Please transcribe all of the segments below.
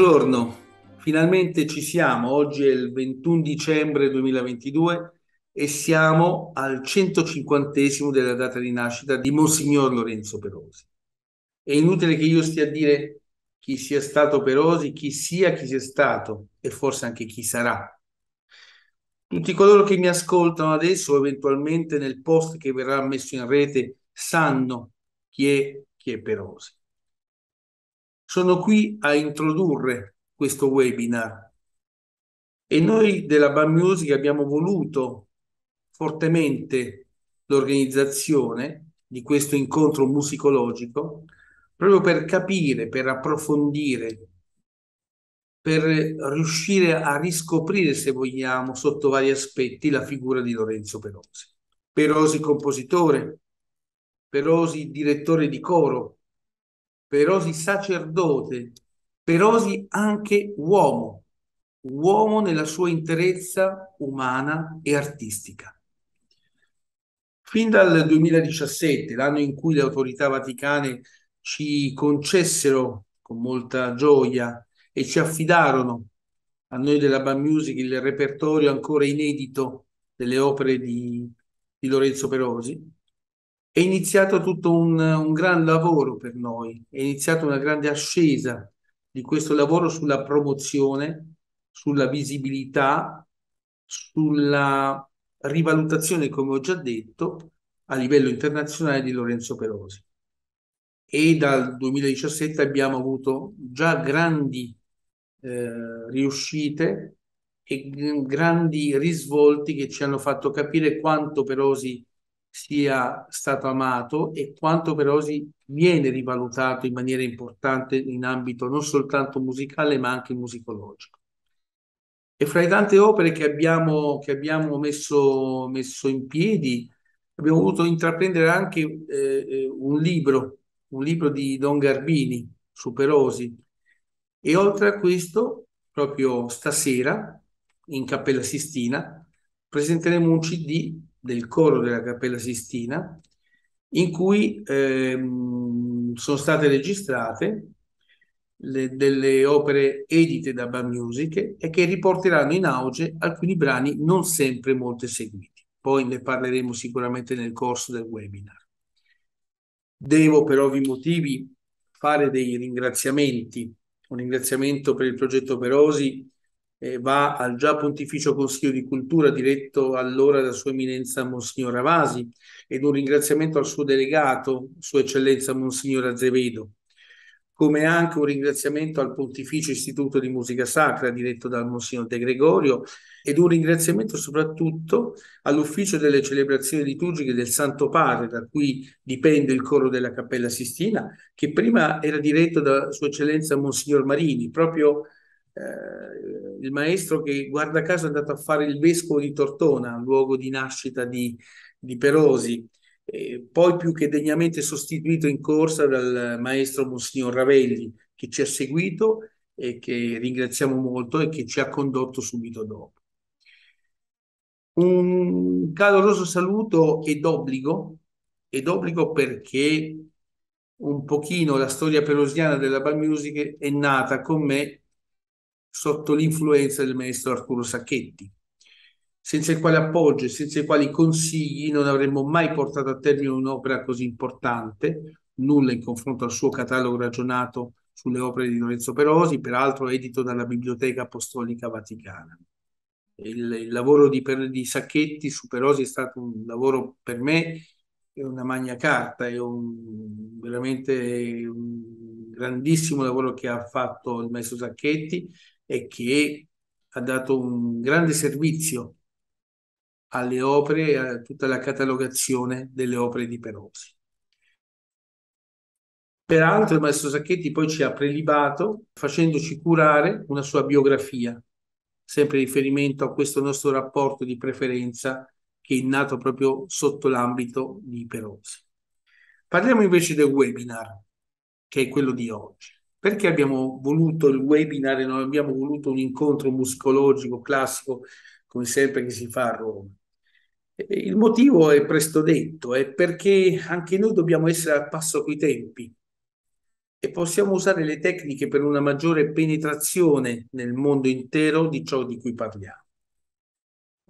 Buongiorno, finalmente ci siamo. Oggi è il 21 dicembre 2022 e siamo al 150 della data di nascita di Monsignor Lorenzo Perosi. È inutile che io stia a dire chi sia stato Perosi, chi sia, chi sia stato e forse anche chi sarà. Tutti coloro che mi ascoltano adesso, eventualmente nel post che verrà messo in rete, sanno chi è, chi è Perosi sono qui a introdurre questo webinar e noi della BAM Music abbiamo voluto fortemente l'organizzazione di questo incontro musicologico proprio per capire, per approfondire, per riuscire a riscoprire, se vogliamo, sotto vari aspetti la figura di Lorenzo Perosi. Perosi compositore, Perosi direttore di coro, perosi sacerdote, perosi anche uomo, uomo nella sua interezza umana e artistica. Fin dal 2017, l'anno in cui le autorità vaticane ci concessero con molta gioia e ci affidarono a noi della Band Music il repertorio ancora inedito delle opere di, di Lorenzo Perosi, è iniziato tutto un, un, gran lavoro per noi, è iniziata una grande ascesa di questo lavoro sulla promozione, sulla visibilità, sulla rivalutazione, come ho già detto, a livello internazionale di Lorenzo Perosi. E dal 2017 abbiamo avuto già grandi eh, riuscite e grandi risvolti che ci hanno fatto capire quanto Perosi sia stato amato e quanto Perosi viene rivalutato in maniera importante in ambito non soltanto musicale ma anche musicologico. E fra le tante opere che abbiamo, che abbiamo messo, messo in piedi, abbiamo voluto intraprendere anche eh, eh un libro, un libro di Don Garbini su Perosi. E oltre a questo, proprio stasera, in Cappella Sistina, presenteremo un CD del coro della Cappella Sistina, in cui ehm, sono state registrate le, delle opere edite da Bam Music e che riporteranno in auge alcuni brani non sempre molto seguiti. Poi ne parleremo sicuramente nel corso del webinar. Devo per ovvi motivi fare dei ringraziamenti, un ringraziamento per il progetto Perosi eh, va al già pontificio Consiglio di Cultura diretto allora da Sua Eminenza Monsignor Avasi ed un ringraziamento al suo delegato, Sua Eccellenza Monsignor Azevedo, come anche un ringraziamento al Pontificio Istituto di Musica Sacra diretto dal Monsignor De Gregorio ed un ringraziamento soprattutto all'Ufficio delle celebrazioni liturgiche del Santo Padre, da cui dipende il coro della Cappella Sistina, che prima era diretto da Sua Eccellenza Monsignor Marini, proprio eh, il maestro che guarda caso è andato a fare il vescovo di Tortona, luogo di nascita di, di Perosi, poi più che degnamente sostituito in corsa dal maestro Monsignor Ravelli, che ci ha seguito e che ringraziamo molto e che ci ha condotto subito dopo. Un caloroso saluto ed obbligo, ed obbligo perché un pochino la storia perosiana della Bad Music è nata con me sotto l'influenza del maestro Arturo Sacchetti, senza il quale appoggio e senza i quali consigli non avremmo mai portato a termine un'opera così importante, nulla in confronto al suo catalogo ragionato sulle opere di Lorenzo Perosi, peraltro edito dalla Biblioteca Apostolica Vaticana. Il, il lavoro di, di, Sacchetti su Perosi è stato un lavoro per me, è una magna carta, è un, veramente un grandissimo lavoro che ha fatto il maestro Sacchetti e che ha dato un grande servizio alle opere e a tutta la catalogazione delle opere di Perozzi. Peraltro il maestro Sacchetti poi ci ha prelibato facendoci curare una sua biografia, sempre in riferimento a questo nostro rapporto di preferenza che è nato proprio sotto l'ambito di Perozzi. Parliamo invece del webinar, che è quello di oggi. Perché abbiamo voluto il webinar e non abbiamo voluto un incontro muscologico classico come sempre che si fa a Roma? Il motivo è presto detto, è perché anche noi dobbiamo essere al passo coi tempi e possiamo usare le tecniche per una maggiore penetrazione nel mondo intero di ciò di cui parliamo.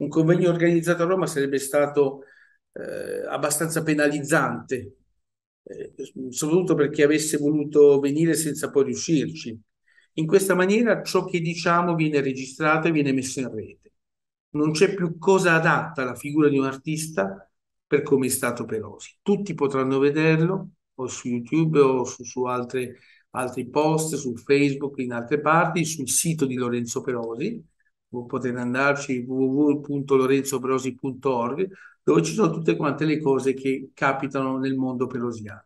Un convegno organizzato a Roma sarebbe stato eh, abbastanza penalizzante eh, soprattutto per chi avesse voluto venire senza poi riuscirci. In questa maniera ciò che diciamo viene registrato e viene messo in rete. Non c'è più cosa adatta alla figura di un artista per come è stato Pelosi. Tutti potranno vederlo o su YouTube o su, su altre, altri post, su Facebook, in altre parti, sul sito di Lorenzo Pelosi. Potete andarci www.lorenzoperosi.org dove ci sono tutte quante le cose che capitano nel mondo pelosiano.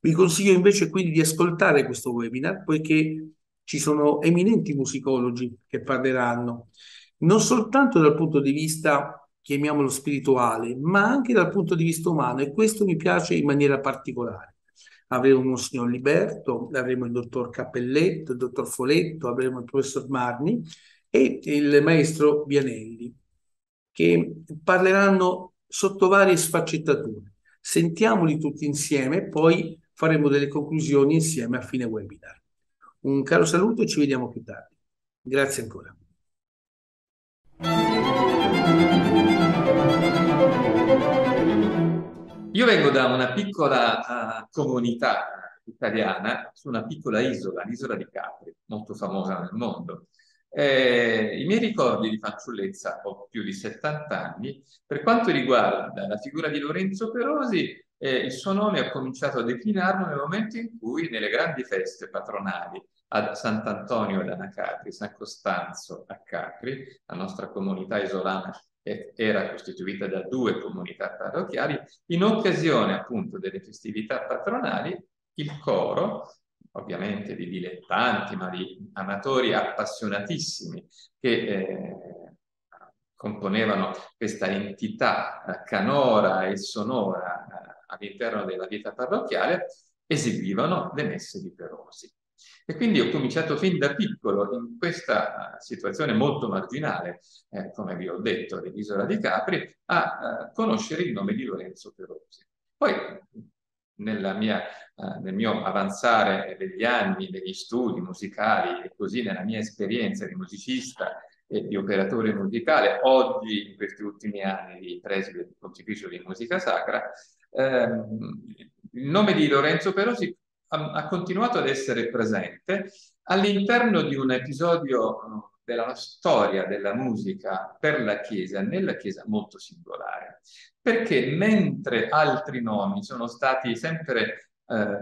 Vi consiglio invece quindi di ascoltare questo webinar, poiché ci sono eminenti musicologi che parleranno, non soltanto dal punto di vista, chiamiamolo spirituale, ma anche dal punto di vista umano, e questo mi piace in maniera particolare. Avremo Monsignor Liberto, avremo il dottor Cappelletto, il dottor Foletto, avremo il professor Marni e il maestro Bianelli che parleranno sotto varie sfaccettature. Sentiamoli tutti insieme e poi faremo delle conclusioni insieme a fine webinar. Un caro saluto e ci vediamo più tardi. Grazie ancora. Io vengo da una piccola uh, comunità italiana su una piccola isola, l'isola di Capri, molto famosa nel mondo. Eh, I miei ricordi di fanciullezza, ho più di 70 anni, per quanto riguarda la figura di Lorenzo Perosi, eh, il suo nome ha cominciato a declinarlo nel momento in cui nelle grandi feste patronali a Sant'Antonio ad Anacapri, San Costanzo a Capri, la nostra comunità isolana era costituita da due comunità parrocchiali, in occasione appunto delle festività patronali il coro ovviamente di dilettanti, ma di amatori appassionatissimi che eh, componevano questa entità eh, canora e sonora eh, all'interno della vita parrocchiale, eseguivano le messe di Perosi. E quindi ho cominciato fin da piccolo in questa eh, situazione molto marginale, eh, come vi ho detto, dell'isola di Capri, a, a eh, conoscere il nome di Lorenzo Perosi. Poi mia, eh, nel mio avanzare degli anni, degli studi musicali e così nella mia esperienza di musicista e di operatore musicale, oggi in questi ultimi anni di preside pontificio di musica sacra, ehm, il nome di Lorenzo Perosi ha, ha continuato ad essere presente all'interno di un episodio della storia della musica per la Chiesa, nella Chiesa molto singolare, perché mentre altri nomi sono stati sempre eh,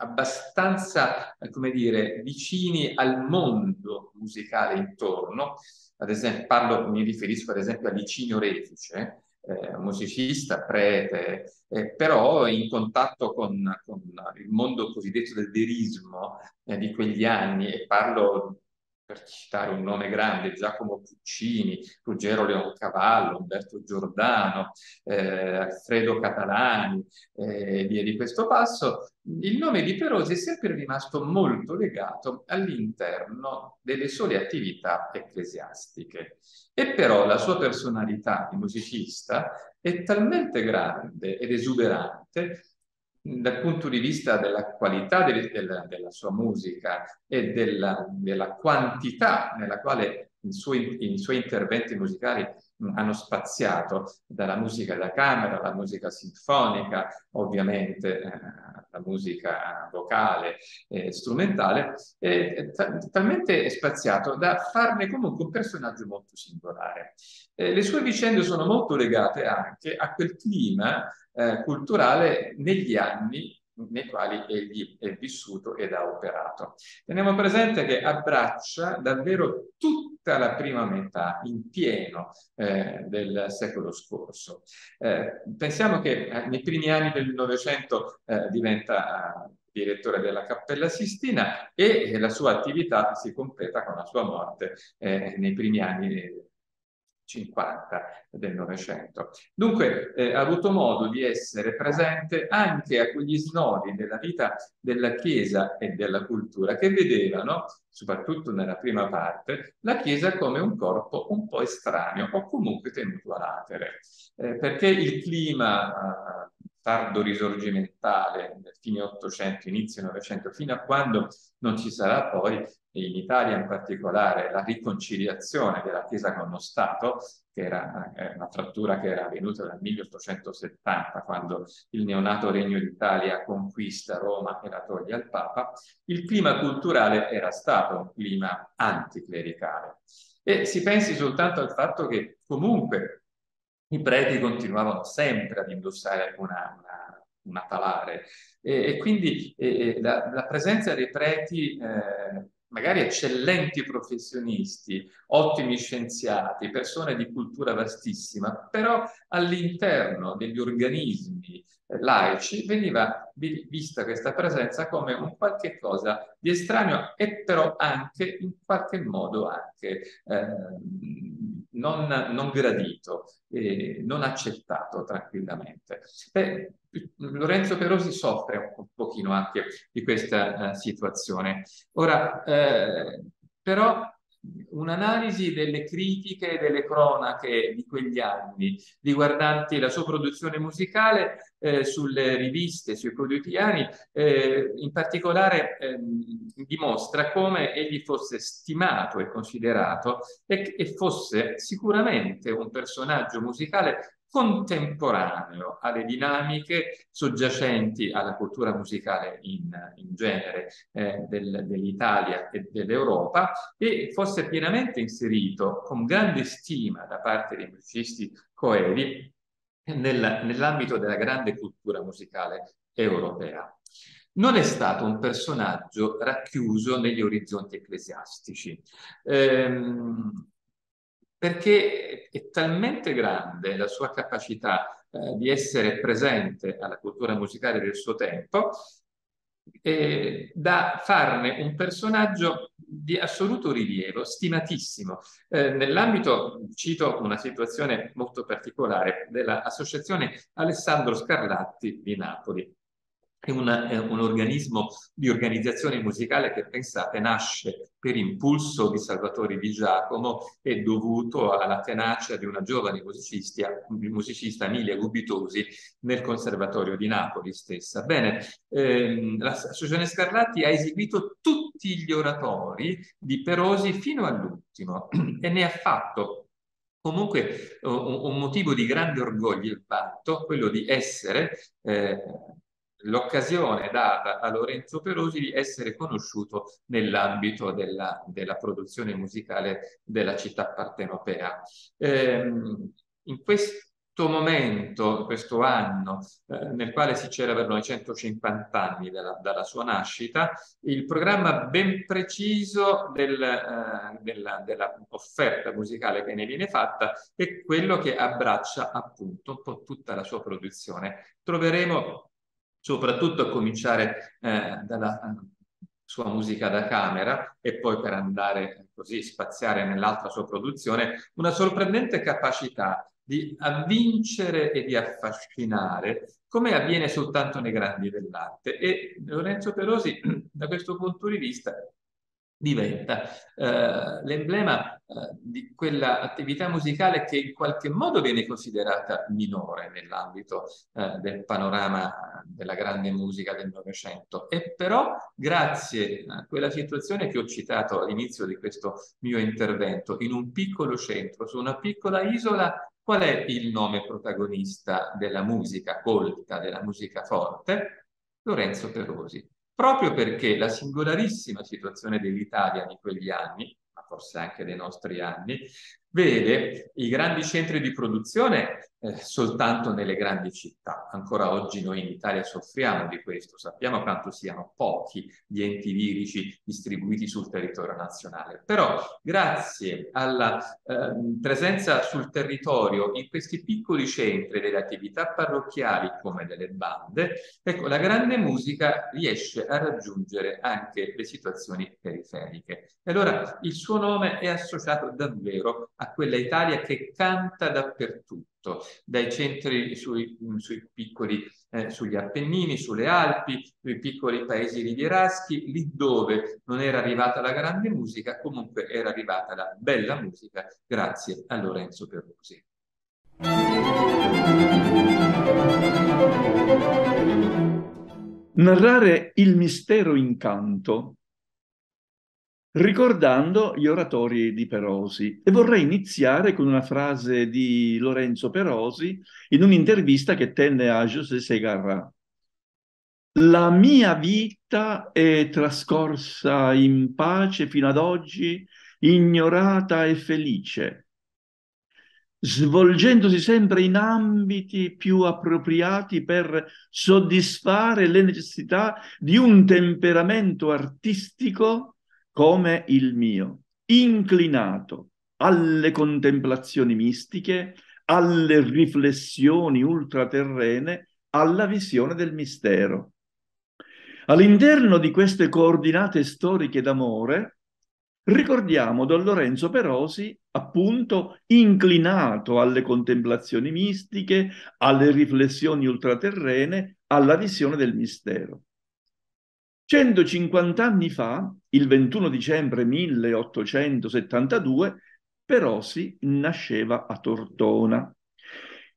abbastanza, come dire, vicini al mondo musicale intorno, ad esempio, parlo, mi riferisco ad esempio a Licinio Refice, eh, musicista, prete, eh, però in contatto con, con, il mondo cosiddetto del verismo eh, di quegli anni, e parlo per citare un nome grande, Giacomo Puccini, Ruggero Leoncavallo, Umberto Giordano, eh, Alfredo Catalani eh, e eh, via di questo passo, il nome di Perosi è sempre rimasto molto legato all'interno delle sole attività ecclesiastiche. E però la sua personalità di musicista è talmente grande ed esuberante dal punto di vista della qualità del, del, della sua musica e della, della quantità nella quale i suoi, i suoi interventi musicali hanno spaziato dalla musica da camera, alla musica sinfonica, ovviamente eh, la musica vocale e strumentale, è, talmente spaziato da farne comunque un personaggio molto singolare. Eh, le sue vicende sono molto legate anche a quel clima eh, culturale negli anni nei quali egli è vissuto ed ha operato. Teniamo presente che abbraccia davvero tutta la prima metà in pieno eh, del secolo scorso. Eh, pensiamo che eh, nei primi anni del Novecento eh, diventa direttore della Cappella Sistina e la sua attività si completa con la sua morte nei primi anni 50 del Novecento. Dunque eh, ha avuto modo di essere presente anche a quegli snodi della vita della Chiesa e della cultura che vedevano, soprattutto nella prima parte, la Chiesa come un corpo un po' estraneo o comunque tenuto a latere, eh, perché il clima eh, tardo risorgimentale, fine 800, inizio 900, fino a quando non ci sarà poi, in Italia in particolare, la riconciliazione della Chiesa con lo Stato, che era eh, una frattura che era avvenuta dal 1870, quando il neonato Regno d'Italia conquista Roma e la toglie al Papa, il clima culturale era stato un clima anticlericale. E si pensi soltanto al fatto che comunque i preti continuavano sempre ad indossare una, una, una talare e, e quindi e, la, la, presenza dei preti, eh, magari eccellenti professionisti, ottimi scienziati, persone di cultura vastissima, però all'interno degli organismi eh, laici veniva vista questa presenza come un qualche cosa di estraneo e però anche in qualche modo anche eh, non, non gradito, eh, non accettato tranquillamente. Beh, Lorenzo Perosi soffre un pochino anche di questa eh, situazione. Ora, eh, però un'analisi delle critiche e delle cronache di quegli anni riguardanti la sua produzione musicale eh, sulle riviste, sui quotidiani, eh, in particolare eh, dimostra come egli fosse stimato e considerato e, e fosse sicuramente un personaggio musicale contemporaneo alle dinamiche soggiacenti alla cultura musicale in, in genere eh, del, dell'Italia e dell'Europa e fosse pienamente inserito con grande stima da parte dei musicisti coevi nell'ambito della grande cultura musicale europea. Non è stato un personaggio racchiuso negli orizzonti ecclesiastici, ehm, perché è talmente grande la sua capacità eh, di essere presente alla cultura musicale del suo tempo eh, da farne un personaggio di assoluto rilievo, stimatissimo. Eh, nell'ambito, cito una situazione molto particolare, dell'Associazione Alessandro Scarlatti di Napoli. È un, è un, organismo di organizzazione musicale che, pensate, nasce per impulso di Salvatore Di Giacomo e dovuto alla tenacia di una giovane musicista, Emilia Gubitosi, nel Conservatorio di Napoli stessa. Bene, ehm, l'Associazione Scarlatti ha eseguito tutti gli oratori di Perosi fino all'ultimo e ne ha fatto comunque eh, un, un, motivo di grande orgoglio il fatto, quello di essere... Eh, l'occasione data a Lorenzo Perosi di essere conosciuto nell'ambito della, della, produzione musicale della città partenopea. Eh, in questo momento, in questo anno, eh, nel quale si celebrano i 150 anni della, dalla sua nascita, il programma ben preciso del, eh, della, dell'offerta musicale che ne viene fatta è quello che abbraccia appunto un po' tutta la sua produzione. Troveremo soprattutto a cominciare eh, dalla eh, sua musica da camera e poi per andare così spaziare nell'altra sua produzione, una sorprendente capacità di avvincere e di affascinare, come avviene soltanto nei grandi dell'arte. E Lorenzo Perosi, da questo punto di vista, diventa eh, l'emblema eh, di quella attività musicale che in qualche modo viene considerata minore nell'ambito eh, del panorama della grande musica del Novecento e però grazie a quella situazione che ho citato all'inizio di questo mio intervento in un piccolo centro, su una piccola isola, qual è il nome protagonista della musica colta, della musica forte? Lorenzo Perosi. Proprio perché la singolarissima situazione dell'Italia di quegli anni, forse anche dei nostri anni, vede i grandi centri di produzione eh, soltanto nelle grandi città. Ancora oggi noi in Italia soffriamo di questo, sappiamo quanto siano pochi gli enti lirici distribuiti sul territorio nazionale, però grazie alla eh, presenza sul territorio in questi piccoli centri delle attività parrocchiali come delle bande, ecco, la grande musica riesce a raggiungere anche le situazioni periferiche. E allora il suo nome è associato davvero a quella Italia che canta dappertutto dai centri sui, mm, sui piccoli, eh, sugli Appennini, sulle Alpi, sui piccoli paesi rivieraschi, lì dove non era arrivata la grande musica, comunque era arrivata la bella musica, grazie a Lorenzo Perrusi. Narrare il mistero incanto ricordando gli oratori di Perosi e vorrei iniziare con una frase di Lorenzo Perosi in un'intervista che tenne a José Segarra. La mia vita è trascorsa in pace fino ad oggi, ignorata e felice, svolgendosi sempre in ambiti più appropriati per soddisfare le necessità di un temperamento artistico come il mio, inclinato alle contemplazioni mistiche, alle riflessioni ultraterrene, alla visione del mistero. All'interno di queste coordinate storiche d'amore, ricordiamo Don Lorenzo Perosi, appunto, inclinato alle contemplazioni mistiche, alle riflessioni ultraterrene, alla visione del mistero. 150 anni fa, il 21 dicembre 1872, Perosi nasceva a Tortona.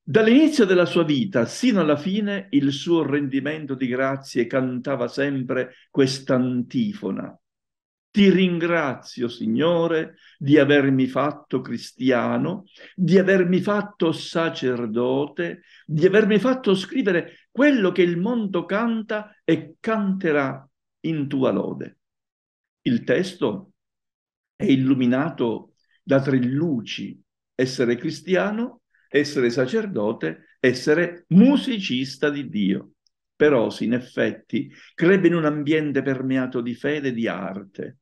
Dall'inizio della sua vita sino alla fine il suo rendimento di grazie cantava sempre quest'antifona. Ti ringrazio, Signore, di avermi fatto cristiano, di avermi fatto sacerdote, di avermi fatto scrivere quello che il mondo canta e canterà in tua lode. Il testo è illuminato da tre luci, essere cristiano, essere sacerdote, essere musicista di Dio. Perosi, in effetti, crebbe in un ambiente permeato di fede e di arte.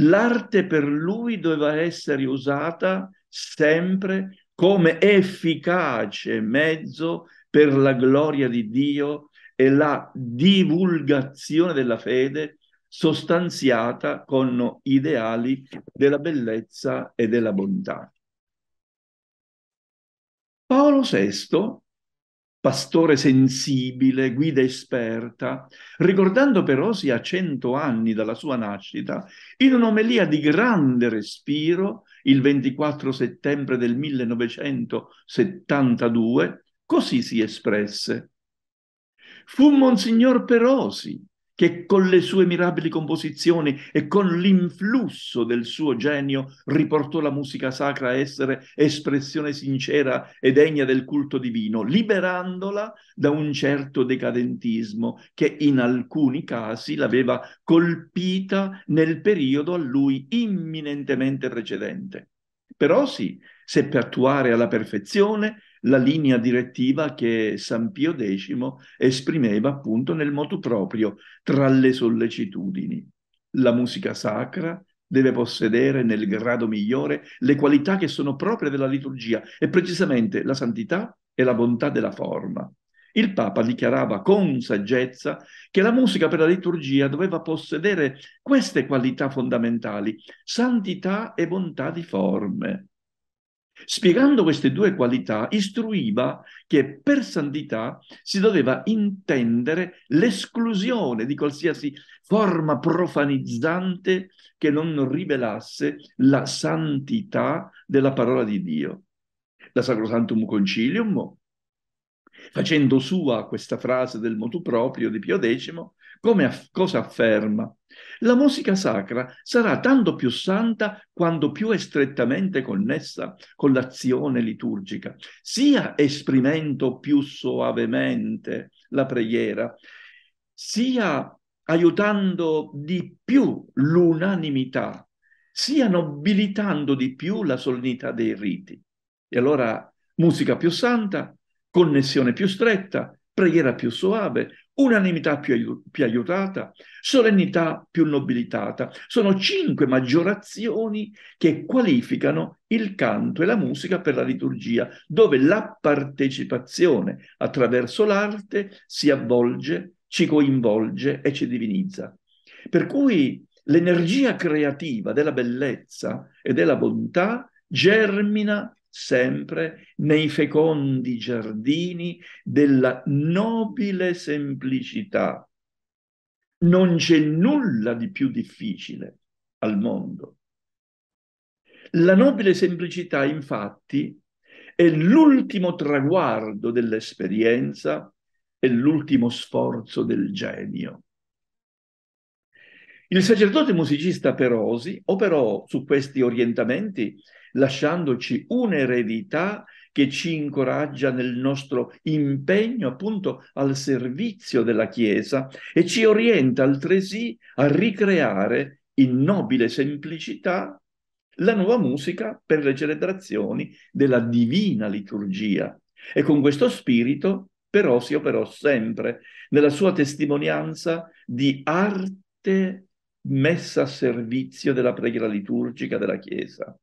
L'arte per lui doveva essere usata sempre come efficace mezzo per la gloria di Dio e la divulgazione della fede sostanziata con ideali della bellezza e della bontà. Paolo VI, pastore sensibile, guida esperta, ricordando però sia cento anni dalla sua nascita, in un'omelia di grande respiro, il 24 settembre del 1972, così si espresse fu Monsignor Perosi che con le sue mirabili composizioni e con l'influsso del suo genio riportò la musica sacra a essere espressione sincera e degna del culto divino, liberandola da un certo decadentismo che in alcuni casi l'aveva colpita nel periodo a lui imminentemente precedente. Però sì, seppe attuare alla perfezione la linea direttiva che San Pio X esprimeva appunto nel motu proprio tra le sollecitudini. La musica sacra deve possedere nel grado migliore le qualità che sono proprie della liturgia e precisamente la santità e la bontà della forma. Il Papa dichiarava con saggezza che la musica per la liturgia doveva possedere queste qualità fondamentali, santità e bontà di forme. Spiegando queste due qualità, istruiva che per santità si doveva intendere l'esclusione di qualsiasi forma profanizzante che non rivelasse la santità della parola di Dio. La Sacrosantum Concilium, facendo sua questa frase del motu proprio di Pio X, come aff- cosa afferma? La musica sacra sarà tanto più santa quanto più è strettamente connessa con l'azione liturgica, sia esprimendo più soavemente la preghiera, sia aiutando di più l'unanimità, sia nobilitando di più la solennità dei riti. E allora musica più santa, connessione più stretta, preghiera più soave, unanimità più, più, aiutata, solennità più nobilitata. Sono cinque maggiorazioni che qualificano il canto e la musica per la liturgia, dove la partecipazione attraverso l'arte si avvolge, ci coinvolge e ci divinizza. Per cui l'energia creativa della bellezza e della bontà germina sempre nei fecondi giardini della nobile semplicità. Non c'è nulla di più difficile al mondo. La nobile semplicità, infatti, è l'ultimo traguardo dell'esperienza e l'ultimo sforzo del genio. Il sacerdote musicista Perosi operò su questi orientamenti lasciandoci un'eredità che ci incoraggia nel nostro impegno appunto al servizio della Chiesa e ci orienta altresì a ricreare in nobile semplicità la nuova musica per le celebrazioni della divina liturgia. E con questo spirito però si operò sempre nella sua testimonianza di arte messa a servizio della preghiera liturgica della Chiesa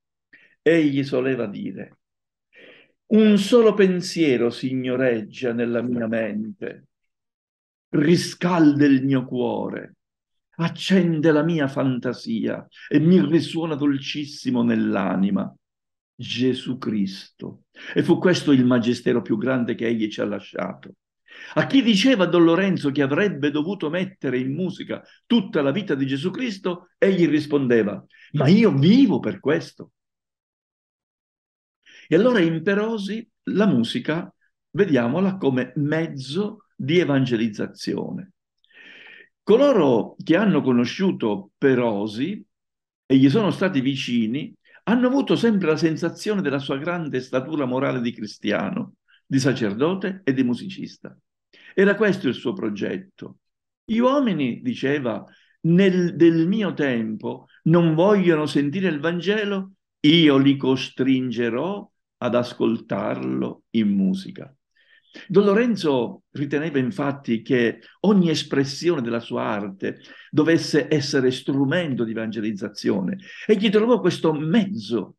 egli soleva dire, un solo pensiero signoreggia nella mia mente, riscalda il mio cuore, accende la mia fantasia e mi risuona dolcissimo nell'anima. Gesù Cristo. E fu questo il magistero più grande che egli ci ha lasciato. A chi diceva Don Lorenzo che avrebbe dovuto mettere in musica tutta la vita di Gesù Cristo, egli rispondeva, ma io vivo per questo. E allora in Perosi la musica vediamola come mezzo di evangelizzazione. Coloro che hanno conosciuto Perosi e gli sono stati vicini hanno avuto sempre la sensazione della sua grande statura morale di cristiano, di sacerdote e di musicista. Era questo il suo progetto. Gli uomini, diceva, nel, del mio tempo non vogliono sentire il Vangelo, io li costringerò ad ascoltarlo in musica. Don Lorenzo riteneva infatti che ogni espressione della sua arte dovesse essere strumento di evangelizzazione e gli trovò questo mezzo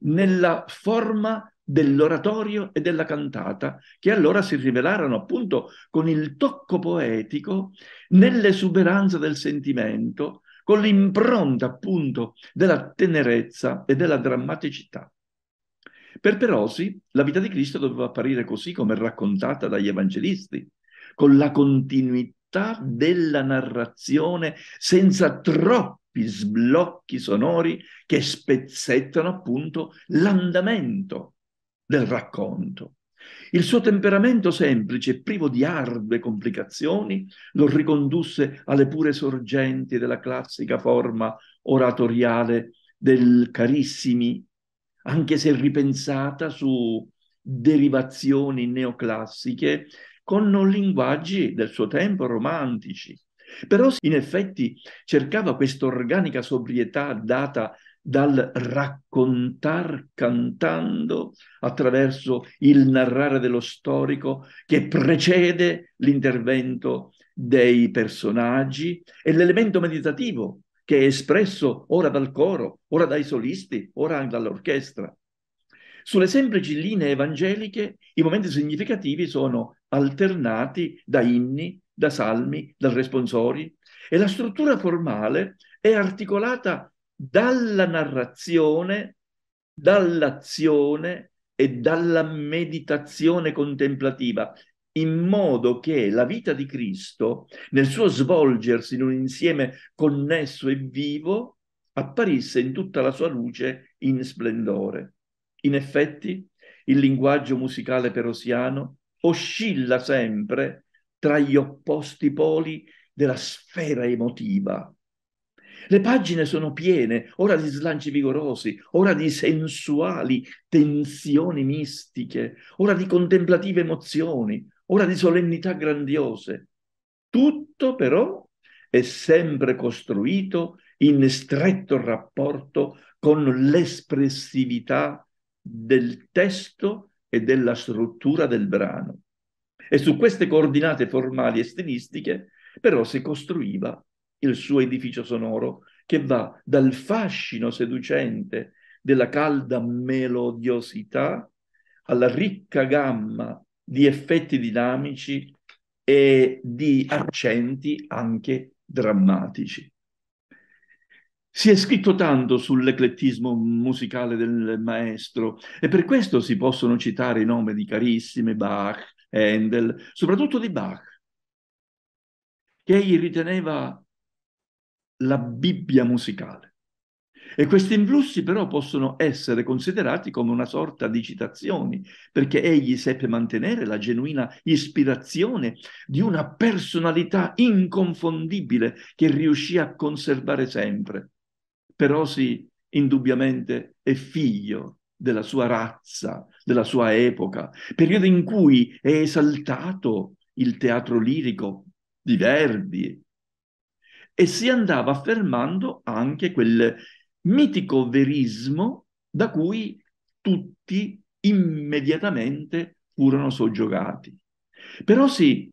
nella forma dell'oratorio e della cantata, che allora si rivelarono appunto con il tocco poetico, nell'esuberanza del sentimento, con l'impronta appunto della tenerezza e della drammaticità. Per Perosi la vita di Cristo doveva apparire così come raccontata dagli evangelisti, con la continuità della narrazione senza troppi sblocchi sonori che spezzettano appunto l'andamento del racconto. Il suo temperamento semplice e privo di arde complicazioni lo ricondusse alle pure sorgenti della classica forma oratoriale del carissimi anche se ripensata su derivazioni neoclassiche, con linguaggi del suo tempo romantici. Però in effetti cercava questa organica sobrietà data dal raccontar cantando attraverso il narrare dello storico che precede l'intervento dei personaggi e l'elemento meditativo che è espresso ora dal coro, ora dai solisti, ora dall'orchestra. Sulle semplici linee evangeliche i momenti significativi sono alternati da inni, da salmi, da responsori e la struttura formale è articolata dalla narrazione, dall'azione e dalla meditazione contemplativa in modo che la vita di Cristo, nel suo svolgersi in un insieme connesso e vivo, apparisse in tutta la sua luce in splendore. In effetti, il linguaggio musicale perosiano oscilla sempre tra gli opposti poli della sfera emotiva. Le pagine sono piene, ora di slanci vigorosi, ora di sensuali tensioni mistiche, ora di contemplative emozioni, ora di solennità grandiose. Tutto però è sempre costruito in stretto rapporto con l'espressività del testo e della struttura del brano. E su queste coordinate formali e stilistiche però si costruiva il suo edificio sonoro che va dal fascino seducente della calda melodiosità alla ricca gamma di effetti dinamici e di accenti anche drammatici. Si è scritto tanto sull'eclettismo musicale del maestro e per questo si possono citare i nomi di Carissime, Bach, Handel, soprattutto di Bach, che egli riteneva la Bibbia musicale. E questi influssi però possono essere considerati come una sorta di citazioni, perché egli seppe mantenere la genuina ispirazione di una personalità inconfondibile che riuscì a conservare sempre. Però sì, indubbiamente è figlio della sua razza, della sua epoca, periodo in cui è esaltato il teatro lirico di Verdi, e si andava affermando anche quel mitico verismo da cui tutti immediatamente furono soggiogati. Però sì,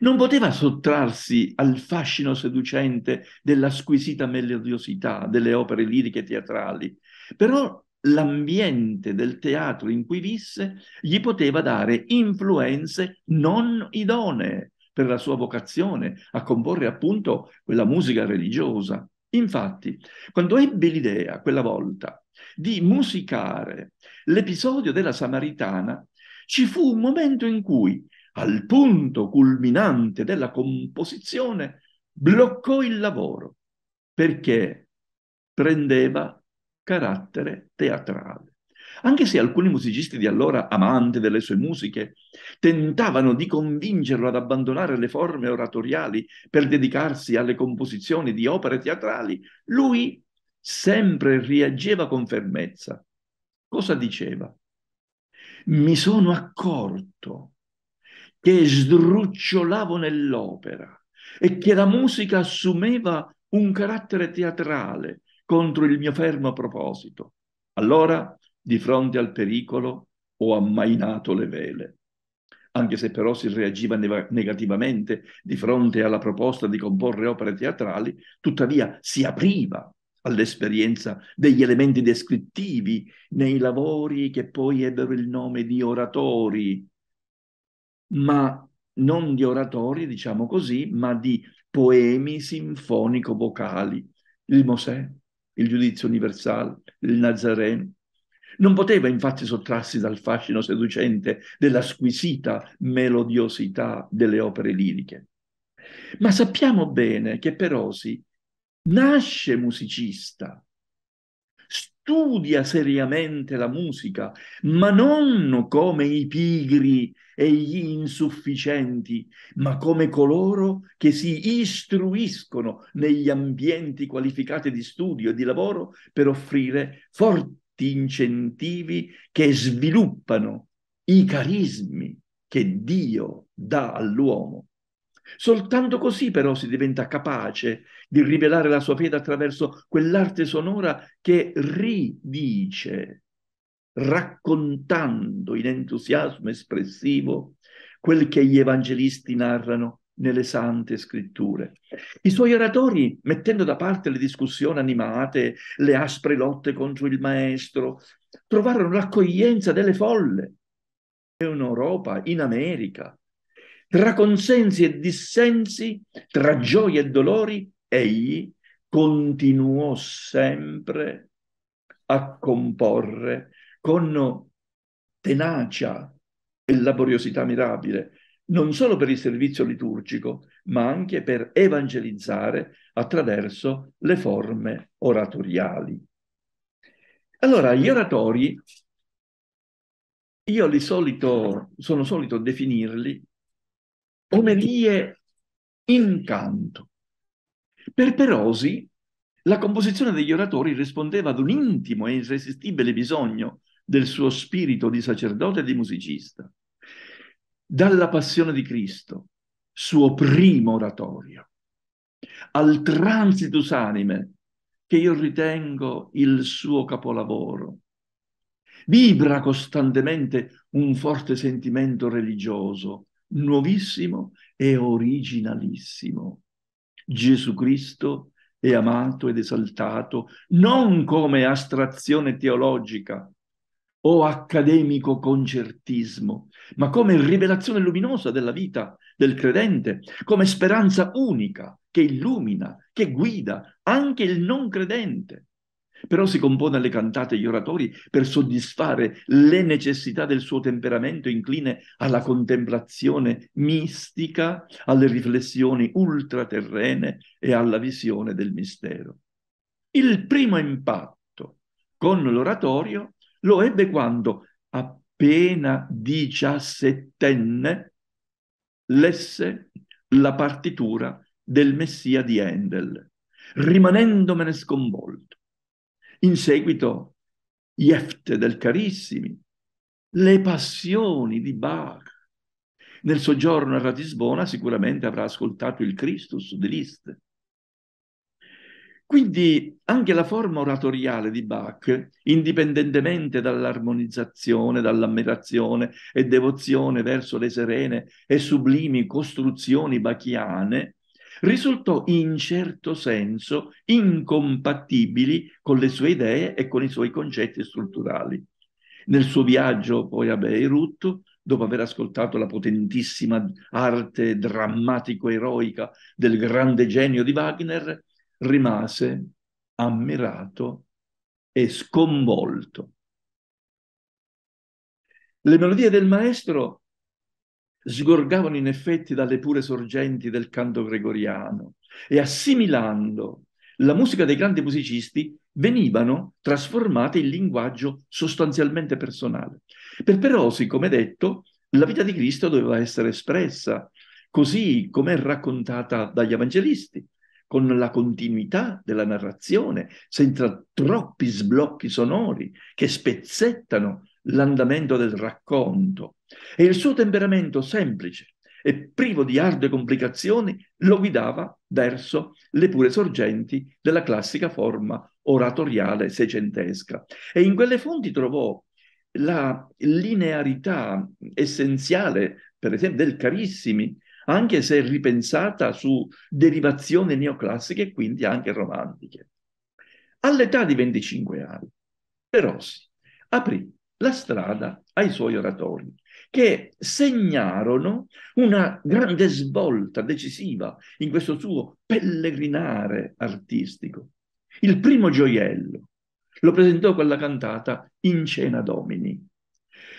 non poteva sottrarsi al fascino seducente della squisita melodiosità delle opere liriche e teatrali, però l'ambiente del teatro in cui visse gli poteva dare influenze non idonee per la sua vocazione a comporre appunto quella musica religiosa. Infatti, quando ebbe l'idea quella volta di musicare l'episodio della Samaritana, ci fu un momento in cui, al punto culminante della composizione, bloccò il lavoro perché prendeva carattere teatrale anche se alcuni musicisti di allora, amanti delle sue musiche, tentavano di convincerlo ad abbandonare le forme oratoriali per dedicarsi alle composizioni di opere teatrali, lui sempre reagiva con fermezza. Cosa diceva? Mi sono accorto che sdrucciolavo nell'opera e che la musica assumeva un carattere teatrale contro il mio fermo proposito. Allora di fronte al pericolo ho ammainato le vele. Anche se però si reagiva neg negativamente di fronte alla proposta di comporre opere teatrali, tuttavia si apriva all'esperienza degli elementi descrittivi nei lavori che poi ebbero il nome di oratori, ma non di oratori, diciamo così, ma di poemi sinfonico-vocali. Il Mosè, il Giudizio Universale, il Nazareno, non poteva infatti sottrarsi dal fascino seducente della squisita melodiosità delle opere liriche. Ma sappiamo bene che Perosi nasce musicista, studia seriamente la musica, ma non come i pigri e gli insufficienti, ma come coloro che si istruiscono negli ambienti qualificati di studio e di lavoro per offrire forti forti incentivi che sviluppano i carismi che Dio dà all'uomo. Soltanto così però si diventa capace di rivelare la sua fede attraverso quell'arte sonora che ridice, raccontando in entusiasmo espressivo quel che gli evangelisti narrano nelle sante scritture. I suoi oratori, mettendo da parte le discussioni animate, le aspre lotte contro il maestro, trovarono l'accoglienza delle folle in Europa, in America, tra consensi e dissensi, tra gioie e dolori, egli continuò sempre a comporre con tenacia e laboriosità mirabile non solo per il servizio liturgico, ma anche per evangelizzare attraverso le forme oratoriali. Allora, gli oratori, io li solito, sono solito definirli omelie in canto. Per Perosi, la composizione degli oratori rispondeva ad un intimo e irresistibile bisogno del suo spirito di sacerdote e di musicista dalla passione di Cristo, suo primo oratorio, al Transitus Anime, che io ritengo il suo capolavoro. Vibra costantemente un forte sentimento religioso, nuovissimo e originalissimo. Gesù Cristo è amato ed esaltato non come astrazione teologica o accademico concertismo, ma come rivelazione luminosa della vita del credente, come speranza unica che illumina, che guida anche il non credente. Però si compone alle cantate e gli oratori per soddisfare le necessità del suo temperamento incline alla contemplazione mistica, alle riflessioni ultraterrene e alla visione del mistero. Il primo impatto con l'oratorio lo ebbe quando appena diciassettenne, lesse la partitura del Messia di Handel, rimanendomene sconvolto. In seguito, Jefte del Carissimi, le passioni di Bach. Nel soggiorno a Ratisbona sicuramente avrà ascoltato il Christus di Liszt, quindi anche la forma oratoriale di Bach, indipendentemente dall'armonizzazione, dall'ammirazione e devozione verso le serene e sublimi costruzioni bachiane, risultò in certo senso incompatibili con le sue idee e con i suoi concetti strutturali. Nel suo viaggio poi a Beirut, dopo aver ascoltato la potentissima arte drammatico-eroica del grande genio di Wagner, rimase ammirato e sconvolto. Le melodie del maestro sgorgavano in effetti dalle pure sorgenti del canto gregoriano e assimilando la musica dei grandi musicisti venivano trasformate in linguaggio sostanzialmente personale. Per Perosi, come detto, la vita di Cristo doveva essere espressa così come è raccontata dagli evangelisti, con la continuità della narrazione, senza troppi sblocchi sonori che spezzettano l'andamento del racconto. E il suo temperamento semplice e privo di arde complicazioni lo guidava verso le pure sorgenti della classica forma oratoriale seicentesca. E in quelle fonti trovò la linearità essenziale, per esempio, del Carissimi, anche se ripensata su derivazioni neoclassiche e quindi anche romantiche. All'età di 25 anni, Perossi aprì la strada ai suoi oratori, che segnarono una grande svolta decisiva in questo suo pellegrinare artistico. Il primo gioiello lo presentò con la cantata In cena domini.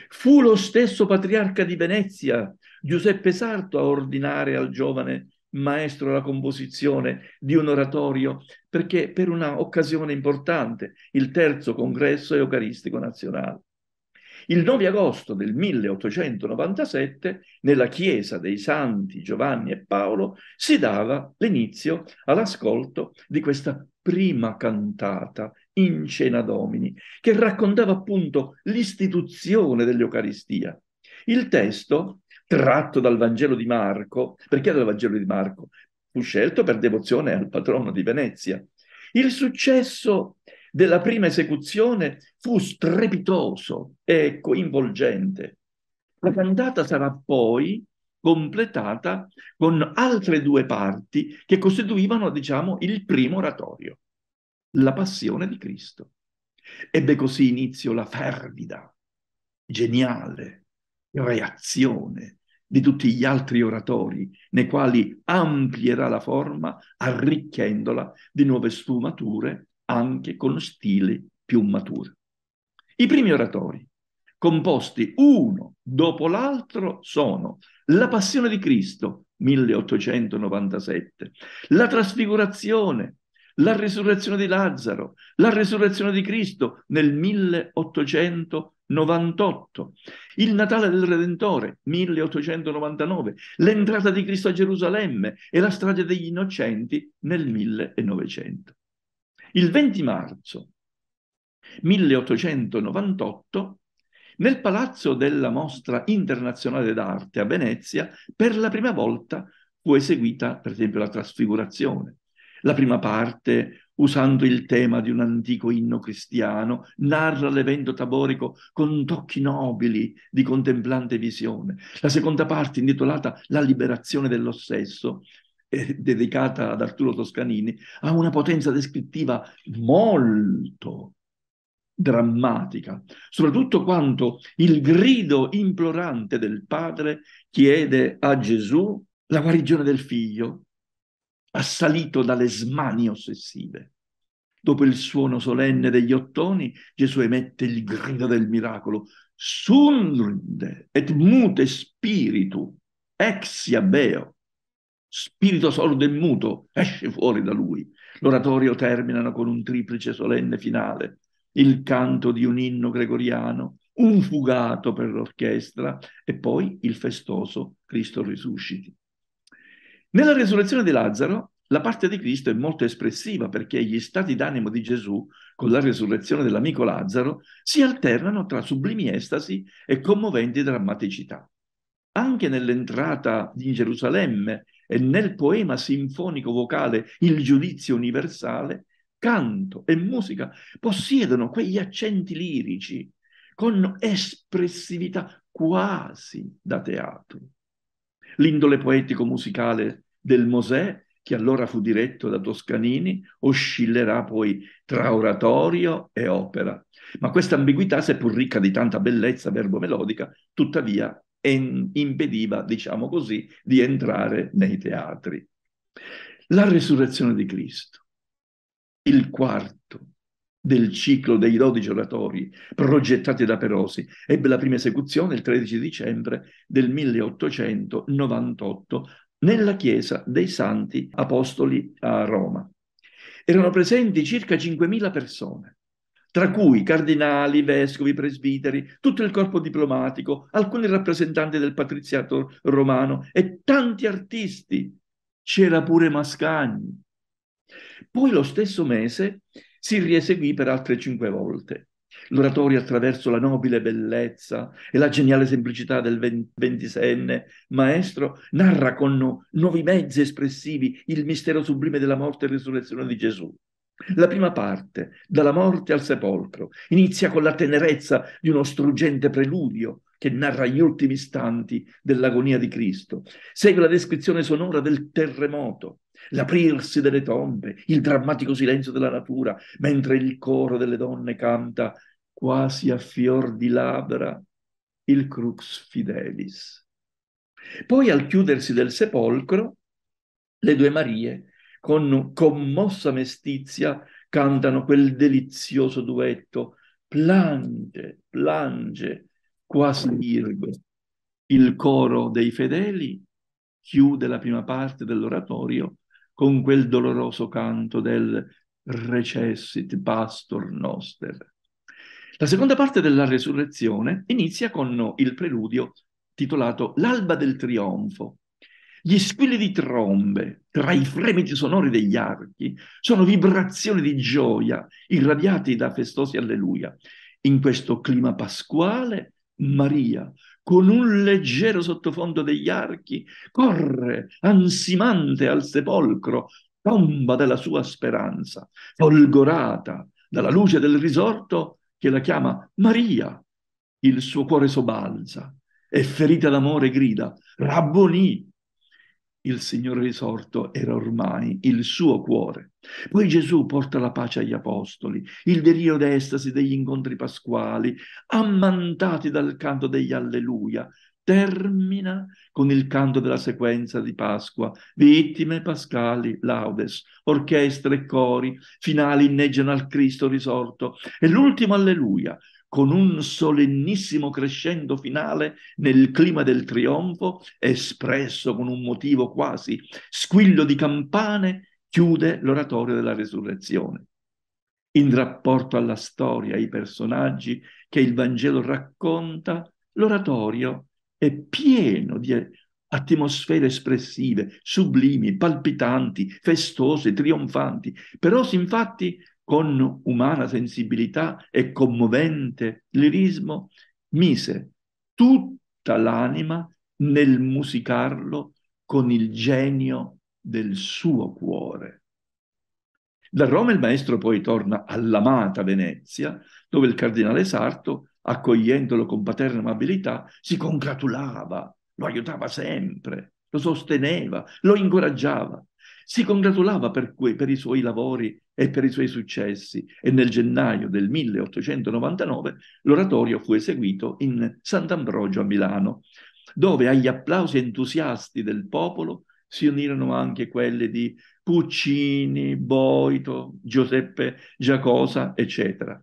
Fu lo stesso patriarca di Venezia Giuseppe Sarto a ordinare al giovane maestro la composizione di un oratorio perché per una occasione importante, il terzo congresso eucaristico nazionale. Il 9 agosto del 1897, nella chiesa dei Santi Giovanni e Paolo, si dava l'inizio all'ascolto di questa prima cantata in cena domini, che raccontava appunto l'istituzione dell'Eucaristia. Il testo tratto dal Vangelo di Marco. Perché dal Vangelo di Marco? Fu scelto per devozione al patrono di Venezia. Il successo della prima esecuzione fu strepitoso e coinvolgente. La cantata sarà poi completata con altre due parti che costituivano, diciamo, il primo oratorio, la passione di Cristo. Ebbe così inizio la fervida, geniale reazione di tutti gli altri oratori, nei quali amplierà la forma, arricchendola di nuove sfumature anche con stili più maturi. I primi oratori, composti uno dopo l'altro, sono La Passione di Cristo, 1897, La Trasfigurazione, la resurrezione di Lazzaro, la resurrezione di Cristo nel 1898, il Natale del Redentore 1899, l'entrata di Cristo a Gerusalemme e la strage degli innocenti nel 1900. Il 20 marzo 1898 nel Palazzo della Mostra Internazionale d'Arte a Venezia per la prima volta fu eseguita, per esempio, la trasfigurazione. La prima parte, usando il tema di un antico inno cristiano, narra l'evento taborico con tocchi nobili di contemplante visione. La seconda parte, intitolata La liberazione dello stesso, dedicata ad Arturo Toscanini, ha una potenza descrittiva molto drammatica, soprattutto quando il grido implorante del padre chiede a Gesù la guarigione del figlio assalito dalle smanie ossessive. Dopo il suono solenne degli ottoni, Gesù emette il grido del miracolo, Sundrinde et mute spiritu, exia beo. Spirito sordo e muto esce fuori da lui. L'oratorio terminano con un triplice solenne finale, il canto di un inno gregoriano, un fugato per l'orchestra e poi il festoso Cristo risusciti. Nella risurrezione di Lazzaro la parte di Cristo è molto espressiva perché gli stati d'animo di Gesù, con la risurrezione dell'amico Lazzaro, si alternano tra sublimi estasi e commoventi drammaticità. Anche nell'entrata in Gerusalemme e nel poema sinfonico vocale Il giudizio universale, canto e musica possiedono quegli accenti lirici con espressività quasi da teatro l'indole poetico-musicale del Mosè, che allora fu diretto da Toscanini, oscillerà poi tra oratorio e opera. Ma questa ambiguità, seppur ricca di tanta bellezza verbo-melodica, tuttavia en- impediva, diciamo così, di entrare nei teatri. La resurrezione di Cristo, il quarto del ciclo dei dodici oratori progettati da Perosi ebbe la prima esecuzione il 13 dicembre del 1898 nella chiesa dei Santi Apostoli a Roma. Erano presenti circa 5.000 persone, tra cui cardinali, vescovi, presbiteri, tutto il corpo diplomatico, alcuni rappresentanti del patriziato romano e tanti artisti. C'era pure Mascagni. Poi lo stesso mese si rieseguì per altre cinque volte. L'oratorio attraverso la nobile bellezza e la geniale semplicità del ventisenne maestro narra con nuovi mezzi espressivi il mistero sublime della morte e risurrezione di Gesù. La prima parte, dalla morte al sepolcro, inizia con la tenerezza di uno struggente preludio che narra gli ultimi istanti dell'agonia di Cristo. Segue la descrizione sonora del terremoto, l'aprirsi delle tombe, il drammatico silenzio della natura, mentre il coro delle donne canta quasi a fior di labbra il crux fidelis. Poi al chiudersi del sepolcro, le due Marie, con commossa mestizia, cantano quel delizioso duetto, plange, plange, quasi virgo. Il coro dei fedeli chiude la prima parte dell'oratorio con quel doloroso canto del recessit pastor noster. La seconda parte della resurrezione inizia con il preludio titolato L'alba del trionfo. Gli squilli di trombe, tra i fremiti sonori degli archi, sono vibrazioni di gioia irradiati da festosi alleluia. In questo clima pasquale, Maria, con un leggero sottofondo degli archi, corre ansimante al sepolcro, tomba della sua speranza, folgorata dalla luce del risorto che la chiama Maria. Il suo cuore sobbalza e ferita d'amore grida Rabboni! Il Signore risorto era ormai il suo cuore poi Gesù porta la pace agli apostoli, il delirio d'estasi degli incontri pasquali, ammantati dal canto degli alleluia, termina con il canto della sequenza di Pasqua, vittime pascali, laudes, orchestre e cori, finali inneggiano al Cristo risorto e l'ultimo alleluia, con un solennissimo crescendo finale nel clima del trionfo, espresso con un motivo quasi squillo di campane chiude l'oratorio della resurrezione. In rapporto alla storia, ai personaggi che il Vangelo racconta, l'oratorio è pieno di atmosfere espressive, sublimi, palpitanti, festose, trionfanti, però infatti con umana sensibilità e commovente lirismo mise tutta l'anima nel musicarlo con il genio del suo cuore. Da Roma il maestro poi torna all'amata Venezia, dove il cardinale Sarto, accogliendolo con paterna amabilità, si congratulava, lo aiutava sempre, lo sosteneva, lo incoraggiava. Si congratulava per, que- per i suoi lavori e per i suoi successi e nel gennaio del 1899 l'oratorio fu eseguito in Sant'Ambrogio a Milano, dove agli applausi entusiasti del popolo si unirono anche quelle di Puccini, Boito, Giuseppe Giacosa, eccetera.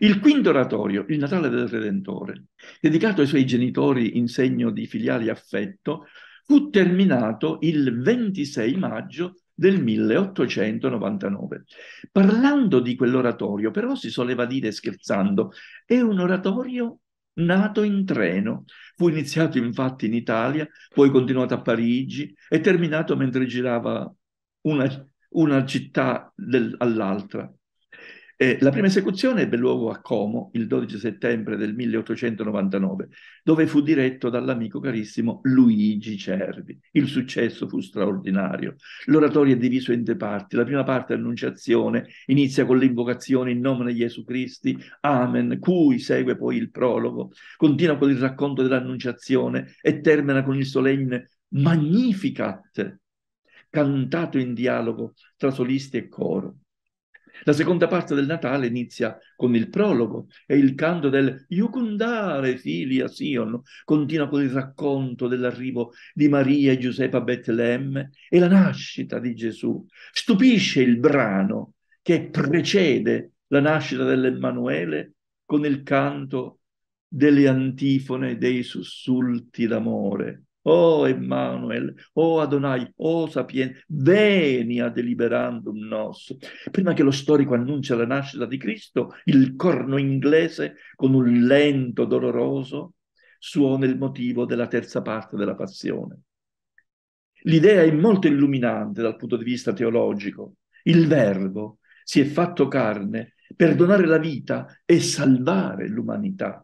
Il quinto oratorio, il Natale del Redentore, dedicato ai suoi genitori in segno di filiale affetto, fu terminato il 26 maggio del 1899. Parlando di quell'oratorio, però si soleva dire scherzando, è un oratorio nato in treno. Fu iniziato infatti in Italia, poi continuato a Parigi e terminato mentre girava una, una città del, all'altra. Eh, la prima esecuzione ebbe luogo a Como il 12 settembre del 1899, dove fu diretto dall'amico carissimo Luigi Cervi. Il successo fu straordinario. L'oratorio è diviso in due parti. La prima parte, l'annunciazione, inizia con l'invocazione in nome di Gesù Cristo, Amen, cui segue poi il prologo, continua con il racconto dell'annunciazione e termina con il solenne Magnificat, cantato in dialogo tra solisti e coro. La seconda parte del Natale inizia con il prologo e il canto del Iucundare, figli a Sion, continua con il racconto dell'arrivo di Maria e Giuseppe a Betlemme e la nascita di Gesù. Stupisce il brano che precede la nascita dell'Emanuele con il canto delle antifone, dei sussulti d'amore. O oh Emmanuel, o oh Adonai, o oh Sapienza, veni a deliberandum nos. Prima che lo storico annuncia la nascita di Cristo, il corno inglese, con un lento doloroso, suona il motivo della terza parte della passione. L'idea è molto illuminante dal punto di vista teologico. Il verbo si è fatto carne per donare la vita e salvare l'umanità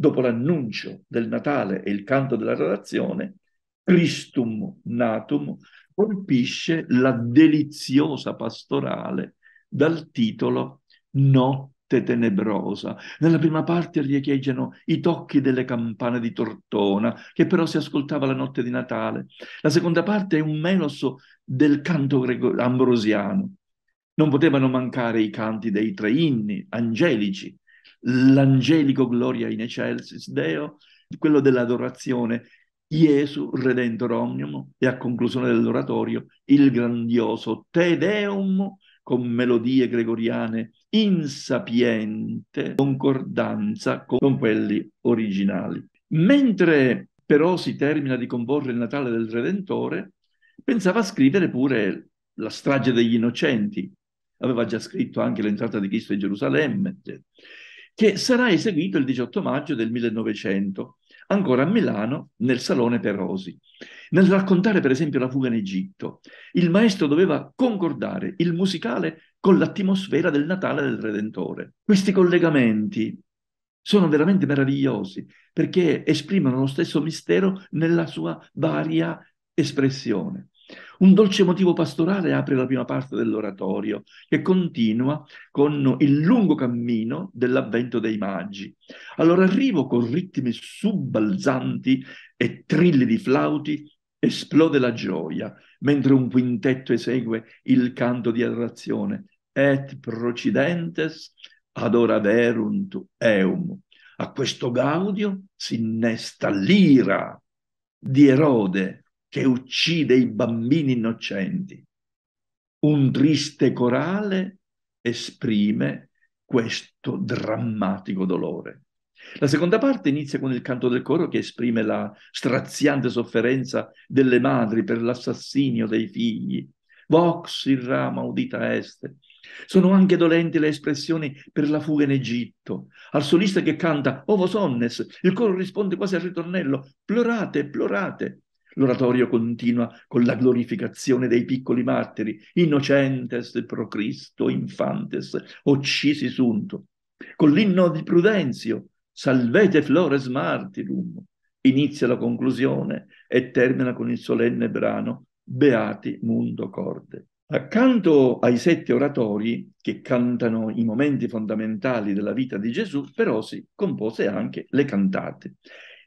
dopo l'annuncio del Natale e il canto della relazione, Christum natum colpisce la deliziosa pastorale dal titolo Notte tenebrosa. Nella prima parte riecheggiano i tocchi delle campane di Tortona, che però si ascoltava la notte di Natale. La seconda parte è un melos del canto ambrosiano. Non potevano mancare i canti dei tre inni angelici, l'angelico gloria in excelsis Deo, quello dell'adorazione Gesù Redentor Omnium e a conclusione dell'oratorio il grandioso Te Deum con melodie gregoriane insapiente concordanza con quelli originali. Mentre però si termina di comporre il Natale del Redentore, pensava a scrivere pure la strage degli innocenti. Aveva già scritto anche l'entrata di Cristo in Gerusalemme. Eccetera che sarà eseguito il 18 maggio del 1900, ancora a Milano, nel Salone Perosi. Nel raccontare, per esempio, la fuga in Egitto, il maestro doveva concordare il musicale con l'atmosfera del Natale del Redentore. Questi collegamenti sono veramente meravigliosi perché esprimono lo stesso mistero nella sua varia espressione. Un dolce motivo pastorale apre la prima parte dell'oratorio, che continua con il lungo cammino dell'avvento dei magi. Allora arrivo con ritmi subbalzanti e trilli di flauti, esplode la gioia, mentre un quintetto esegue il canto di adorazione. Et procidentes adora eum. A questo gaudio si innesta l'ira di Erode, che uccide i bambini innocenti. Un triste corale esprime questo drammatico dolore. La seconda parte inizia con il canto del coro che esprime la straziante sofferenza delle madri per l'assassinio dei figli. Vox il rama udita est. Sono anche dolenti le espressioni per la fuga in Egitto. Al solista che canta Ovo Sonnes, il coro risponde quasi al ritornello Plorate, plorate. L'oratorio continua con la glorificazione dei piccoli martiri, innocentes pro Cristo, infantes, occisi sunto, con l'inno di Prudenzio, salvete flores martirum, inizia la conclusione e termina con il solenne brano Beati mundo corde. Accanto ai sette oratori che cantano i momenti fondamentali della vita di Gesù, però si compose anche le cantate.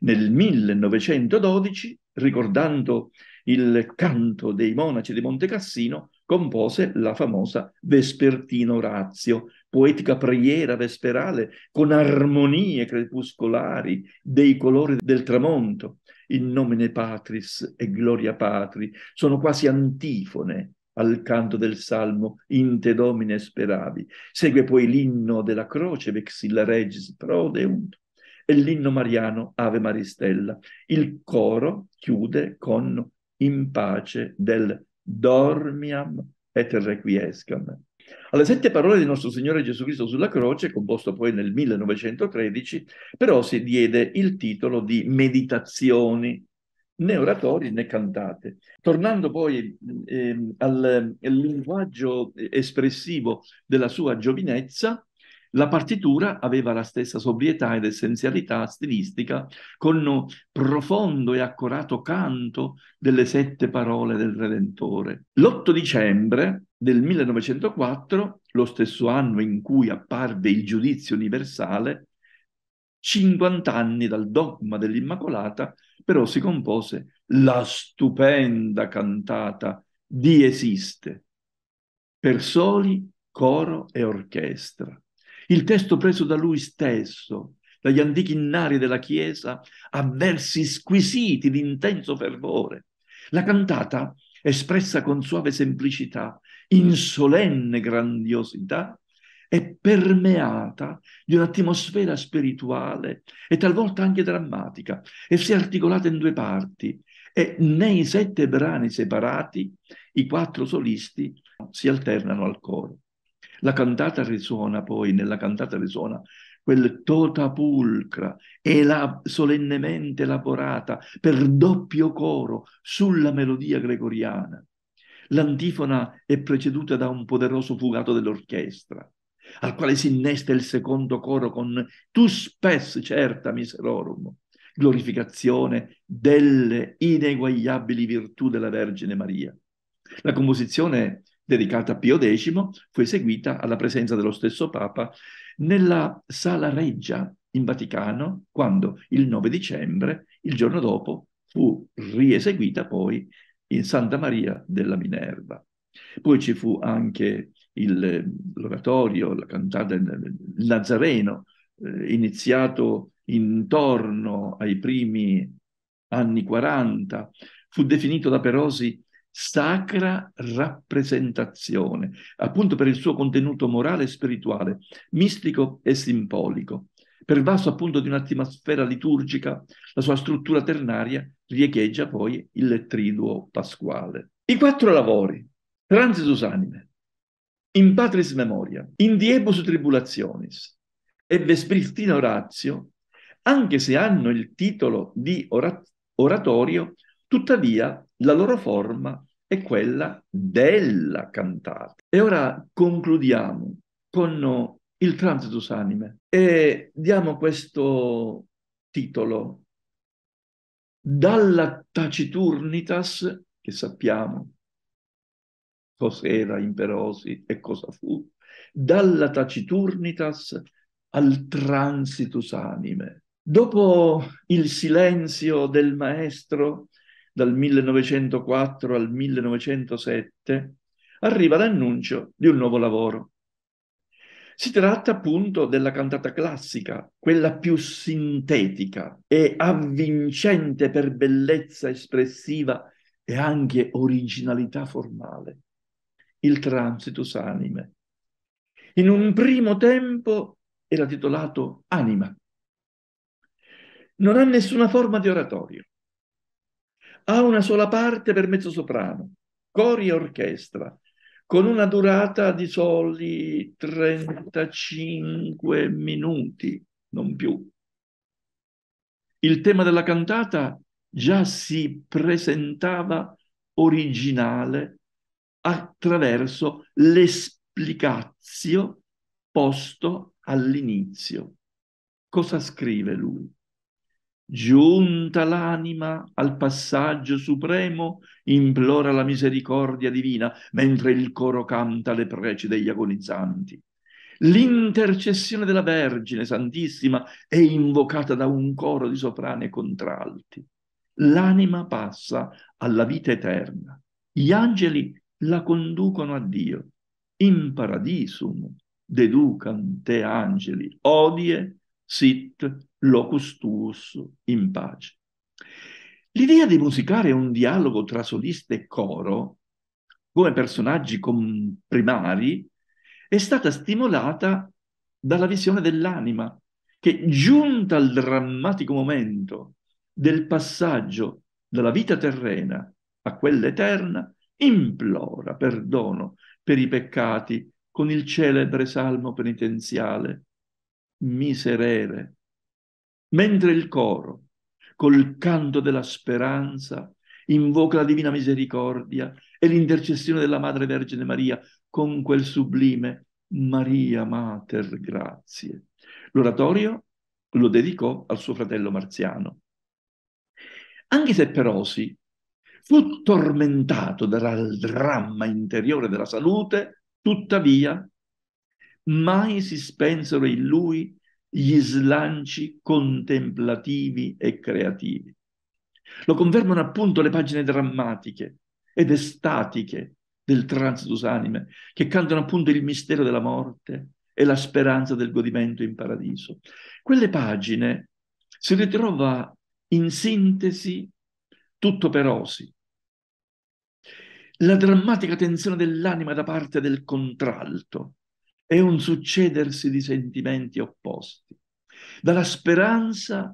Nel 1912, ricordando il canto dei monaci di Monte Cassino, compose la famosa Vespertino Orazio, poetica preghiera vesperale con armonie crepuscolari dei colori del tramonto, in nomine patris e gloria patri, sono quasi antifone al canto del salmo in te domine speravi. Segue poi l'inno della croce vexilla regis prodeunt e l'inno mariano Ave Maristella. Il coro chiude con in pace del dormiam et requiescam. Alle sette parole di nostro Signore Gesù Cristo sulla croce, composto poi nel 1913, però si diede il titolo di Meditazioni, né oratori né cantate. Tornando poi eh, al, al linguaggio espressivo della sua giovinezza, la partitura aveva la stessa sobrietà ed essenzialità stilistica con profondo e accorato canto delle sette parole del Redentore. L'8 dicembre del 1904, lo stesso anno in cui apparve il giudizio universale, 50 anni dal dogma dell'Immacolata, però si compose la stupenda cantata di esiste per soli, coro e orchestra. Il testo preso da lui stesso, dagli antichi innari della Chiesa, ha versi squisiti di intenso fervore. La cantata, espressa con suave semplicità, in solenne grandiosità, è permeata di un'atmosfera spirituale e talvolta anche drammatica, e si è articolata in due parti, e nei sette brani separati i quattro solisti si alternano al coro. La cantata risuona poi, nella cantata risuona quel tota pulcra, la solennemente elaborata per doppio coro sulla melodia gregoriana. L'antifona è preceduta da un poderoso fugato dell'orchestra, al quale si innesta il secondo coro con tu spes certa miserorum, glorificazione delle ineguagliabili virtù della Vergine Maria. La composizione dedicata a Pio X, fu eseguita alla presenza dello stesso Papa nella Sala Reggia in Vaticano, quando il 9 dicembre, il giorno dopo, fu rieseguita poi in Santa Maria della Minerva. Poi ci fu anche il, eh, l'oratorio, la cantata, del Nazareno, eh, iniziato intorno ai primi anni 40, fu definito da Perosi sacra rappresentazione, appunto per il suo contenuto morale e spirituale, mistico e simbolico. Pervaso appunto di un'atmosfera liturgica, la sua struttura ternaria riecheggia poi il triduo pasquale. I quattro lavori, Transitus anime, in patris memoria, in diebus tribulationis e vespristina orazio, anche se hanno il titolo di orat- oratorio, tuttavia la loro forma è quella della cantata. E ora concludiamo con il Transitus Anime e diamo questo titolo dalla taciturnitas che sappiamo cos'era Imperosi e cosa fu, dalla taciturnitas al transitus anime. Dopo il silenzio del maestro dal 1904 al 1907, arriva l'annuncio di un nuovo lavoro. Si tratta appunto della cantata classica, quella più sintetica e avvincente per bellezza espressiva e anche originalità formale, il Transitus Anime. In un primo tempo era titolato Anima. Non ha nessuna forma di oratorio, ha una sola parte per mezzosoprano, cori e orchestra, con una durata di soli 35 minuti, non più. Il tema della cantata già si presentava originale attraverso l'esplicazio posto all'inizio. Cosa scrive lui? giunta l'anima al passaggio supremo, implora la misericordia divina, mentre il coro canta le prece degli agonizzanti. L'intercessione della Vergine Santissima è invocata da un coro di soprane contralti. L'anima passa alla vita eterna. Gli angeli la conducono a Dio. In paradisum deducam te angeli, odie sit locus tuus in pace. L'idea di musicare un dialogo tra solista e coro, come personaggi primari, è stata stimolata dalla visione dell'anima, che giunta al drammatico momento del passaggio dalla vita terrena a quella eterna, implora perdono per i peccati con il celebre salmo penitenziale. Miserere, mentre il coro, col canto della speranza, invoca la divina misericordia e l'intercessione della Madre Vergine Maria con quel sublime Maria Mater Grazie. L'oratorio lo dedicò al suo fratello Marziano. Anche se Perosi fu tormentato dal dramma interiore della salute, tuttavia mai si spensero in lui gli slanci contemplativi e creativi. Lo confermano appunto le pagine drammatiche ed estatiche del Transitus Anime, che cantano appunto il mistero della morte e la speranza del godimento in paradiso. Quelle pagine si ritrova in sintesi tutto per osi. La drammatica tensione dell'anima da parte del contralto, è un succedersi di sentimenti opposti. Dalla speranza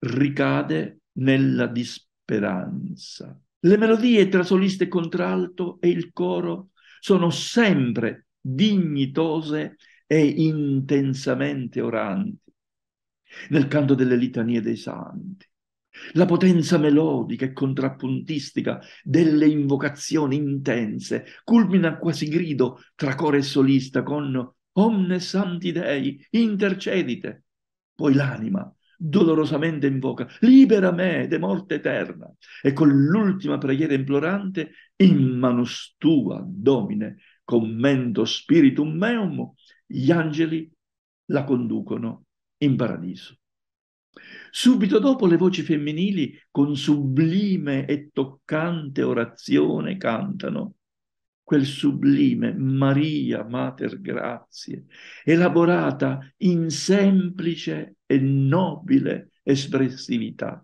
ricade nella disperanza. Le melodie tra solista e contralto e il coro sono sempre dignitose e intensamente oranti. Nel canto delle litanie dei santi, la potenza melodica e contrappuntistica delle invocazioni intense culmina quasi grido tra core e solista con omne santi dei, intercedite. Poi l'anima dolorosamente invoca, libera me de morte eterna, e con l'ultima preghiera implorante, in manus tua, Domine, commendo spiritum meum, gli angeli la conducono in paradiso. Subito dopo le voci femminili con sublime e toccante orazione cantano quel sublime Maria Mater Grazie, elaborata in semplice e nobile espressività.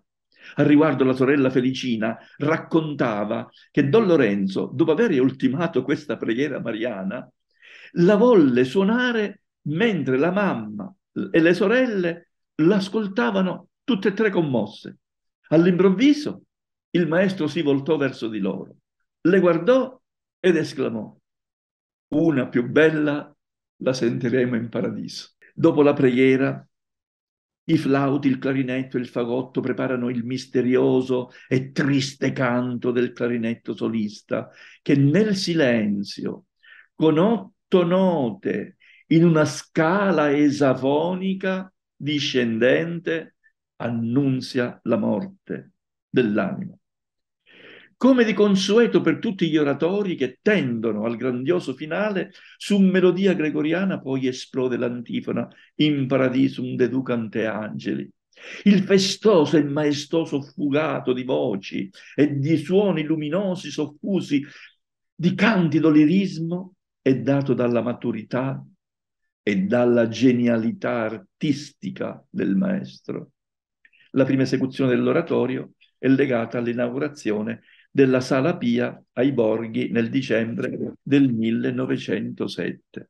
Al riguardo la sorella Felicina raccontava che Don Lorenzo, dopo aver ultimato questa preghiera mariana, la volle suonare mentre la mamma e le sorelle l'ascoltavano tutte e tre commosse. All'improvviso il maestro si voltò verso di loro, le guardò ed esclamò, una più bella la sentiremo in paradiso. Dopo la preghiera, i flauti, il clarinetto e il fagotto preparano il misterioso e triste canto del clarinetto solista, che nel silenzio, con otto note, in una scala esafonica discendente, annunzia la morte dell'anima come di consueto per tutti gli oratori che tendono al grandioso finale, su melodia gregoriana poi esplode l'antifona In paradisum deducante angeli. Il festoso e maestoso fugato di voci e di suoni luminosi soffusi di candido lirismo è dato dalla maturità e dalla genialità artistica del maestro. La prima esecuzione dell'oratorio è legata all'inaugurazione della Sala Pia ai Borghi nel dicembre del 1907.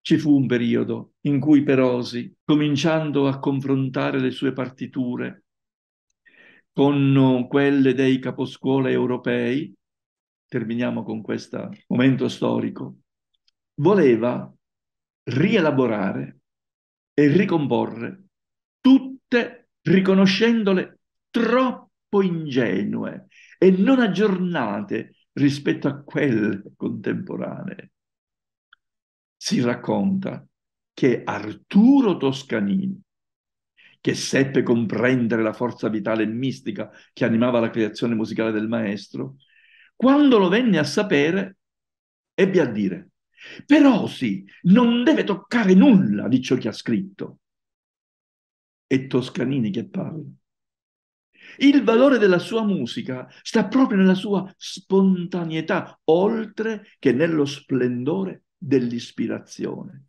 Ci fu un periodo in cui Perosi, cominciando a confrontare le sue partiture con quelle dei caposcuole europei, terminiamo con questo momento storico, voleva rielaborare e ricomporre tutte riconoscendole troppo ingenue e non aggiornate rispetto a quelle contemporanee. Si racconta che Arturo Toscanini, che seppe comprendere la forza vitale e mistica che animava la creazione musicale del maestro, quando lo venne a sapere, ebbe a dire, però sì, non deve toccare nulla di ciò che ha scritto. E Toscanini che parla, il valore della sua musica sta proprio nella sua spontaneità, oltre che nello splendore dell'ispirazione.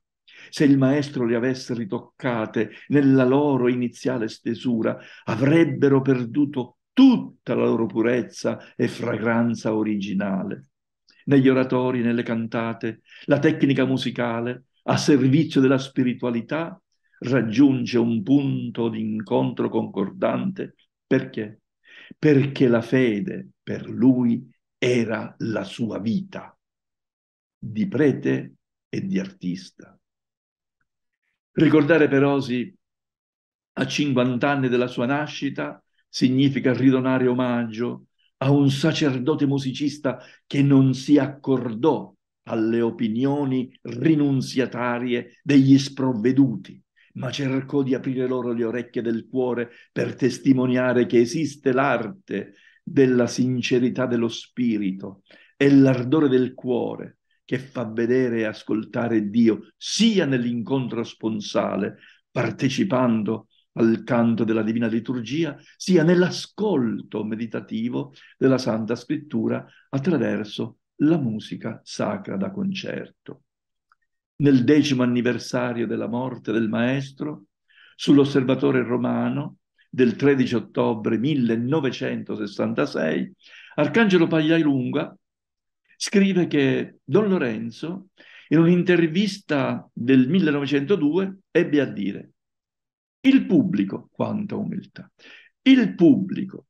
Se il maestro le avesse ritoccate nella loro iniziale stesura, avrebbero perduto tutta la loro purezza e fragranza originale. Negli oratori, nelle cantate, la tecnica musicale, a servizio della spiritualità, raggiunge un punto d'incontro concordante perché? Perché la fede per lui era la sua vita di prete e di artista. Ricordare Perosi a 50 anni della sua nascita significa ridonare omaggio a un sacerdote musicista che non si accordò alle opinioni rinunziatarie degli sprovveduti, ma cercò di aprire loro le orecchie del cuore per testimoniare che esiste l'arte della sincerità dello spirito e l'ardore del cuore che fa vedere e ascoltare Dio sia nell'incontro sponsale, partecipando al canto della Divina Liturgia, sia nell'ascolto meditativo della Santa Scrittura attraverso la musica sacra da concerto nel decimo anniversario della morte del maestro, sull'osservatore romano del 13 ottobre 1966, Arcangelo Pagliailunga scrive che Don Lorenzo, in un'intervista del 1902, ebbe a dire il pubblico, quanta umiltà, il pubblico,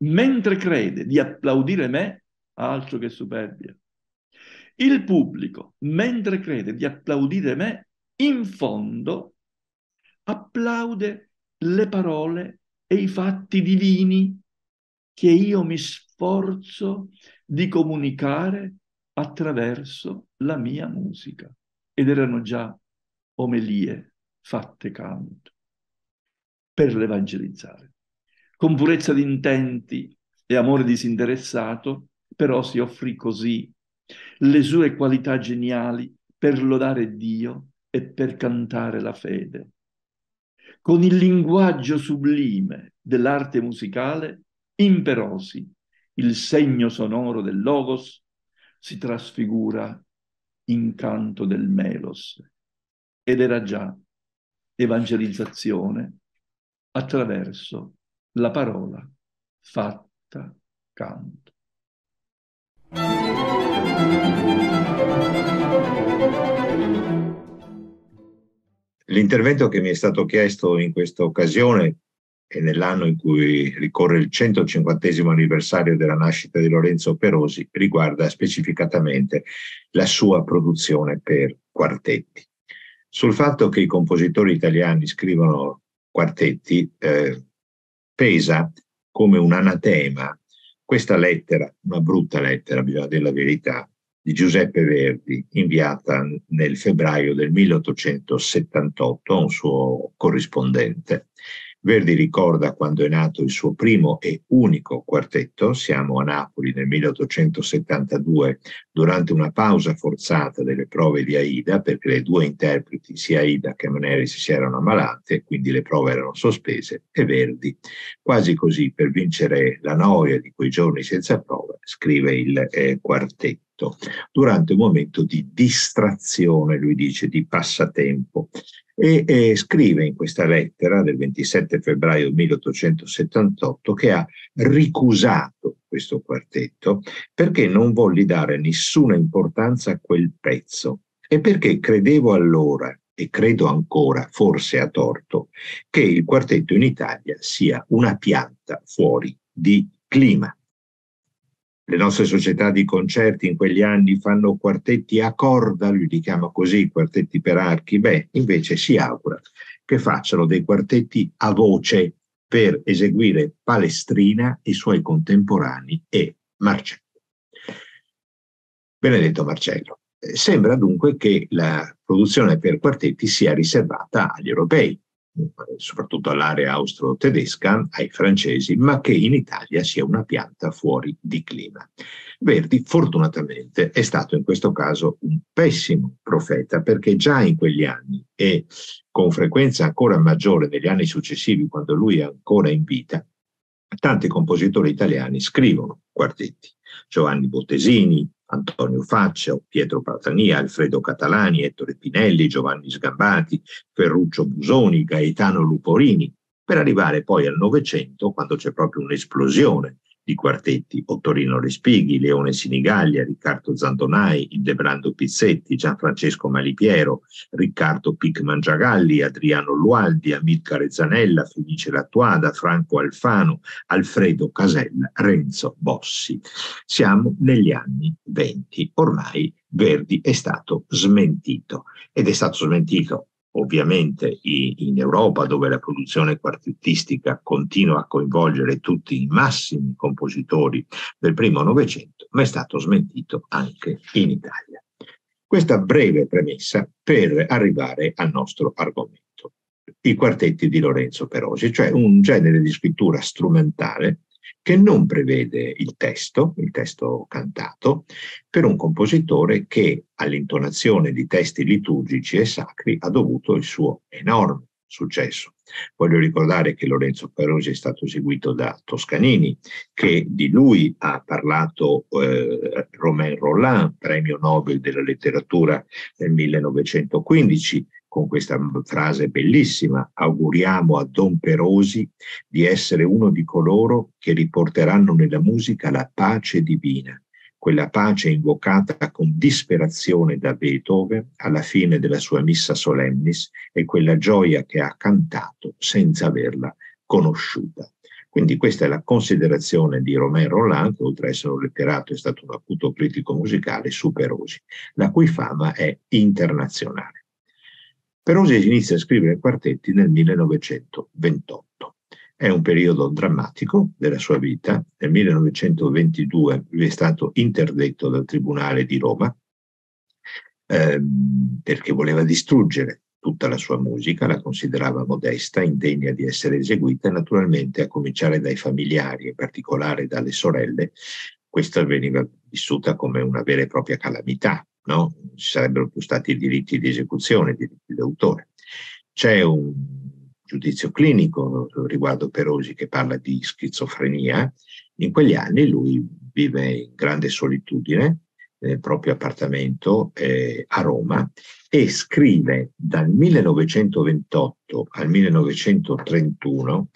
mentre crede di applaudire me, altro che superbia, il pubblico, mentre crede di applaudire me, in fondo applaude le parole e i fatti divini che io mi sforzo di comunicare attraverso la mia musica. Ed erano già omelie fatte canto per l'evangelizzare. Con purezza di intenti e amore disinteressato, però si offrì così le sue qualità geniali per lodare Dio e per cantare la fede. Con il linguaggio sublime dell'arte musicale, imperosi, il segno sonoro del Logos si trasfigura in canto del Melos ed era già evangelizzazione attraverso la parola fatta canto. L'intervento che mi è stato chiesto in questa occasione e nell'anno in cui ricorre il 150 anniversario della nascita di Lorenzo Perosi riguarda specificatamente la sua produzione per quartetti. Sul fatto che i compositori italiani scrivano quartetti eh, pesa come un anatema questa lettera, una brutta lettera, bisogna dire la verità, di Giuseppe Verdi, inviata nel febbraio del 1878 a un suo corrispondente. Verdi ricorda quando è nato il suo primo e unico quartetto, siamo a Napoli nel 1872, durante una pausa forzata delle prove di Aida, perché le due interpreti, sia Aida che Maneris, si erano ammalate, quindi le prove erano sospese, e Verdi, quasi così per vincere la noia di quei giorni senza prove, scrive il eh, quartetto questo durante un momento di distrazione, lui dice, di passatempo. E, e scrive in questa lettera del 27 febbraio 1878 che ha ricusato questo quartetto perché non volli dare nessuna importanza a quel pezzo e perché credevo allora e credo ancora, forse a torto, che il quartetto in Italia sia una pianta fuori di clima le nostre società di concerti in quegli anni fanno quartetti a corda, lui li chiama così, quartetti per archi, beh, invece si augura che facciano dei quartetti a voce per eseguire Palestrina, i suoi contemporanei e Marcello. Benedetto Marcello. Eh, sembra dunque che la produzione per quartetti sia riservata agli europei, soprattutto all'area austro-tedesca, ai francesi, ma che in Italia sia una pianta fuori di clima. Verdi fortunatamente è stato in questo caso un pessimo profeta perché già in quegli anni e con frequenza ancora maggiore negli anni successivi quando lui è ancora in vita, tanti compositori italiani scrivono quartetti. Giovanni Bottesini, Antonio Faccio, Pietro Pratania, Alfredo Catalani, Ettore Pinelli, Giovanni Sgambati, Ferruccio Busoni, Gaetano Luporini, per arrivare poi al Novecento, quando c'è proprio un'esplosione di quartetti Ottorino Respighi, Leone Sinigaglia, Riccardo Zandonai, Ildebrando Pizzetti, Gianfrancesco Malipiero, Riccardo Pic Mangiagalli, Adriano Lualdi, Amilcare Zanella, Felice Lattuada, Franco Alfano, Alfredo Casella, Renzo Bossi. Siamo negli anni venti, ormai Verdi è stato smentito ed è stato smentito ovviamente in Europa dove la produzione quartettistica continua a coinvolgere tutti i massimi compositori del primo Novecento, ma è stato smentito anche in Italia. Questa breve premessa per arrivare al nostro argomento, i quartetti di Lorenzo Perosi, cioè un genere di scrittura strumentale che non prevede il testo, il testo cantato, per un compositore che all'intonazione di testi liturgici e sacri ha dovuto il suo enorme successo. Voglio ricordare che Lorenzo Perosi è stato eseguito da Toscanini, che di lui ha parlato eh, Romain Rolland, premio Nobel della letteratura nel 1915, con questa frase bellissima, auguriamo a Don Perosi di essere uno di coloro che riporteranno nella musica la pace divina, quella pace invocata con disperazione da Beethoven alla fine della sua missa solennis e quella gioia che ha cantato senza averla conosciuta. Quindi questa è la considerazione di Romain Roland, che oltre ad essere un letterato è stato un acuto critico musicale su Perosi, la cui fama è internazionale. Perosesi inizia a scrivere quartetti nel 1928. È un periodo drammatico della sua vita. Nel 1922 lui è stato interdetto dal Tribunale di Roma eh, perché voleva distruggere tutta la sua musica, la considerava modesta, indegna di essere eseguita, naturalmente a cominciare dai familiari, in particolare dalle sorelle, questa veniva vissuta come una vera e propria calamità, no? ci sarebbero più stati diritti di esecuzione, diritti d'autore. C'è un giudizio clinico riguardo Perosi che parla di schizofrenia. In quegli anni lui vive in grande solitudine nel proprio appartamento eh, a Roma e scrive dal 1928 al 1931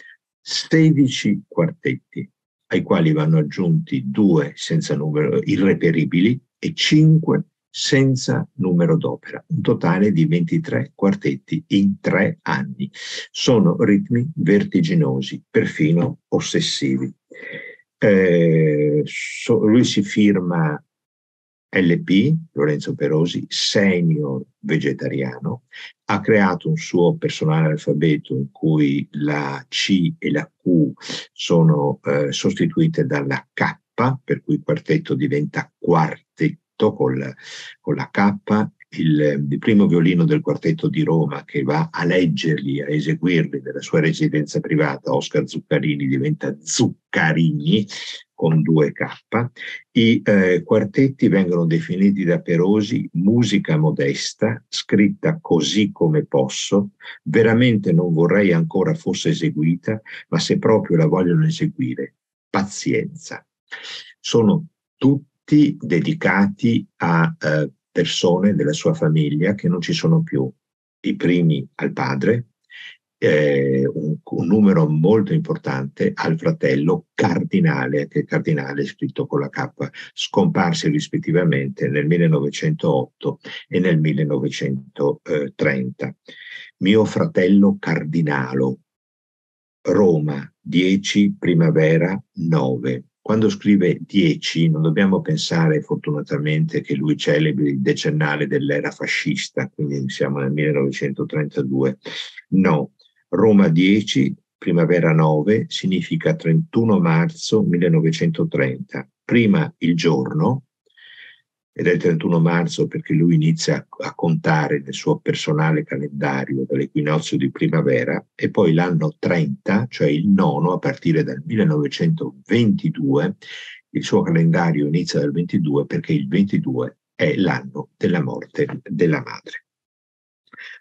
16 quartetti, ai quali vanno aggiunti due senza numero irreperibili e cinque senza numero d'opera, un totale di 23 quartetti in tre anni. Sono ritmi vertiginosi, perfino ossessivi. Eh, so, lui si firma LP, Lorenzo Perosi, senior vegetariano, ha creato un suo personale alfabeto in cui la C e la Q sono eh, sostituite dalla K, per cui quartetto diventa quartetto duetto col, con la K, il, il, primo violino del quartetto di Roma che va a leggerli, a eseguirli nella sua residenza privata, Oscar Zuccarini diventa Zuccarini con due k I eh, quartetti vengono definiti da Perosi musica modesta, scritta così come posso, veramente non vorrei ancora fosse eseguita, ma se proprio la vogliono eseguire, pazienza. Sono tutti progetti dedicati a eh, persone della sua famiglia che non ci sono più, i primi al padre, eh, un, un, numero molto importante al fratello cardinale, che è cardinale scritto con la K, scomparsi rispettivamente nel 1908 e nel 1930. Mio fratello cardinalo, Roma 10, primavera 9. Quando scrive 10 non dobbiamo pensare fortunatamente che lui celebri il decennale dell'era fascista, quindi siamo nel 1932. No, Roma 10, primavera 9, significa 31 marzo 1930, prima il giorno ed è il 31 marzo perché lui inizia a contare nel suo personale calendario dall'equinozio di primavera e poi l'anno 30, cioè il nono, a partire dal 1922, il suo calendario inizia dal 22 perché il 22 è l'anno della morte della madre.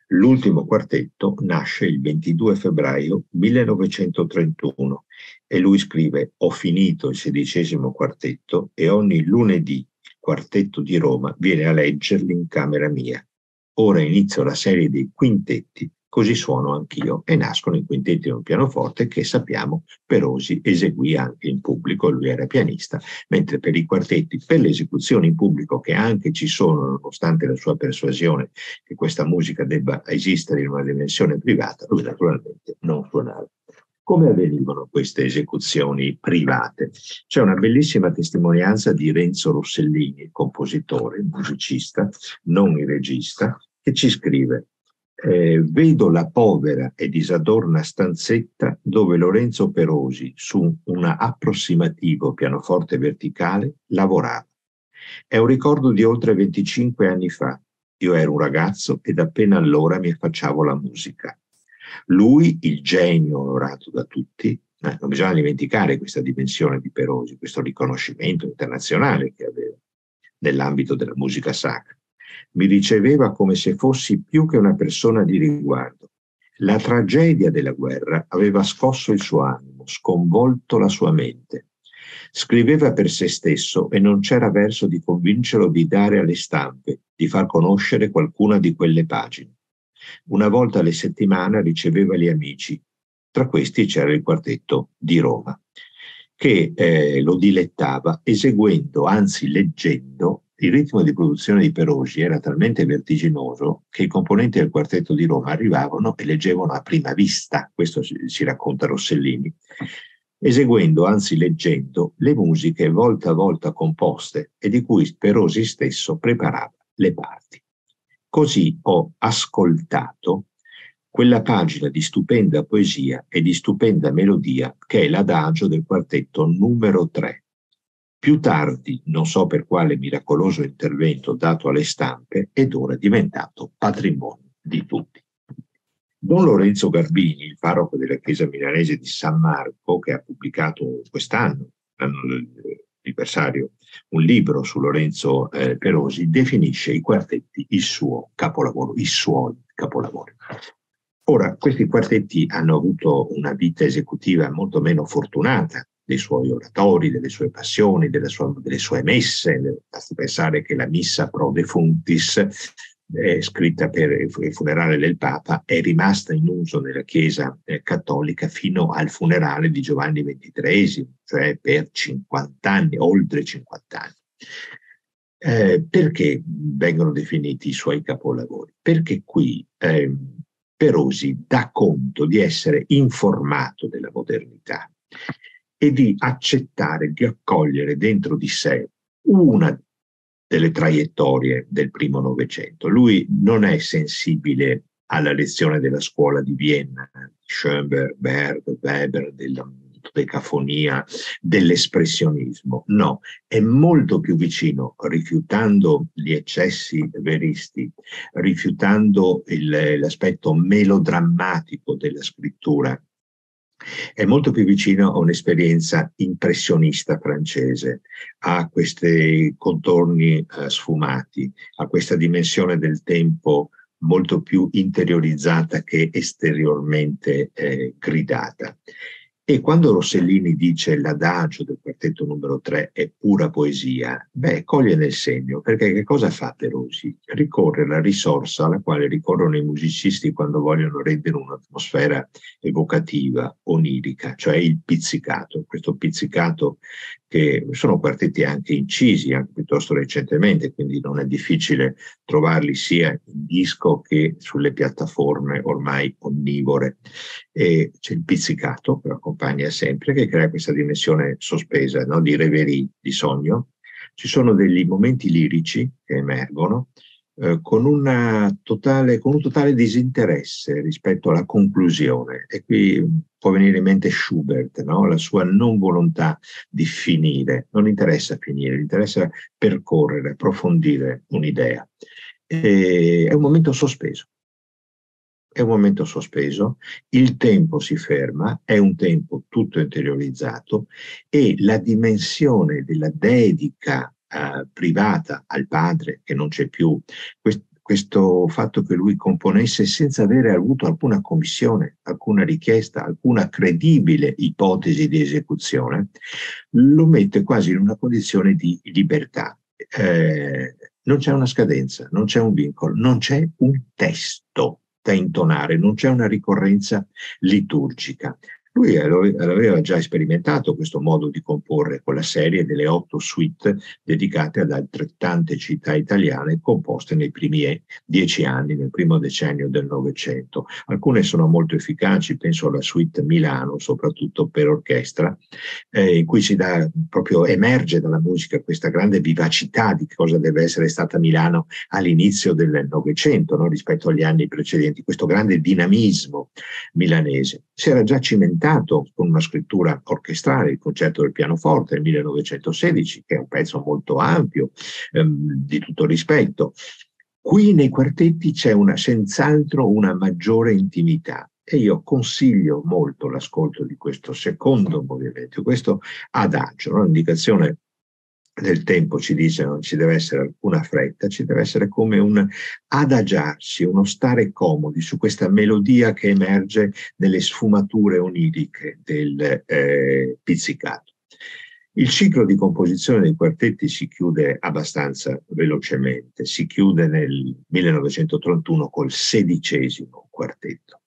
L'ultimo quartetto nasce il 22 febbraio 1931 e lui scrive Ho finito il sedicesimo quartetto e ogni lunedì quartetto di Roma viene a leggerli in camera mia. Ora inizio la serie dei quintetti, così suono anch'io e nascono i quintetti di un pianoforte che sappiamo Perosi eseguì anche in pubblico, lui era pianista, mentre per i quartetti, per le esecuzioni in pubblico che anche ci sono, nonostante la sua persuasione che questa musica debba esistere in una dimensione privata, lui naturalmente non suonava. Come avvenivano queste esecuzioni private? C'è una bellissima testimonianza di Renzo Rossellini, il compositore, il musicista, non il regista, che ci scrive eh, vedo la povera e disadorna stanzetta dove Lorenzo Perosi, su un approssimativo pianoforte verticale, lavorava. È un ricordo di oltre 25 anni fa. Io ero un ragazzo ed appena allora mi affacciavo alla musica. Lui, il genio onorato da tutti, eh, non bisogna dimenticare questa dimensione di Perosi, questo riconoscimento internazionale che aveva nell'ambito della musica sacra. Mi riceveva come se fossi più che una persona di riguardo. La tragedia della guerra aveva scosso il suo animo, sconvolto la sua mente. Scriveva per se stesso e non c'era verso di convincerlo di dare alle stampe, di far conoscere qualcuna di quelle pagine. Una volta alla settimana riceveva gli amici, tra questi c'era il quartetto di Roma, che eh, lo dilettava eseguendo, anzi leggendo, il ritmo di produzione di Perosi era talmente vertiginoso che i componenti del quartetto di Roma arrivavano e leggevano a prima vista, questo si racconta Rossellini, eseguendo, anzi leggendo, le musiche volta a volta composte e di cui Perosi stesso preparava le parti. Così ho ascoltato quella pagina di stupenda poesia e di stupenda melodia che è l'adagio del quartetto numero 3. Più tardi, non so per quale miracoloso intervento dato alle stampe, ed ora è diventato patrimonio di tutti. Don Lorenzo Garbini, il parroco della chiesa milanese di San Marco, che ha pubblicato quest'anno eh, l'anniversario un libro su Lorenzo eh, Perosi, definisce i quartetti il suo capolavoro, i suoi capolavori. Ora, questi quartetti hanno avuto una vita esecutiva molto meno fortunata dei suoi oratori, delle sue passioni, delle sue, delle sue messe. Basta pensare che la missa pro defuntis eh, scritta per il funerale del Papa, è rimasta in uso nella Chiesa eh, cattolica fino al funerale di Giovanni XXIII, cioè per 50 anni, oltre 50 anni. Eh, perché vengono definiti i suoi capolavori? Perché qui ehm, Perosi dà conto di essere informato della modernità e di accettare, di accogliere dentro di sé una delle traiettorie del primo Novecento. Lui non è sensibile alla lezione della scuola di Vienna, di Schoenberg, Berg, Weber, della decafonia, dell'espressionismo. No, è molto più vicino, rifiutando gli eccessi veristi, rifiutando il, l'aspetto melodrammatico della scrittura è molto più vicino a un'esperienza impressionista francese, a questi contorni eh, sfumati, a questa dimensione del tempo molto più interiorizzata che esteriormente eh, gridata. E quando Rossellini dice l'adagio del quartetto numero 3 è pura poesia, beh, coglie nel segno, perché che cosa fa Perosi? Ricorre alla risorsa alla quale ricorrono i musicisti quando vogliono rendere un'atmosfera evocativa, onirica, cioè il pizzicato, questo pizzicato che sono quartetti anche incisi, anche piuttosto recentemente, quindi non è difficile trovarli sia in disco che sulle piattaforme ormai onnivore. E c'è il pizzicato, però accompagna sempre, che crea questa dimensione sospesa no? di reverie, di sogno. Ci sono degli momenti lirici che emergono eh, con, totale, con, un totale disinteresse rispetto alla conclusione. E qui mm, può venire in mente Schubert, no? la sua non volontà di finire. Non interessa finire, interessa percorrere, approfondire un'idea. E è un momento sospeso è un momento sospeso, il tempo si ferma, è un tempo tutto interiorizzato e la dimensione della dedica eh, privata al padre, che non c'è più, quest- questo fatto che lui componesse senza avere avuto alcuna commissione, alcuna richiesta, alcuna credibile ipotesi di esecuzione, lo mette quasi in una condizione di libertà. Eh, non c'è una scadenza, non c'è un vincolo, non c'è un testo da intonare, non c'è una ricorrenza liturgica. Lui aveva già sperimentato questo modo di comporre con la serie delle otto suite dedicate ad altrettante città italiane composte nei primi dieci anni, nel primo decennio del Novecento. Alcune sono molto efficaci, penso alla suite Milano, soprattutto per orchestra, eh, in cui si dà proprio emerge dalla musica questa grande vivacità di cosa deve essere stata Milano all'inizio del Novecento rispetto agli anni precedenti, questo grande dinamismo milanese. Si era già cimentato inventato con una scrittura orchestrale il concetto del pianoforte nel 1916, che è un pezzo molto ampio, ehm, di tutto rispetto. Qui nei quartetti c'è una, senz'altro una maggiore intimità, e io consiglio molto l'ascolto di questo secondo movimento, questo adagio, un'indicazione nel tempo ci dice non ci deve essere alcuna fretta, ci deve essere come un adagiarsi, uno stare comodi su questa melodia che emerge nelle sfumature oniriche del eh, pizzicato. Il ciclo di composizione dei quartetti si chiude abbastanza velocemente, si chiude nel 1931 col sedicesimo quartetto.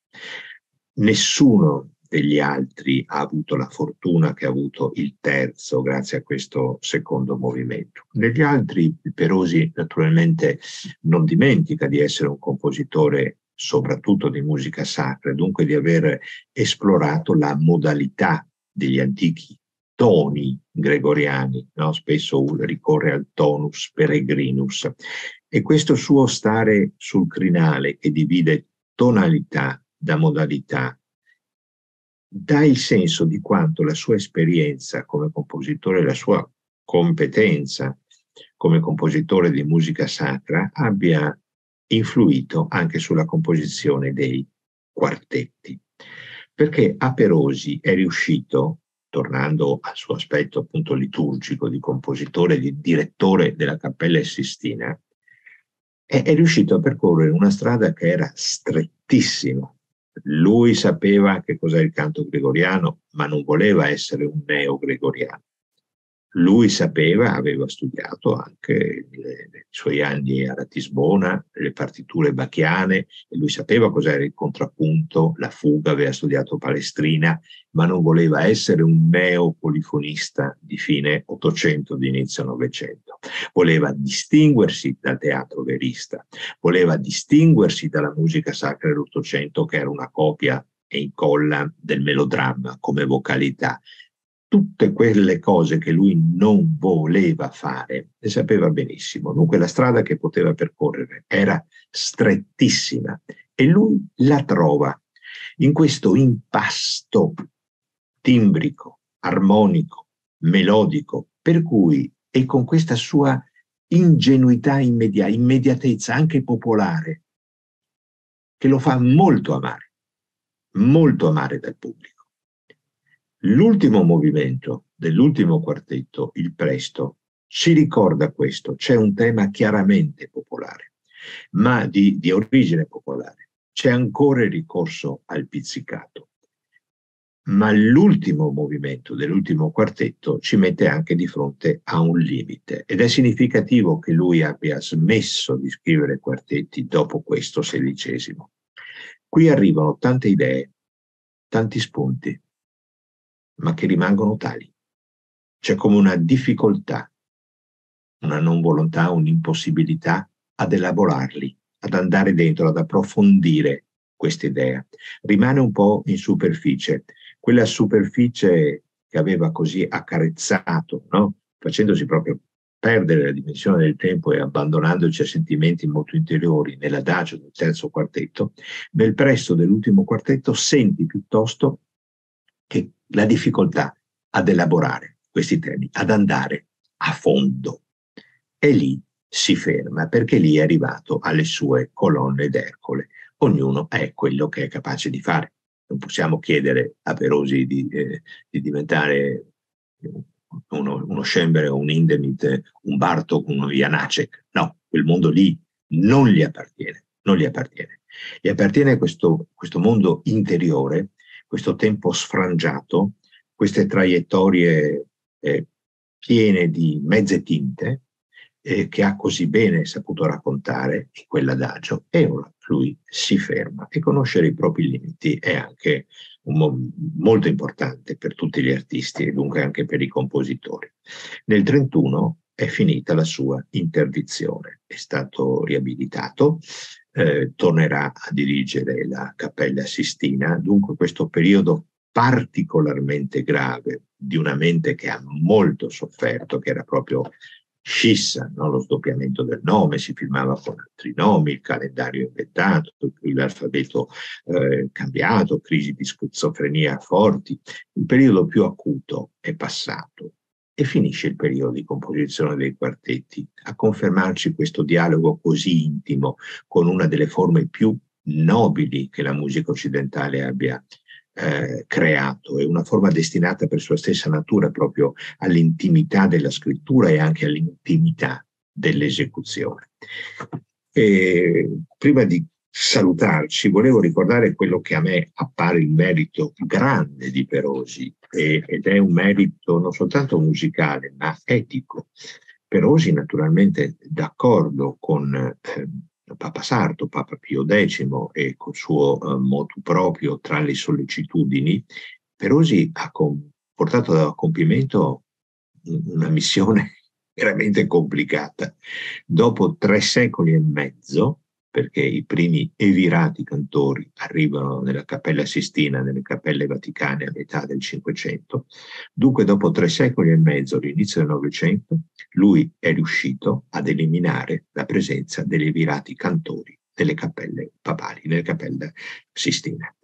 Nessuno degli altri ha avuto la fortuna che ha avuto il terzo grazie a questo secondo movimento. Negli altri Perosi naturalmente non dimentica di essere un compositore soprattutto di musica sacra, dunque di aver esplorato la modalità degli antichi toni gregoriani, no? spesso ricorre al tonus peregrinus. E questo suo stare sul crinale che divide tonalità da modalità dà il senso di quanto la sua esperienza come compositore, la sua competenza come compositore di musica sacra abbia influito anche sulla composizione dei quartetti. Perché Aperosi è riuscito, tornando al suo aspetto appunto liturgico di compositore, di direttore della Cappella Sistina, è, è riuscito a percorrere una strada che era strettissima lui sapeva che cos'è il canto gregoriano, ma non voleva essere un neo-gregoriano. Lui sapeva, aveva studiato anche nei suoi anni a Ratisbona le partiture bachiane e lui sapeva cos'era il contrappunto, la fuga, aveva studiato Palestrina, ma non voleva essere un neopolifonista di fine Ottocento, di inizio Novecento. Voleva distinguersi dal teatro verista, voleva distinguersi dalla musica sacra dell'Ottocento che era una copia e incolla del melodramma come vocalità tutte quelle cose che lui non voleva fare, ne sapeva benissimo. Dunque la strada che poteva percorrere era strettissima e lui la trova in questo impasto timbrico, armonico, melodico, per cui e con questa sua ingenuità immediata, immediatezza anche popolare, che lo fa molto amare, molto amare dal pubblico. L'ultimo movimento dell'ultimo quartetto, il presto, ci ricorda questo, c'è un tema chiaramente popolare, ma di, di origine popolare. C'è ancora il ricorso al pizzicato, ma l'ultimo movimento dell'ultimo quartetto ci mette anche di fronte a un limite ed è significativo che lui abbia smesso di scrivere quartetti dopo questo sedicesimo. Qui arrivano tante idee, tanti spunti, ma che rimangono tali. C'è come una difficoltà, una non volontà, un'impossibilità ad elaborarli, ad andare dentro, ad approfondire questa idea. Rimane un po' in superficie, quella superficie che aveva così accarezzato, no? facendosi proprio perdere la dimensione del tempo e abbandonandoci a sentimenti molto interiori nell'adagio del terzo quartetto, nel presto dell'ultimo quartetto senti piuttosto che la difficoltà ad elaborare questi temi, ad andare a fondo. E lì si ferma perché lì è arrivato alle sue colonne d'Ercole. Ognuno è quello che è capace di fare. Non possiamo chiedere a Perosi di, eh, di diventare uno, uno Scembere, un Indemit, un Bartok, uno Janacek. No, quel mondo lì non gli appartiene, non gli appartiene. Gli appartiene questo, questo mondo interiore questo tempo sfrangiato, queste traiettorie eh, piene di mezze tinte eh, che ha così bene saputo raccontare in quell'adagio e ora lui si ferma e conoscere i propri limiti è anche mo- molto importante per tutti gli artisti e dunque anche per i compositori. Nel 1931 è finita la sua interdizione, è stato riabilitato eh, tornerà a dirigere la Cappella Sistina. Dunque questo periodo particolarmente grave di una mente che ha molto sofferto, che era proprio scissa, no? lo sdoppiamento del nome, si firmava con altri nomi, il calendario inventato, l'alfabeto eh, cambiato, crisi di schizofrenia forti. Il periodo più acuto è passato e finisce il periodo di composizione dei quartetti. A confermarci questo dialogo così intimo con una delle forme più nobili che la musica occidentale abbia eh, creato, è una forma destinata per sua stessa natura proprio all'intimità della scrittura e anche all'intimità dell'esecuzione. E prima di salutarci, volevo ricordare quello che a me appare il merito grande di Perosi e, ed è un merito non soltanto musicale ma etico. Perosi naturalmente d'accordo con eh, Papa Sarto, Papa Pio X e col suo eh, motu proprio tra le sollecitudini, Perosi ha com- portato a compimento una missione veramente complicata. Dopo tre secoli e mezzo, perché i primi evirati cantori arrivano nella Cappella Sistina, nelle Cappelle Vaticane a metà del Cinquecento. Dunque, dopo tre secoli e mezzo, all'inizio del Novecento, lui è riuscito ad eliminare la presenza degli evirati cantori nelle cappelle papali, nelle cappelle Sistina.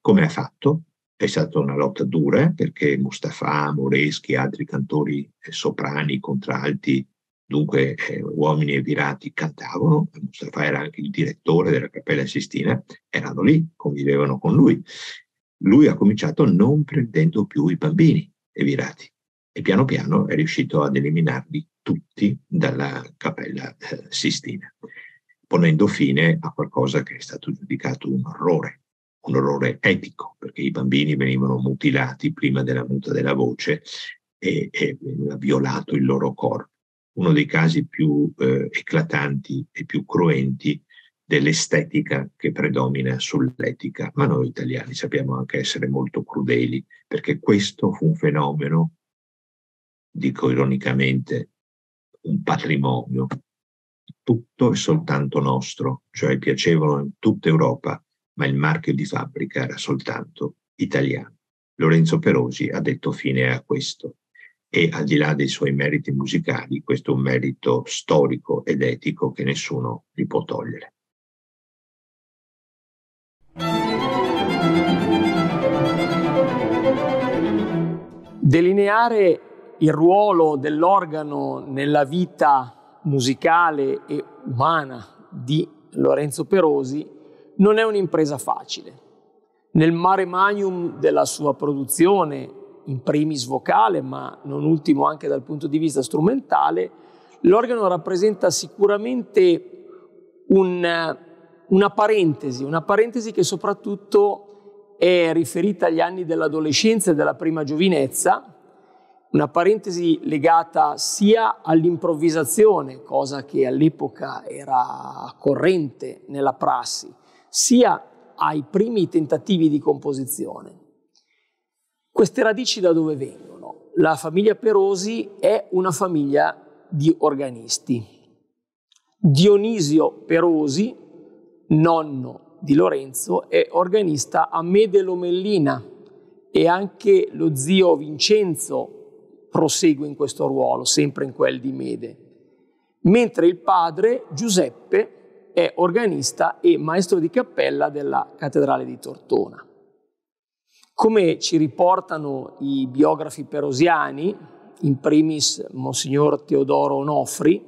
Come ha fatto? È stata una lotta dura perché Mustafa, Moreschi, e altri cantori soprani, contralti, Dunque, eh, uomini e pirati cantavano, Mustafa era anche il direttore della Cappella Sistina, erano lì, convivevano con lui. Lui ha cominciato non prendendo più i bambini e virati e piano piano è riuscito ad eliminarli tutti dalla Cappella eh, Sistina, ponendo fine a qualcosa che è stato giudicato un orrore, un orrore etico, perché i bambini venivano mutilati prima della muta della voce e, e veniva violato il loro corpo uno dei casi più eh, eclatanti e più cruenti dell'estetica che predomina sull'etica, ma noi italiani sappiamo anche essere molto crudeli, perché questo fu un fenomeno, dico ironicamente, un patrimonio tutto e soltanto nostro, cioè piacevano in tutta Europa, ma il marchio di fabbrica era soltanto italiano. Lorenzo Perosi ha detto fine a questo e al di là dei suoi meriti musicali, questo è un merito storico ed etico che nessuno gli può togliere. Delineare il ruolo dell'organo nella vita musicale e umana di Lorenzo Perosi non è un'impresa facile. Nel mare magnum della sua produzione in primis vocale, ma non ultimo anche dal punto di vista strumentale, l'organo rappresenta sicuramente un, una parentesi, una parentesi che soprattutto è riferita agli anni dell'adolescenza e della prima giovinezza, una parentesi legata sia all'improvvisazione, cosa che all'epoca era corrente nella prassi, sia ai primi tentativi di composizione. Queste radici da dove vengono? La famiglia Perosi è una famiglia di organisti. Dionisio Perosi, nonno di Lorenzo, è organista a Medelomellina e anche lo zio Vincenzo prosegue in questo ruolo, sempre in quel di Mede, mentre il padre Giuseppe è organista e maestro di cappella della cattedrale di Tortona. Come ci riportano i biografi perosiani, in primis Monsignor Teodoro Onofri,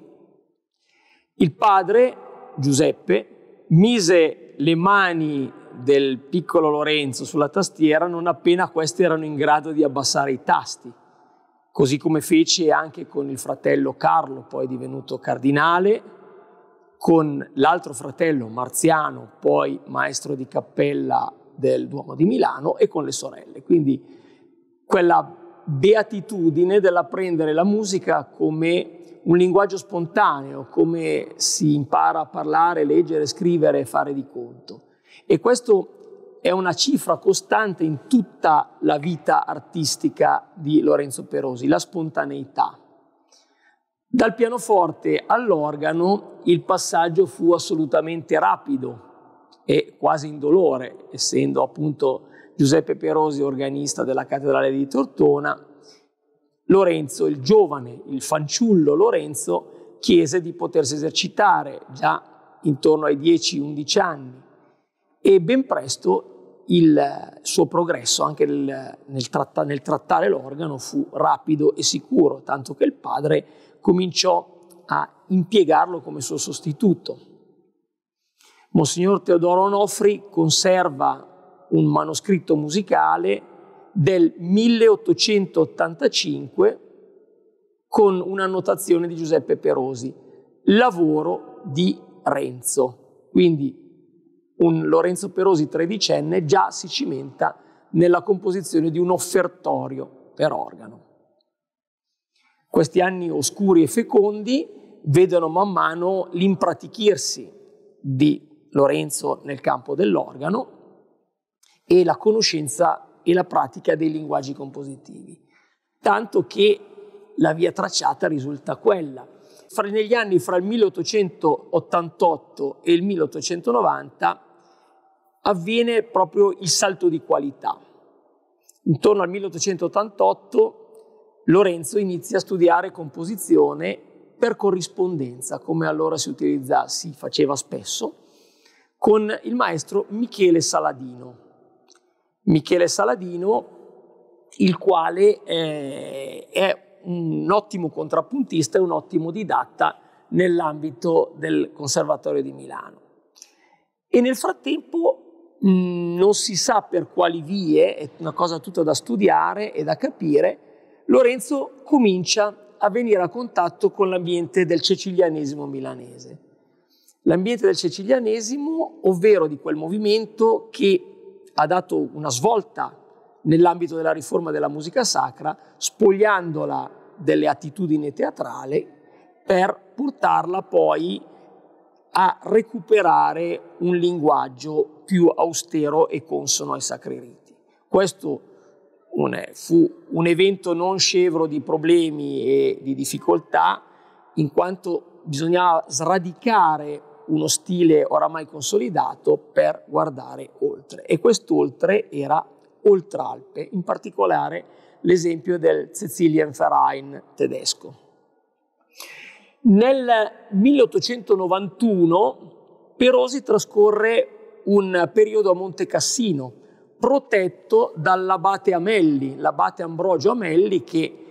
il padre, Giuseppe, mise le mani del piccolo Lorenzo sulla tastiera non appena questi erano in grado di abbassare i tasti, così come fece anche con il fratello Carlo, poi divenuto cardinale, con l'altro fratello Marziano, poi maestro di cappella del Duomo di Milano e con le sorelle. Quindi quella beatitudine dell'apprendere la musica come un linguaggio spontaneo, come si impara a parlare, leggere, scrivere e fare di conto. E questo è una cifra costante in tutta la vita artistica di Lorenzo Perosi, la spontaneità. Dal pianoforte all'organo il passaggio fu assolutamente rapido, quasi indolore, essendo appunto Giuseppe Perosi organista della cattedrale di Tortona, Lorenzo, il giovane, il fanciullo Lorenzo, chiese di potersi esercitare già intorno ai 10-11 anni e ben presto il suo progresso anche nel, nel, tratta, nel trattare l'organo fu rapido e sicuro, tanto che il padre cominciò a impiegarlo come suo sostituto. Monsignor Teodoro Onofri conserva un manoscritto musicale del 1885 con un'annotazione di Giuseppe Perosi, lavoro di Renzo. Quindi un Lorenzo Perosi tredicenne già si cimenta nella composizione di un offertorio per organo. Questi anni oscuri e fecondi vedono man mano l'impratichirsi di Lorenzo nel campo dell'organo, e la conoscenza e la pratica dei linguaggi compositivi. Tanto che la via tracciata risulta quella. Fra, negli anni fra il 1888 e il 1890 avviene proprio il salto di qualità. Intorno al 1888 Lorenzo inizia a studiare composizione per corrispondenza, come allora si, utilizza, si faceva spesso, con il maestro Michele Saladino. Michele Saladino, il quale eh, è un ottimo contrappuntista e un ottimo didatta nell'ambito del Conservatorio di Milano. E nel frattempo mm, non si sa per quali vie, è una cosa tutta da studiare e da capire, Lorenzo comincia a venire a contatto con l'ambiente del cecilianesimo milanese l'ambiente del cecilianesimo, ovvero di quel movimento che ha dato una svolta nell'ambito della riforma della musica sacra, spogliandola delle attitudini teatrali per portarla poi a recuperare un linguaggio più austero e consono ai sacri riti. Questo fu un evento non scevro di problemi e di difficoltà, in quanto bisognava sradicare uno stile oramai consolidato per guardare oltre. E quest'oltre era Oltralpe, in particolare l'esempio del Sicilian tedesco. Nel 1891 Perosi trascorre un periodo a Monte Cassino, protetto dall'abate Amelli, l'abate Ambrogio Amelli che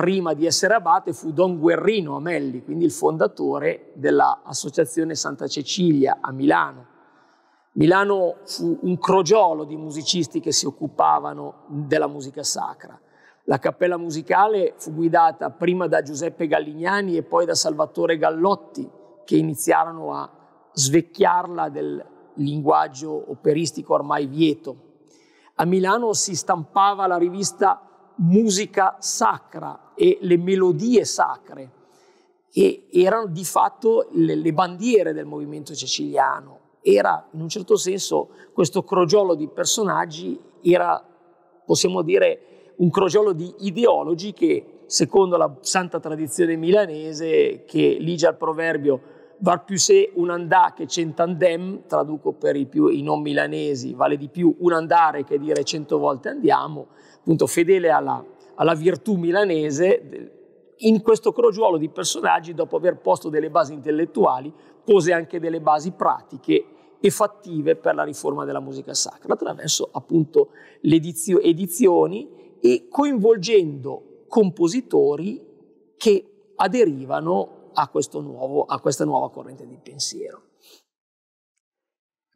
prima di essere abate fu Don Guerrino Amelli, quindi il fondatore dell'Associazione Santa Cecilia a Milano. Milano fu un crogiolo di musicisti che si occupavano della musica sacra. La cappella musicale fu guidata prima da Giuseppe Gallignani e poi da Salvatore Gallotti, che iniziarono a svecchiarla del linguaggio operistico ormai vieto. A Milano si stampava la rivista musica sacra e le melodie sacre e erano di fatto le, le bandiere del movimento ceciliano. Era in un certo senso questo crogiolo di personaggi, era possiamo dire un crogiolo di ideologi che secondo la santa tradizione milanese che ligia al proverbio var più se un andà che cent'andem, traduco per i, più, i non milanesi, vale di più un andare che dire cento volte andiamo, appunto fedele alla, alla virtù milanese, in questo crogiolo di personaggi, dopo aver posto delle basi intellettuali, pose anche delle basi pratiche e fattive per la riforma della musica sacra, attraverso appunto le edizio- edizioni e coinvolgendo compositori che aderivano a, nuovo, a questa nuova corrente di pensiero.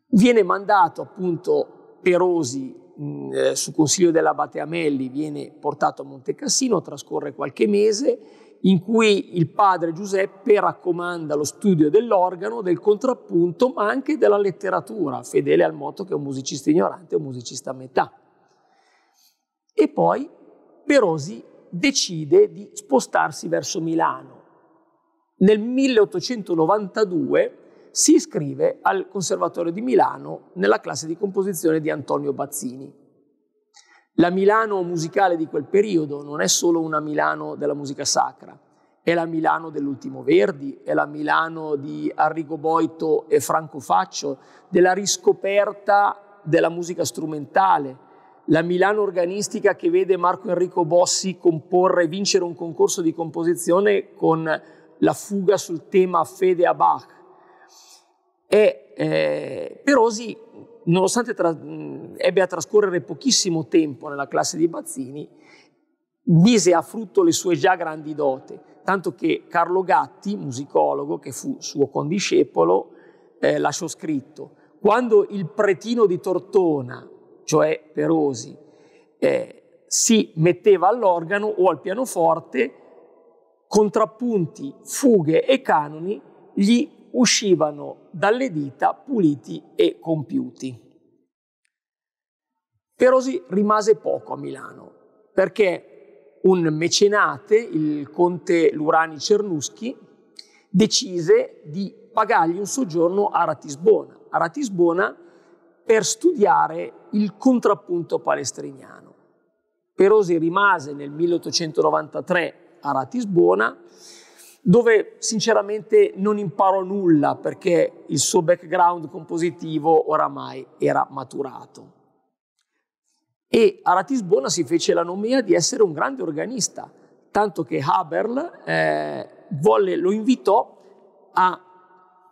Viene mandato appunto Perosi mh, eh, su consiglio dell'Abate Amelli viene portato a Monte Cassino, trascorre qualche mese in cui il padre Giuseppe raccomanda lo studio dell'organo, del contrappunto, ma anche della letteratura, fedele al motto che un musicista ignorante è un musicista a metà. E poi Perosi decide di spostarsi verso Milano. Nel 1892 si iscrive al Conservatorio di Milano nella classe di composizione di Antonio Bazzini. La Milano musicale di quel periodo non è solo una Milano della musica sacra, è la Milano dell'Ultimo Verdi, è la Milano di Arrigo Boito e Franco Faccio, della riscoperta della musica strumentale, la Milano organistica che vede Marco Enrico Bossi comporre e vincere un concorso di composizione con la fuga sul tema Fede a Bach, e eh, Perosi, nonostante tra, ebbe a trascorrere pochissimo tempo nella classe di Bazzini, mise a frutto le sue già grandi dote, tanto che Carlo Gatti, musicologo, che fu suo condiscepolo, eh, lasciò scritto, quando il pretino di Tortona, cioè Perosi, eh, si metteva all'organo o al pianoforte, contrappunti, fughe e canoni gli uscivano dalle dita puliti e compiuti. Perosi rimase poco a Milano perché un mecenate, il conte Lurani Cernuschi, decise di pagargli un soggiorno a Ratisbona, a Ratisbona per studiare il contrappunto palestriniano. Perosi rimase nel 1893 a Ratisbona dove sinceramente non imparò nulla perché il suo background compositivo oramai era maturato. E a Ratisbona si fece la nomea di essere un grande organista, tanto che Haberl eh, volle, lo invitò a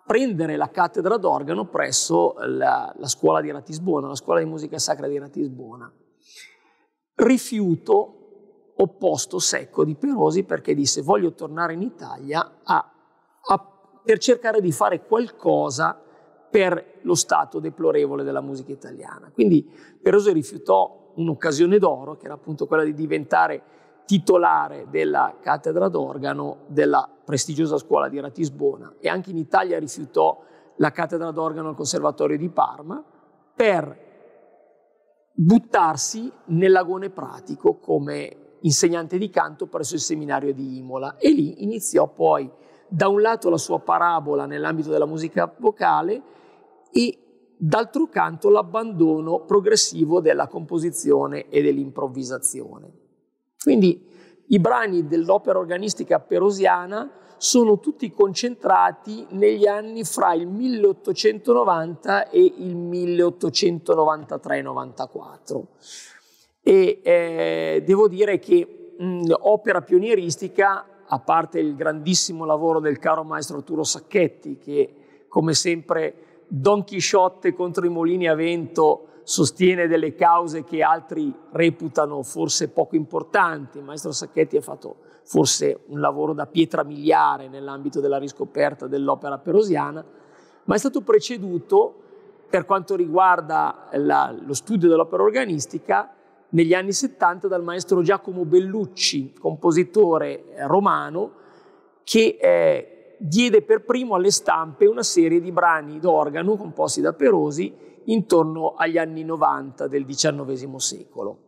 prendere la cattedra d'organo presso la, la scuola di Ratisbona, la scuola di musica sacra di Ratisbona. Rifiuto opposto, secco, di Perosi, perché disse voglio tornare in Italia a, a, per cercare di fare qualcosa per lo stato deplorevole della musica italiana. Quindi Perosi rifiutò un'occasione d'oro, che era appunto quella di diventare titolare della cattedra d'organo della prestigiosa scuola di Ratisbona e anche in Italia rifiutò la cattedra d'organo al Conservatorio di Parma per buttarsi nell'agone pratico come insegnante di canto presso il seminario di Imola e lì iniziò poi da un lato la sua parabola nell'ambito della musica vocale e d'altro canto l'abbandono progressivo della composizione e dell'improvvisazione. Quindi i brani dell'opera organistica perosiana sono tutti concentrati negli anni fra il 1890 e il 1893-94 e eh, devo dire che mh, mm, opera pionieristica, a parte il grandissimo lavoro del caro maestro Arturo Sacchetti, che come sempre Don Chisciotte contro i mulini a vento sostiene delle cause che altri reputano forse poco importanti. Il maestro Sacchetti ha fatto forse un lavoro da pietra miliare nell'ambito della riscoperta dell'opera perosiana, ma è stato preceduto per quanto riguarda la, lo studio dell'opera organistica negli anni 70 dal maestro Giacomo Bellucci, compositore eh, romano, che eh, diede per primo alle stampe una serie di brani d'organo composti da Perosi intorno agli anni 90 del XIX secolo.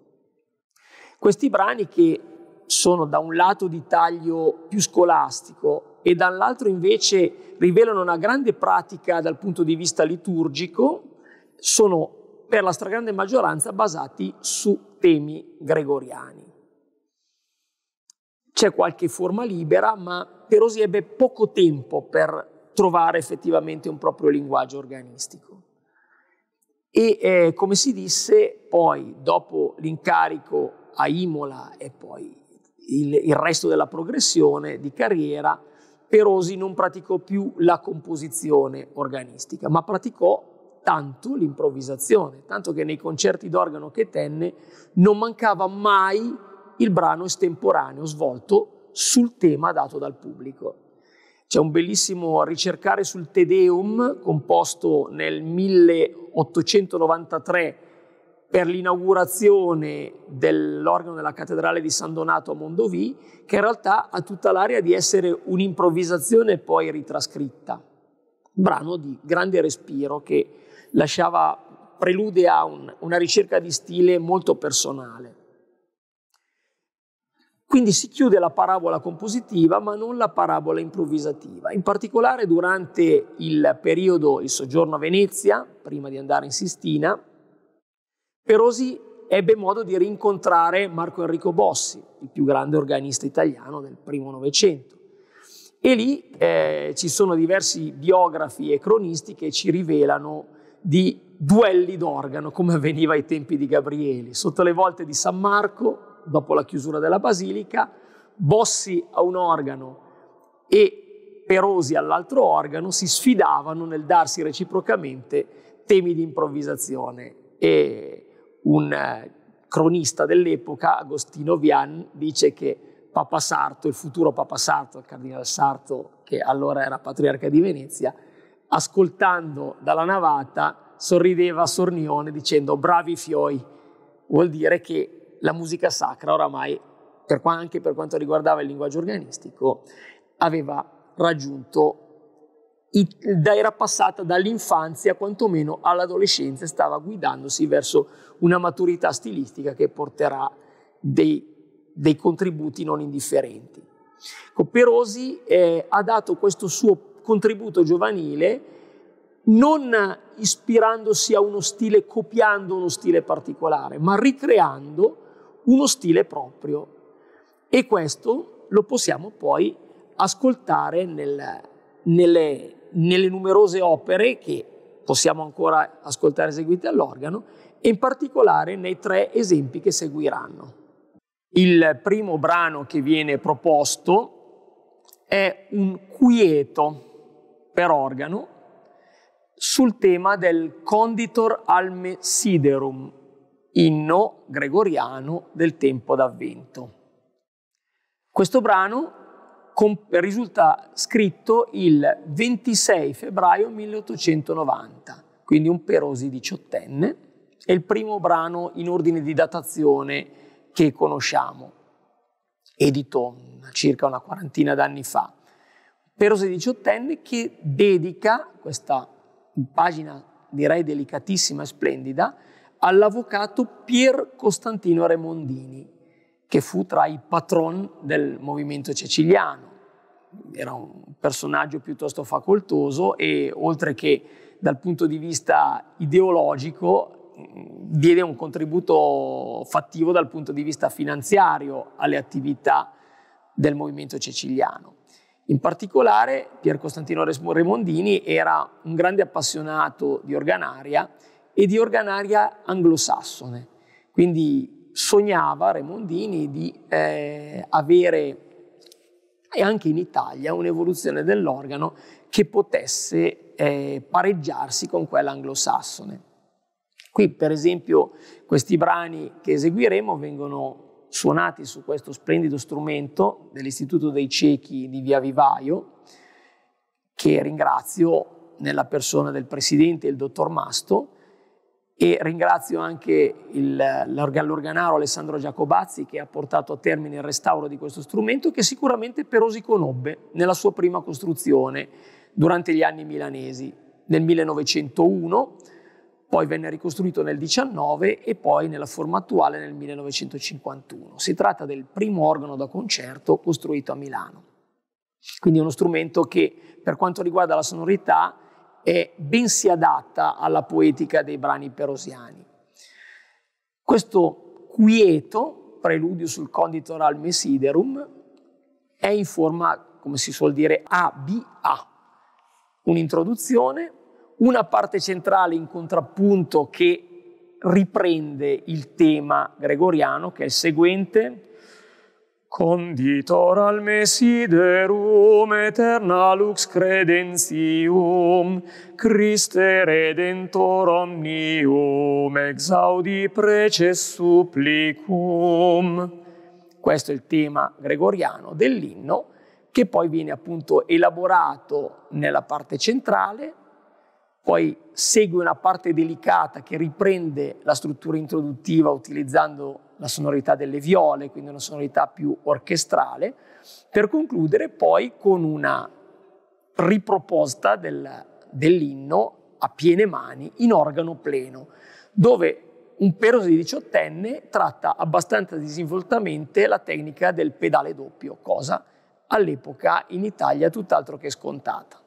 Questi brani che sono da un lato di taglio più scolastico e dall'altro invece rivelano una grande pratica dal punto di vista liturgico, sono per la stragrande maggioranza basati su temi gregoriani. C'è qualche forma libera, ma Perosi ebbe poco tempo per trovare effettivamente un proprio linguaggio organistico. E eh, come si disse, poi dopo l'incarico a Imola e poi il, il resto della progressione di carriera, Perosi non praticò più la composizione organistica, ma praticò tanto l'improvvisazione, tanto che nei concerti d'organo che tenne non mancava mai il brano estemporaneo svolto sul tema dato dal pubblico. C'è un bellissimo ricercare sul Te Deum composto nel 1893 per l'inaugurazione dell'organo della cattedrale di San Donato a Mondovì, che in realtà ha tutta l'aria di essere un'improvvisazione poi ritrascritta. brano di grande respiro che lasciava prelude a un, una ricerca di stile molto personale. Quindi si chiude la parabola compositiva ma non la parabola improvvisativa. In particolare durante il periodo, il soggiorno a Venezia, prima di andare in Sistina, Perosi ebbe modo di rincontrare Marco Enrico Bossi, il più grande organista italiano del primo Novecento. E lì eh, ci sono diversi biografi e cronisti che ci rivelano di duelli d'organo, come avveniva ai tempi di Gabrieli. Sotto le volte di San Marco, dopo la chiusura della basilica, Bossi a un organo e Perosi all'altro organo si sfidavano nel darsi reciprocamente temi di improvvisazione e un eh, cronista dell'epoca, Agostino Vian, dice che Papa Sarto, il futuro Papa Sarto, il cardinale Sarto che allora era patriarca di Venezia, ascoltando dalla navata, sorrideva a Sornione dicendo bravi fioi, vuol dire che la musica sacra oramai, per, anche per quanto riguardava il linguaggio organistico, aveva raggiunto era passata dall'infanzia quantomeno all'adolescenza e stava guidandosi verso una maturità stilistica che porterà dei, dei contributi non indifferenti. Copperosi eh, ha dato questo suo contributo giovanile non ispirandosi a uno stile, copiando uno stile particolare, ma ricreando uno stile proprio. E questo lo possiamo poi ascoltare nel, nelle, nelle numerose opere che possiamo ancora ascoltare eseguite all'organo e in particolare nei tre esempi che seguiranno. Il primo brano che viene proposto è un quieto per organo sul tema del Conditor Alme Siderum, inno gregoriano del tempo d'avvento. Questo brano risulta scritto il 26 febbraio 1890, quindi un Perosi diciottenne, è il primo brano in ordine di datazione che conosciamo, edito circa una quarantina d'anni fa perose diciottenne che dedica questa pagina direi delicatissima e splendida all'avvocato Pier Costantino Remondini, che fu tra i patron del movimento ceciliano. Era un personaggio piuttosto facoltoso e oltre che dal punto di vista ideologico diede un contributo fattivo dal punto di vista finanziario alle attività del movimento ceciliano. In particolare Pier Costantino Remondini era un grande appassionato di organaria e di organaria anglosassone, quindi sognava Remondini di eh, avere anche in Italia un'evoluzione dell'organo che potesse eh, pareggiarsi con quella anglosassone. Qui per esempio questi brani che eseguiremo vengono suonati su questo splendido strumento dell'Istituto dei Ciechi di Via Vivaio, che ringrazio nella persona del presidente, il dottor Masto, e ringrazio anche il, l'organaro Alessandro Giacobazzi che ha portato a termine il restauro di questo strumento che sicuramente Perosi conobbe nella sua prima costruzione durante gli anni milanesi nel 1901 poi venne ricostruito nel 19 e poi nella forma attuale nel 1951. Si tratta del primo organo da concerto costruito a Milano. Quindi uno strumento che per quanto riguarda la sonorità è ben si adatta alla poetica dei brani perosiani. Questo quieto, preludio sul conditor al mesiderum, è in forma, come si suol dire, ABA, un'introduzione, una parte centrale in contrappunto che riprende il tema gregoriano, che è il seguente. Conditor al Messiderum eterna lux credentium, Christe Redentor omnium, exaudi preces supplicum. Questo è il tema gregoriano dell'inno, che poi viene appunto elaborato nella parte centrale, poi segue una parte delicata che riprende la struttura introduttiva utilizzando la sonorità delle viole, quindi una sonorità più orchestrale, per concludere poi con una riproposta del, dell'inno a piene mani in organo pleno, dove un peroso di diciottenne tratta abbastanza disinvoltamente la tecnica del pedale doppio, cosa all'epoca in Italia tutt'altro che scontata.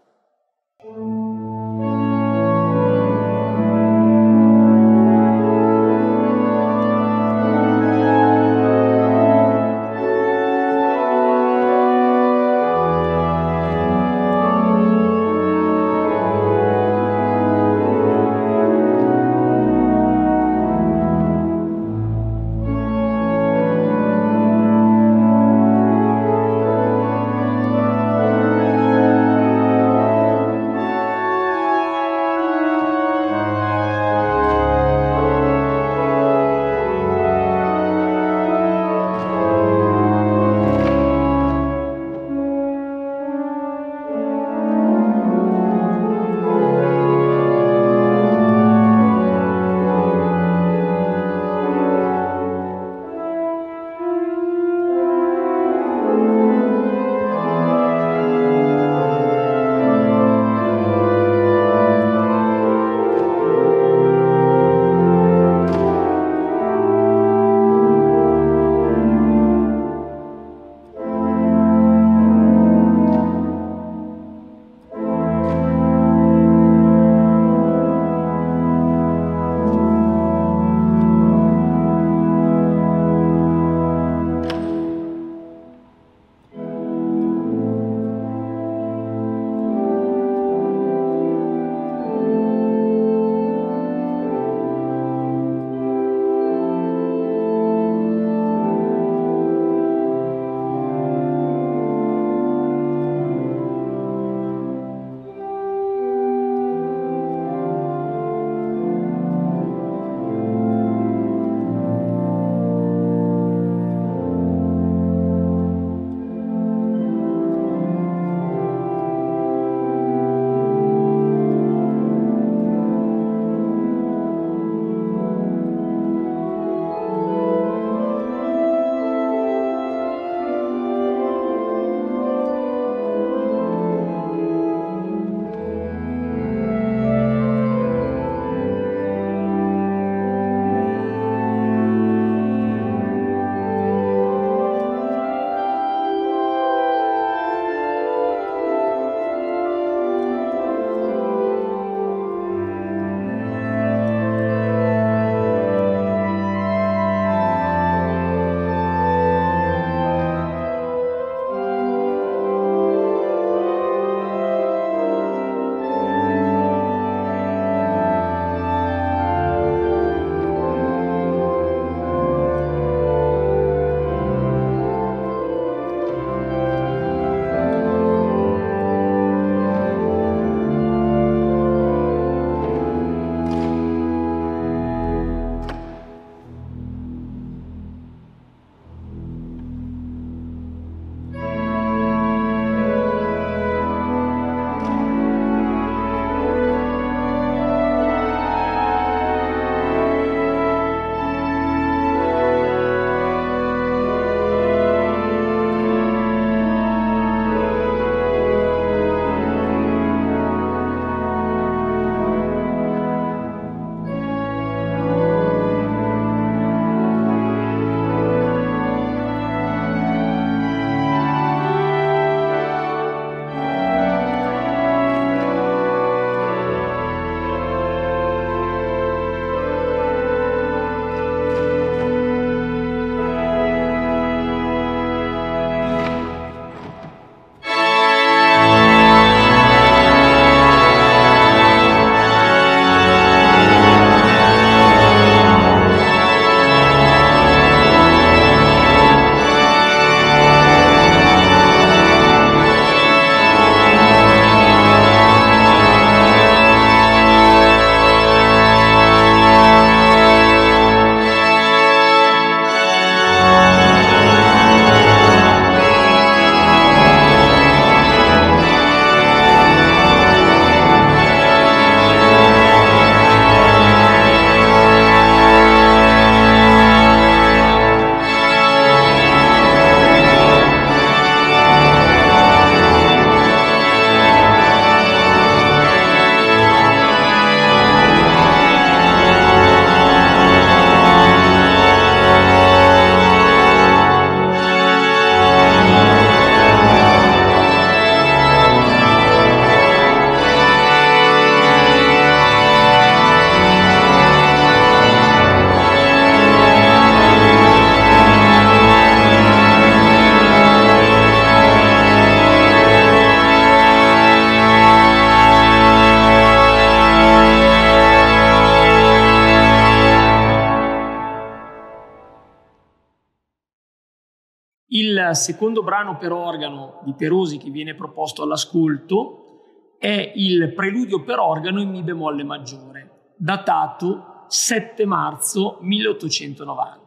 secondo brano per organo di Perosi che viene proposto all'ascolto è il preludio per organo in Mi bemolle maggiore, datato 7 marzo 1890.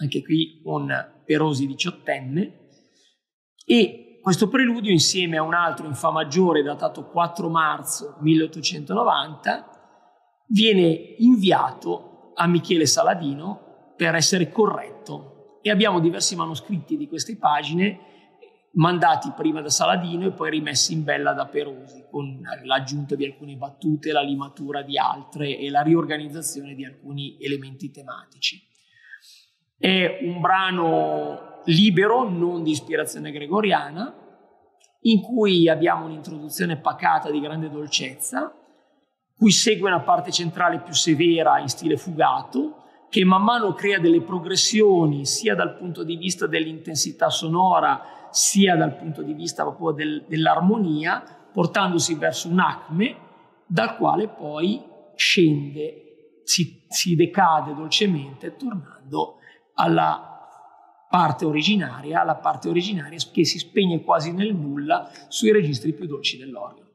Anche qui con Perosi diciottenne. E questo preludio, insieme a un altro in Fa maggiore datato 4 marzo 1890, viene inviato a Michele Saladino per essere corretto e abbiamo diversi manoscritti di queste pagine mandati prima da Saladino e poi rimessi in bella da Perosi, con l'aggiunta di alcune battute, la limatura di altre e la riorganizzazione di alcuni elementi tematici. È un brano libero, non di ispirazione gregoriana, in cui abbiamo un'introduzione pacata di grande dolcezza, cui segue una parte centrale più severa in stile fugato, che man mano crea delle progressioni sia dal punto di vista dell'intensità sonora sia dal punto di vista proprio del, dell'armonia, portandosi verso un acme dal quale poi scende, si, si decade dolcemente tornando alla parte originaria, alla parte originaria che si spegne quasi nel nulla sui registri più dolci dell'organo.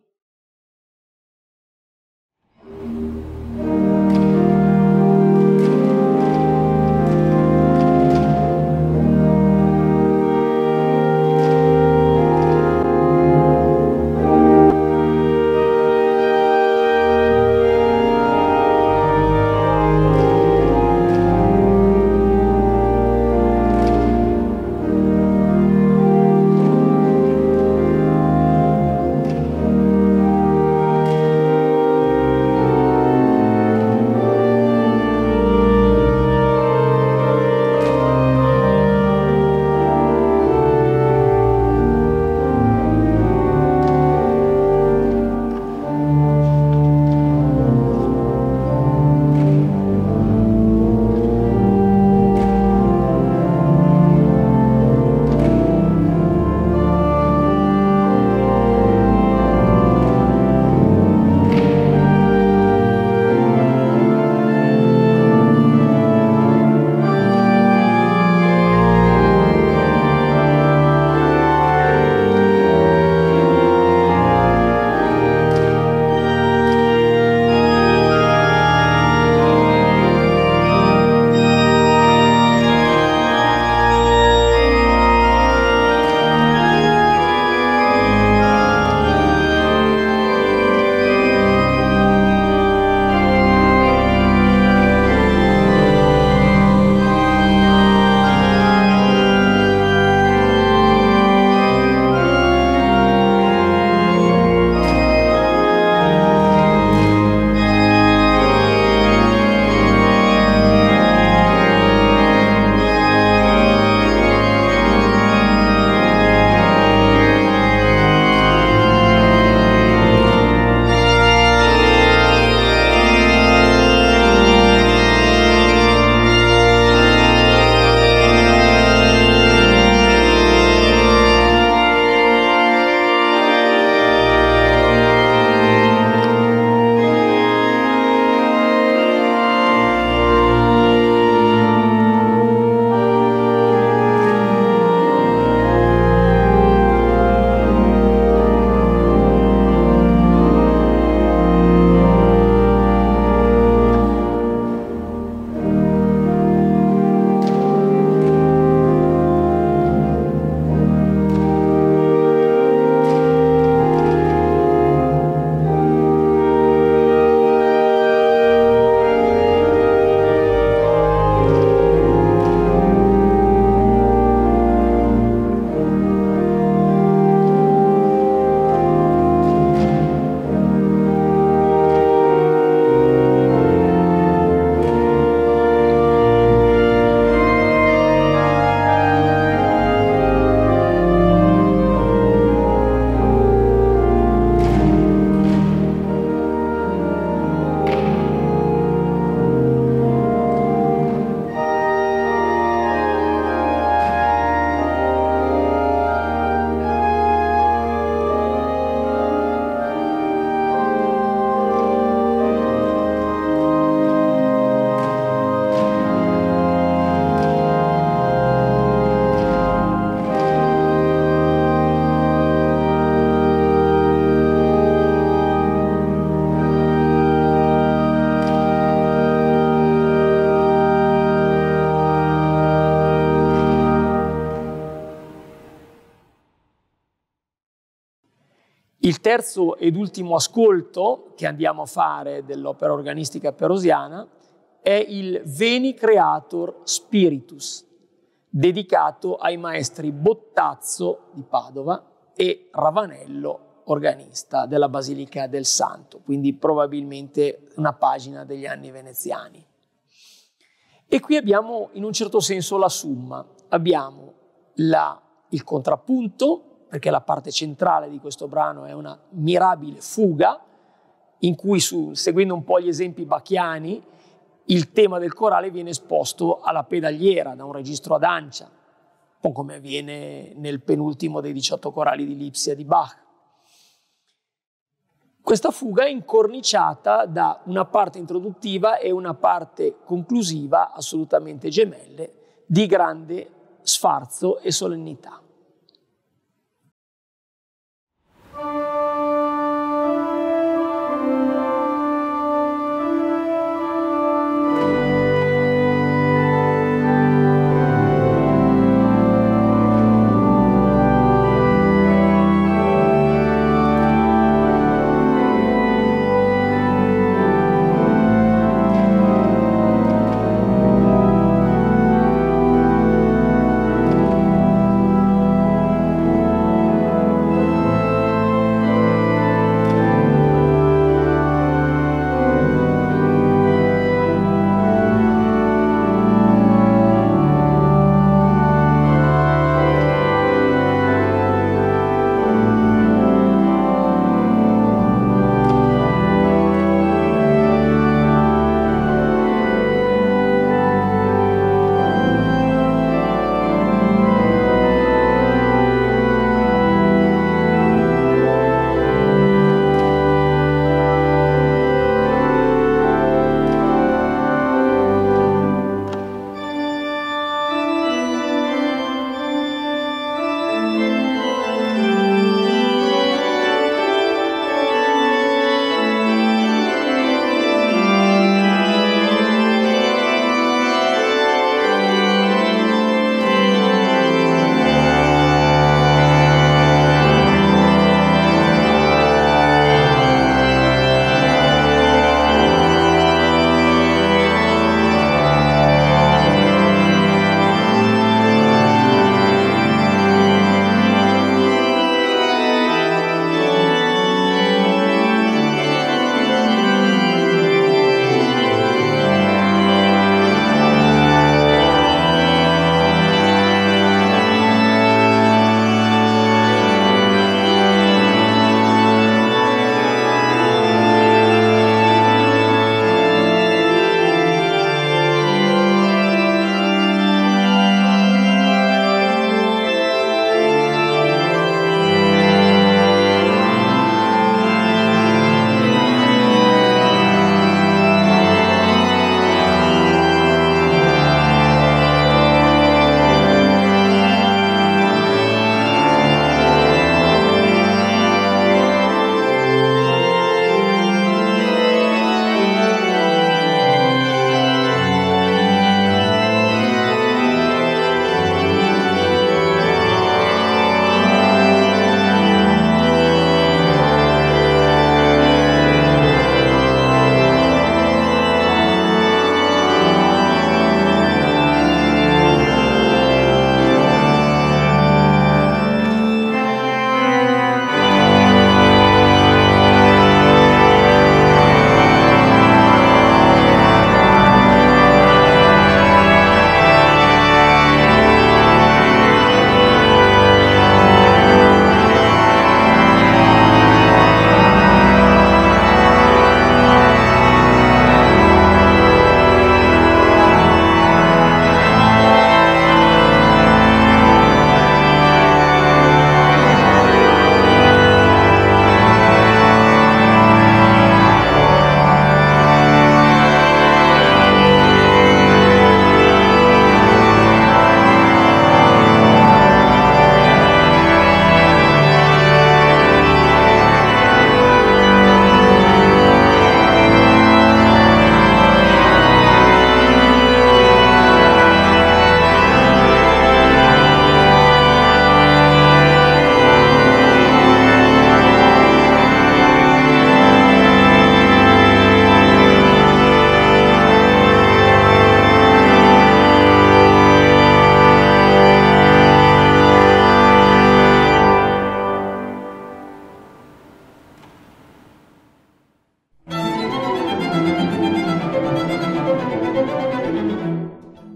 Il terzo ed ultimo ascolto che andiamo a fare dell'opera organistica perosiana è il Veni Creator Spiritus, dedicato ai maestri Bottazzo di Padova e Ravanello, organista della Basilica del Santo, quindi probabilmente una pagina degli anni veneziani. E qui abbiamo in un certo senso la summa, abbiamo la, il contrappunto perché la parte centrale di questo brano è una mirabile fuga, in cui su, seguendo un po' gli esempi bacchiani, il tema del corale viene esposto alla pedagliera, da un registro ad ancia, un po' come avviene nel penultimo dei 18 corali di Lipsia di Bach. Questa fuga è incorniciata da una parte introduttiva e una parte conclusiva, assolutamente gemelle, di grande sfarzo e solennità. Música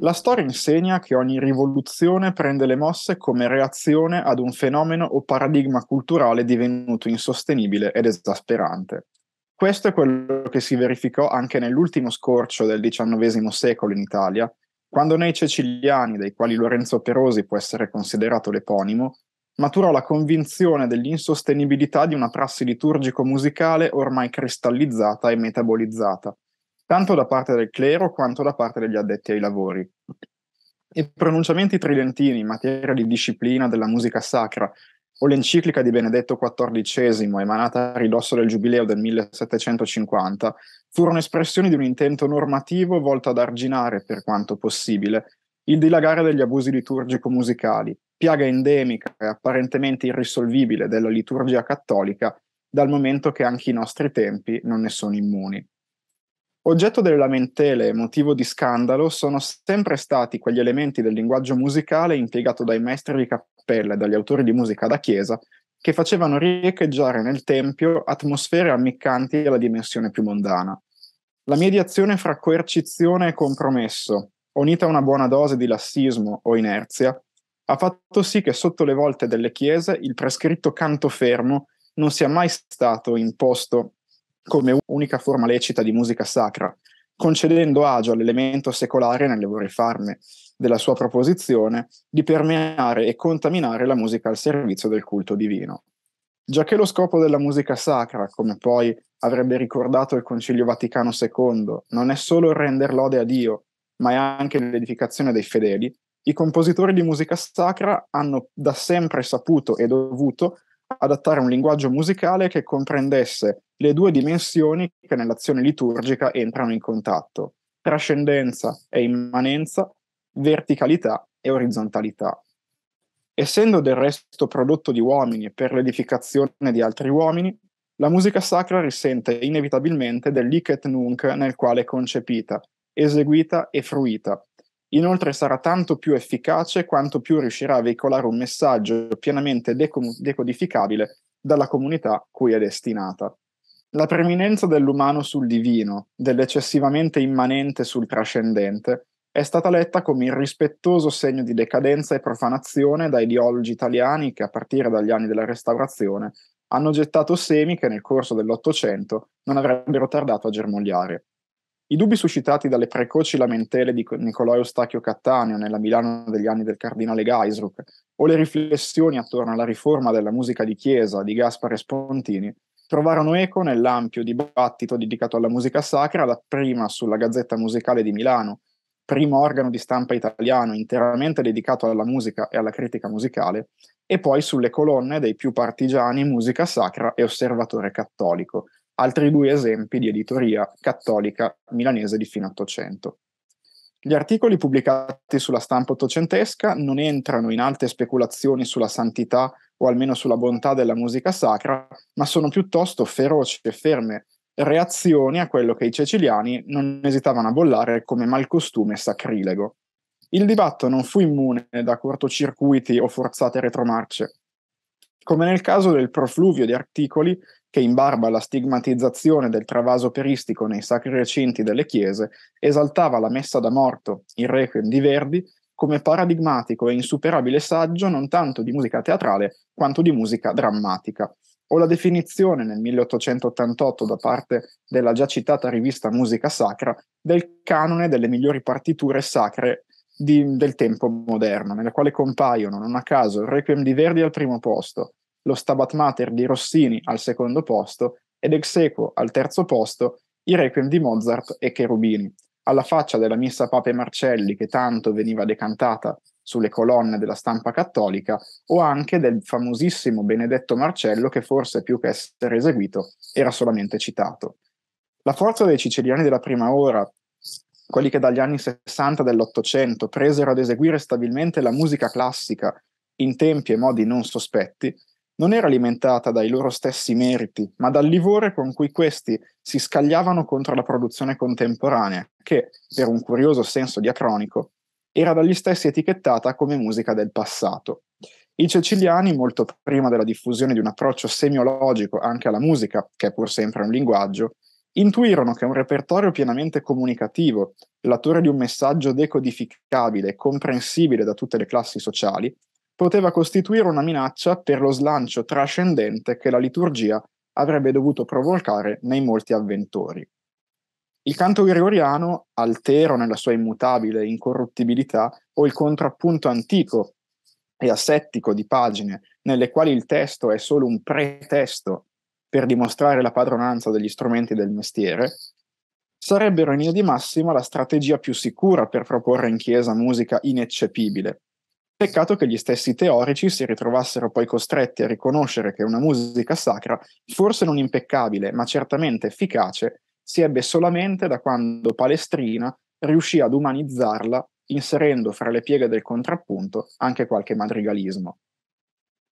La storia insegna che ogni rivoluzione prende le mosse come reazione ad un fenomeno o paradigma culturale divenuto insostenibile ed esasperante. Questo è quello che si verificò anche nell'ultimo scorcio del XIX secolo in Italia, quando nei ceciliani, dei quali Lorenzo Perosi può essere considerato l'eponimo, maturò la convinzione dell'insostenibilità di una prassi liturgico-musicale ormai cristallizzata e metabolizzata, tanto da parte del clero quanto da parte degli addetti ai lavori. I pronunciamenti tridentini in materia di disciplina della musica sacra o l'enciclica di Benedetto XIV, emanata a ridosso del Giubileo del 1750, furono espressioni di un intento normativo volto ad arginare, per quanto possibile, il dilagare degli abusi liturgico-musicali, piaga endemica e apparentemente irrisolvibile della liturgia cattolica, dal momento che anche i nostri tempi non ne sono immuni. Oggetto delle lamentele e motivo di scandalo sono sempre stati quegli elementi del linguaggio musicale impiegato dai maestri di cappella e dagli autori di musica da chiesa che facevano riecheggiare nel tempio atmosfere ammiccanti alla dimensione più mondana. La mediazione fra coercizione e compromesso, unita a una buona dose di lassismo o inerzia, ha fatto sì che sotto le volte delle chiese il prescritto canto fermo non sia mai stato imposto come unica forma lecita di musica sacra, concedendo agio all'elemento secolare nelle vorefarme della sua proposizione di permeare e contaminare la musica al servizio del culto divino. Già che lo scopo della musica sacra, come poi avrebbe ricordato il Concilio Vaticano II, non è solo render lode a Dio, ma è anche l'edificazione dei fedeli, i compositori di musica sacra hanno da sempre saputo e dovuto adattare un linguaggio musicale che comprendesse le due dimensioni che nell'azione liturgica entrano in contatto, trascendenza e immanenza, verticalità e orizzontalità. Essendo del resto prodotto di uomini per l'edificazione di altri uomini, la musica sacra risente inevitabilmente dell'iket nunc nel quale è concepita, eseguita e fruita. Inoltre sarà tanto più efficace quanto più riuscirà a veicolare un messaggio pienamente decodificabile dalla comunità cui è destinata. La preminenza dell'umano sul divino, dell'eccessivamente immanente sul trascendente, è stata letta come irrispettoso segno di decadenza e profanazione da ideologi italiani che a partire dagli anni della Restaurazione hanno gettato semi che nel corso dell'Ottocento non avrebbero tardato a germogliare. I dubbi suscitati dalle precoci lamentele di Nicolò Eustachio Cattaneo nella Milano degli anni del cardinale Geisruck o le riflessioni attorno alla riforma della musica di chiesa di Gaspare Spontini trovarono eco nell'ampio dibattito dedicato alla musica sacra, la prima sulla Gazzetta Musicale di Milano, primo organo di stampa italiano interamente dedicato alla musica e alla critica musicale, e poi sulle colonne dei più partigiani Musica Sacra e Osservatore Cattolico, altri due esempi di editoria cattolica milanese di fine Ottocento. Gli articoli pubblicati sulla stampa ottocentesca non entrano in alte speculazioni sulla santità o almeno sulla bontà della musica sacra, ma sono piuttosto feroci e ferme reazioni a quello che i ceciliani non esitavano a bollare come malcostume sacrilego. Il dibatto non fu immune da cortocircuiti o forzate retromarce. Come nel caso del profluvio di articoli che in barba alla stigmatizzazione del travaso peristico nei sacri recinti delle chiese, esaltava la messa da morto, il requiem di Verdi, come paradigmatico e insuperabile saggio non tanto di musica teatrale quanto di musica drammatica. O la definizione nel 1888 da parte della già citata rivista Musica Sacra del canone delle migliori partiture sacre di, del tempo moderno, nella quale compaiono non a caso il Requiem di Verdi al primo posto, lo Stabat Mater di Rossini al secondo posto ed ex equo al terzo posto i Requiem di Mozart e Cherubini, alla faccia della missa Pape Marcelli che tanto veniva decantata sulle colonne della stampa cattolica o anche del famosissimo Benedetto Marcello che forse più che essere eseguito era solamente citato. La forza dei siciliani della prima ora, quelli che dagli anni 60 dell'Ottocento presero ad eseguire stabilmente la musica classica in tempi e modi non sospetti, non era alimentata dai loro stessi meriti, ma dal livore con cui questi si scagliavano contro la produzione contemporanea, che, per un curioso senso diacronico, era dagli stessi etichettata come musica del passato. I ceciliani, molto prima della diffusione di un approccio semiologico anche alla musica, che è pur sempre un linguaggio, intuirono che un repertorio pienamente comunicativo, l'attore di un messaggio decodificabile e comprensibile da tutte le classi sociali, poteva costituire una minaccia per lo slancio trascendente che la liturgia avrebbe dovuto provocare nei molti avventori. Il canto gregoriano, altero nella sua immutabile incorruttibilità, o il contrappunto antico e asettico di pagine, nelle quali il testo è solo un pretesto per dimostrare la padronanza degli strumenti del mestiere, sarebbero in linea di massima la strategia più sicura per proporre in chiesa musica ineccepibile, Peccato che gli stessi teorici si ritrovassero poi costretti a riconoscere che una musica sacra, forse non impeccabile, ma certamente efficace, si ebbe solamente da quando Palestrina riuscì ad umanizzarla inserendo fra le pieghe del contrappunto anche qualche madrigalismo.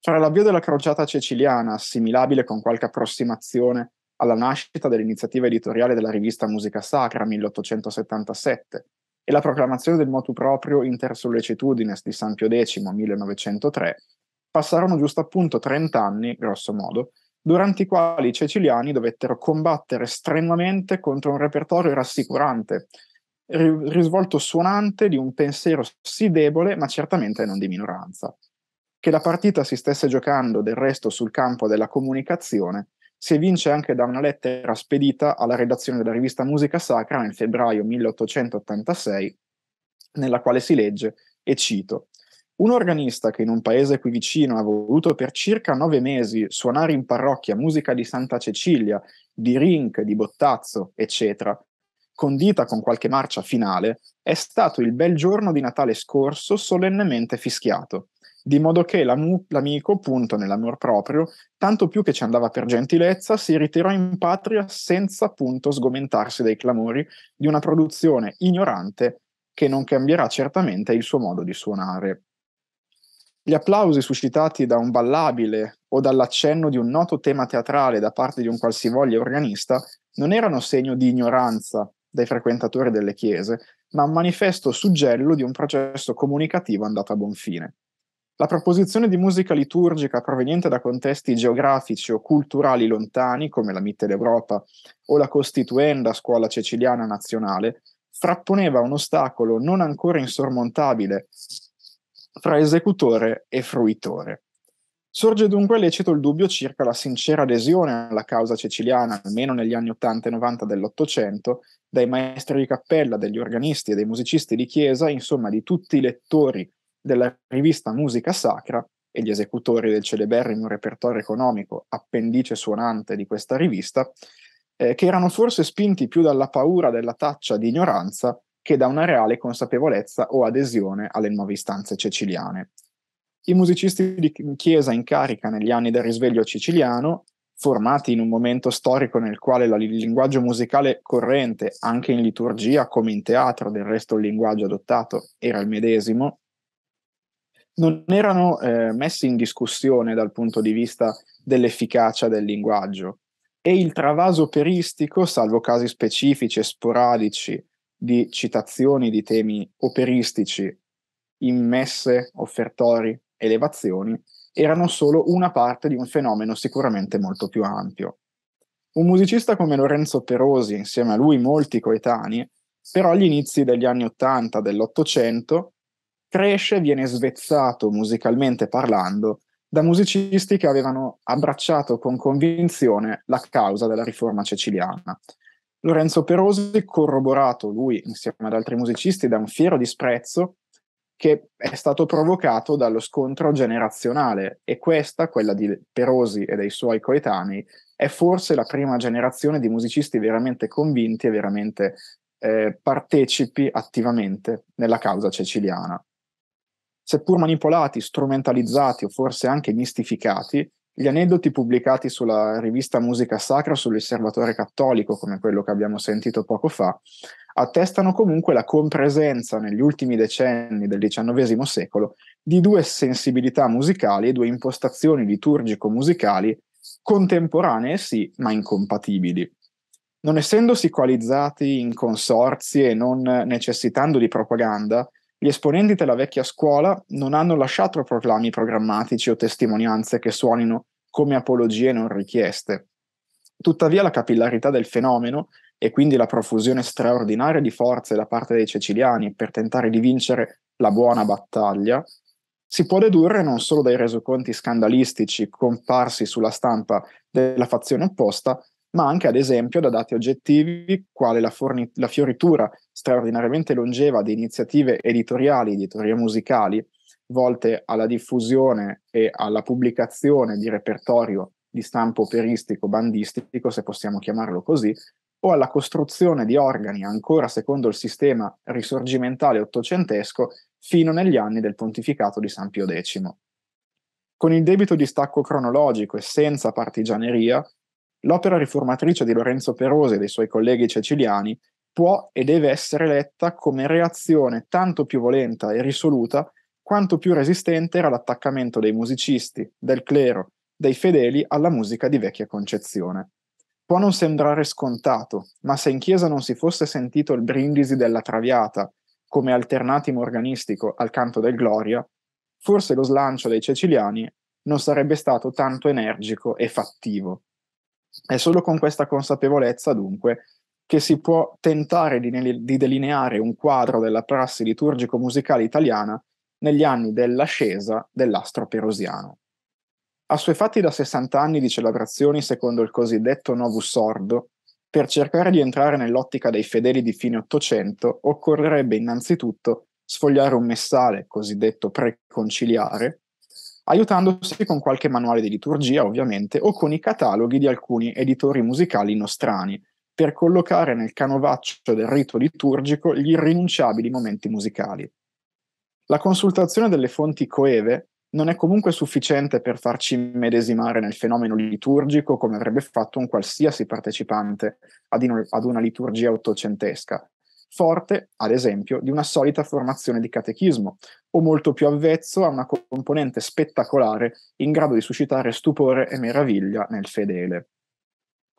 Fra l'avvio della crociata ceciliana, assimilabile con qualche approssimazione alla nascita dell'iniziativa editoriale della rivista Musica Sacra 1877, e la proclamazione del motu proprio Inter Sollecitudines di San Pio X 1903, passarono giusto appunto 30 anni, grosso modo, durante i quali i ceciliani dovettero combattere strenuamente contro un repertorio rassicurante, risvolto suonante di un pensiero sì debole ma certamente non di minoranza. Che la partita si stesse giocando del resto sul campo della comunicazione si evince anche da una lettera spedita alla redazione della rivista Musica Sacra nel febbraio 1886, nella quale si legge, e cito, un organista che in un paese qui vicino ha voluto per circa nove mesi suonare in parrocchia musica di Santa Cecilia, di Rink, di Bottazzo, eccetera, condita con qualche marcia finale, è stato il bel giorno di Natale scorso solennemente fischiato di modo che l'am- l'amico, punto nell'amor proprio, tanto più che ci andava per gentilezza, si ritirò in patria senza punto sgomentarsi dai clamori di una produzione ignorante che non cambierà certamente il suo modo di suonare. Gli applausi suscitati da un ballabile o dall'accenno di un noto tema teatrale da parte di un qualsivoglia organista non erano segno di ignoranza dai frequentatori delle chiese, ma un manifesto suggello di un processo comunicativo andato a buon fine. La proposizione di musica liturgica proveniente da contesti geografici o culturali lontani, come la Mitteleuropa o la costituenda scuola ceciliana nazionale, frapponeva un ostacolo non ancora insormontabile fra esecutore e fruitore. Sorge dunque lecito il dubbio circa la sincera adesione alla causa ceciliana, almeno negli anni 80 e 90 dell'Ottocento, dai maestri di cappella, degli organisti e dei musicisti di chiesa, insomma di tutti i lettori della rivista Musica Sacra e gli esecutori del celeberrimo repertorio economico appendice suonante di questa rivista, eh, che erano forse spinti più dalla paura della taccia di ignoranza che da una reale consapevolezza o adesione alle nuove istanze ceciliane. I musicisti di chiesa in carica negli anni del risveglio siciliano, formati in un momento storico nel quale il linguaggio musicale corrente, anche in liturgia come in teatro, del resto il linguaggio adottato era il medesimo, non erano eh, messi in discussione dal punto di vista dell'efficacia del linguaggio e il travaso operistico, salvo casi specifici e sporadici di citazioni di temi operistici in messe, offertori, elevazioni, erano solo una parte di un fenomeno sicuramente molto più ampio. Un musicista come Lorenzo Perosi, insieme a lui molti coetanei, però agli inizi degli anni Ottanta dell'Ottocento cresce viene svezzato musicalmente parlando da musicisti che avevano abbracciato con convinzione la causa della riforma ceciliana. Lorenzo Perosi, corroborato lui insieme ad altri musicisti da un fiero disprezzo che è stato provocato dallo scontro generazionale e questa, quella di Perosi e dei suoi coetanei, è forse la prima generazione di musicisti veramente convinti e veramente eh, partecipi attivamente nella causa ceciliana seppur manipolati, strumentalizzati o forse anche mistificati, gli aneddoti pubblicati sulla rivista Musica Sacra sull'Osservatore Cattolico, come quello che abbiamo sentito poco fa, attestano comunque la compresenza negli ultimi decenni del XIX secolo di due sensibilità musicali e due impostazioni liturgico-musicali contemporanee sì, ma incompatibili. Non essendosi coalizzati in consorzi e non necessitando di propaganda, gli esponenti della vecchia scuola non hanno lasciato proclami programmatici o testimonianze che suonino come apologie non richieste. Tuttavia la capillarità del fenomeno e quindi la profusione straordinaria di forze da parte dei ceciliani per tentare di vincere la buona battaglia si può dedurre non solo dai resoconti scandalistici comparsi sulla stampa della fazione opposta, ma anche ad esempio da dati oggettivi, quale la, forni- la fioritura straordinariamente longeva di iniziative editoriali, di editorie musicali, volte alla diffusione e alla pubblicazione di repertorio di stampo operistico, bandistico, se possiamo chiamarlo così, o alla costruzione di organi ancora secondo il sistema risorgimentale ottocentesco fino negli anni del pontificato di San Pio X. Con il debito distacco cronologico e senza partigianeria, L'opera riformatrice di Lorenzo Perose e dei suoi colleghi ceciliani può e deve essere letta come reazione tanto più volenta e risoluta quanto più resistente era l'attaccamento dei musicisti, del clero, dei fedeli alla musica di vecchia concezione. Può non sembrare scontato, ma se in chiesa non si fosse sentito il brindisi della traviata come alternatimo organistico al canto del Gloria, forse lo slancio dei ceciliani non sarebbe stato tanto energico e fattivo. È solo con questa consapevolezza, dunque, che si può tentare di, di delineare un quadro della prassi liturgico-musicale italiana negli anni dell'ascesa dell'astro perosiano. Assuefatti da 60 anni di celebrazioni secondo il cosiddetto Novus Ordo, per cercare di entrare nell'ottica dei fedeli di fine Ottocento occorrerebbe innanzitutto sfogliare un messale cosiddetto preconciliare, aiutandosi con qualche manuale di liturgia ovviamente o con i cataloghi di alcuni editori musicali nostrani, per collocare nel canovaccio del rito liturgico gli irrinunciabili momenti musicali. La consultazione delle fonti coeve non è comunque sufficiente per farci immedesimare nel fenomeno liturgico come avrebbe fatto un qualsiasi partecipante ad, una liturgia ottocentesca, forte, ad esempio, di una solita formazione di catechismo, o molto più avvezzo a una componente spettacolare in grado di suscitare stupore e meraviglia nel fedele.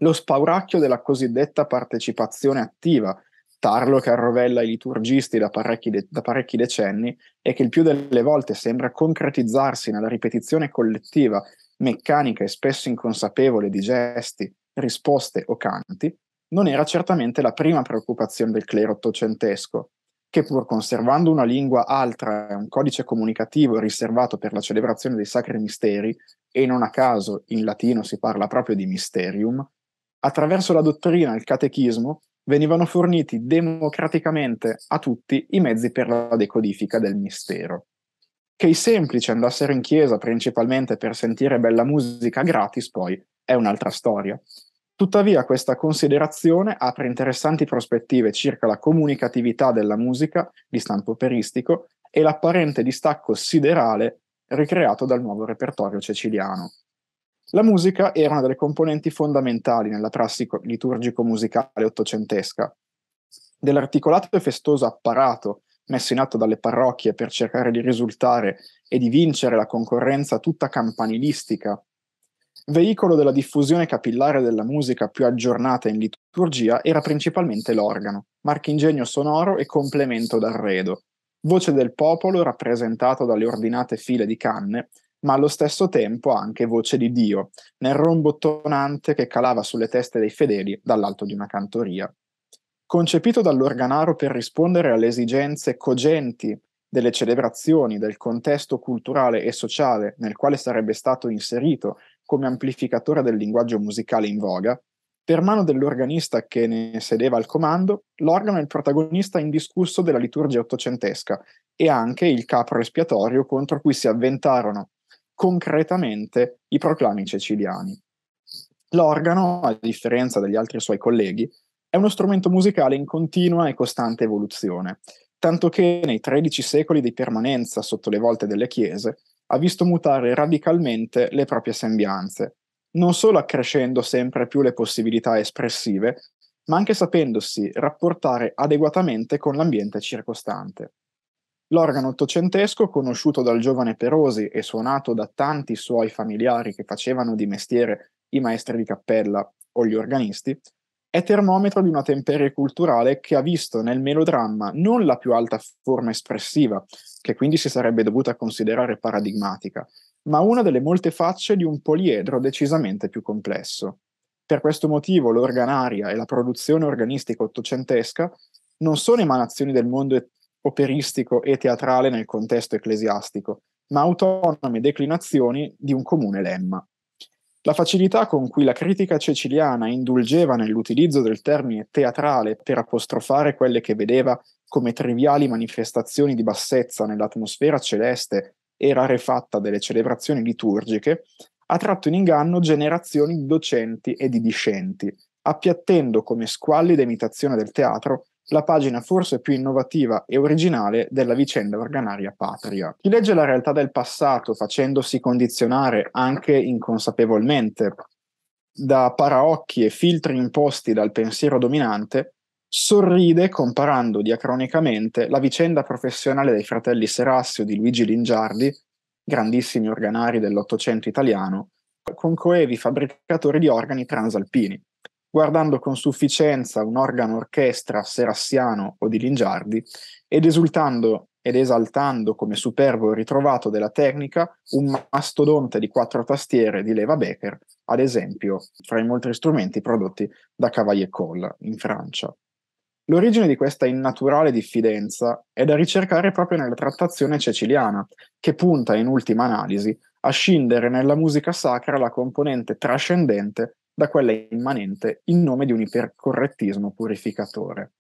Lo spauracchio della cosiddetta partecipazione attiva, tarlo che arrovella i liturgisti da parecchi, de- da parecchi decenni e che il più delle volte sembra concretizzarsi nella ripetizione collettiva, meccanica e spesso inconsapevole di gesti, risposte o canti, non era certamente la prima preoccupazione del clero ottocentesco, che pur conservando una lingua altra e un codice comunicativo riservato per la celebrazione dei sacri misteri, e non a caso in latino si parla proprio di mysterium, attraverso la dottrina e il catechismo venivano forniti democraticamente a tutti i mezzi per la decodifica del mistero. Che i semplici andassero in chiesa principalmente per sentire bella musica gratis, poi, è un'altra storia. Tuttavia questa considerazione apre interessanti prospettive circa la comunicatività della musica di stampo operistico e l'apparente distacco siderale ricreato dal nuovo repertorio ceciliano. La musica era una delle componenti fondamentali nella prassi liturgico-musicale ottocentesca. Dell'articolato e festoso apparato messo in atto dalle parrocchie per cercare di risultare e di vincere la concorrenza tutta campanilistica veicolo della diffusione capillare della musica più aggiornata in liturgia era principalmente l'organo, marchingegno sonoro e complemento d'arredo, voce del popolo rappresentato dalle ordinate file di canne, ma allo stesso tempo anche voce di Dio, nel rombo tonante che calava sulle teste dei fedeli dall'alto di una cantoria. Concepito dall'organaro per rispondere alle esigenze cogenti delle celebrazioni, del contesto culturale e sociale nel quale sarebbe stato inserito come amplificatore del linguaggio musicale in voga, per mano dell'organista che ne sedeva al comando, l'organo è il protagonista indiscusso della liturgia ottocentesca e anche il capro espiatorio contro cui si avventarono concretamente i proclami ceciliani. L'organo, a differenza degli altri suoi colleghi, è uno strumento musicale in continua e costante evoluzione, tanto che nei 13 secoli di permanenza sotto le volte delle chiese ha visto mutare radicalmente le proprie sembianze, non solo accrescendo sempre più le possibilità espressive, ma anche sapendosi rapportare adeguatamente con l'ambiente circostante. L'organo ottocentesco, conosciuto dal giovane Perosi e suonato da tanti suoi familiari che facevano di mestiere i maestri di cappella o gli organisti, è termometro di una temperie culturale che ha visto nel melodramma non la più alta forma espressiva, che quindi si sarebbe dovuta considerare paradigmatica, ma una delle molte facce di un poliedro decisamente più complesso. Per questo motivo l'organaria e la produzione organistica ottocentesca non sono emanazioni del mondo et- operistico e teatrale nel contesto ecclesiastico, ma autonome declinazioni di un comune lemma. La facilità con cui la critica ceciliana indulgeva nell'utilizzo del termine teatrale per apostrofare quelle che vedeva come triviali manifestazioni di bassezza nell'atmosfera celeste e rarefatta delle celebrazioni liturgiche, ha tratto in inganno generazioni di docenti e di discenti, appiattendo come squallida imitazione del teatro la pagina forse più innovativa e originale della vicenda organaria patria. Chi legge la realtà del passato facendosi condizionare anche inconsapevolmente da paraocchi e filtri imposti dal pensiero dominante, sorride comparando diacronicamente la vicenda professionale dei fratelli Serassio di Luigi Lingiardi, grandissimi organari dell'Ottocento italiano, con coevi fabbricatori di organi transalpini guardando con sufficienza un organo orchestra serassiano o di Lingiardi ed esultando ed esaltando come superbo ritrovato della tecnica un mastodonte di quattro tastiere di leva Becker, ad esempio, fra i molti strumenti prodotti da Cavalier Coll in Francia. L'origine di questa innaturale diffidenza è da ricercare proprio nella trattazione ceciliana, che punta in ultima analisi a scindere nella musica sacra la componente trascendente da quella immanente in nome di un ipercorrettismo purificatore.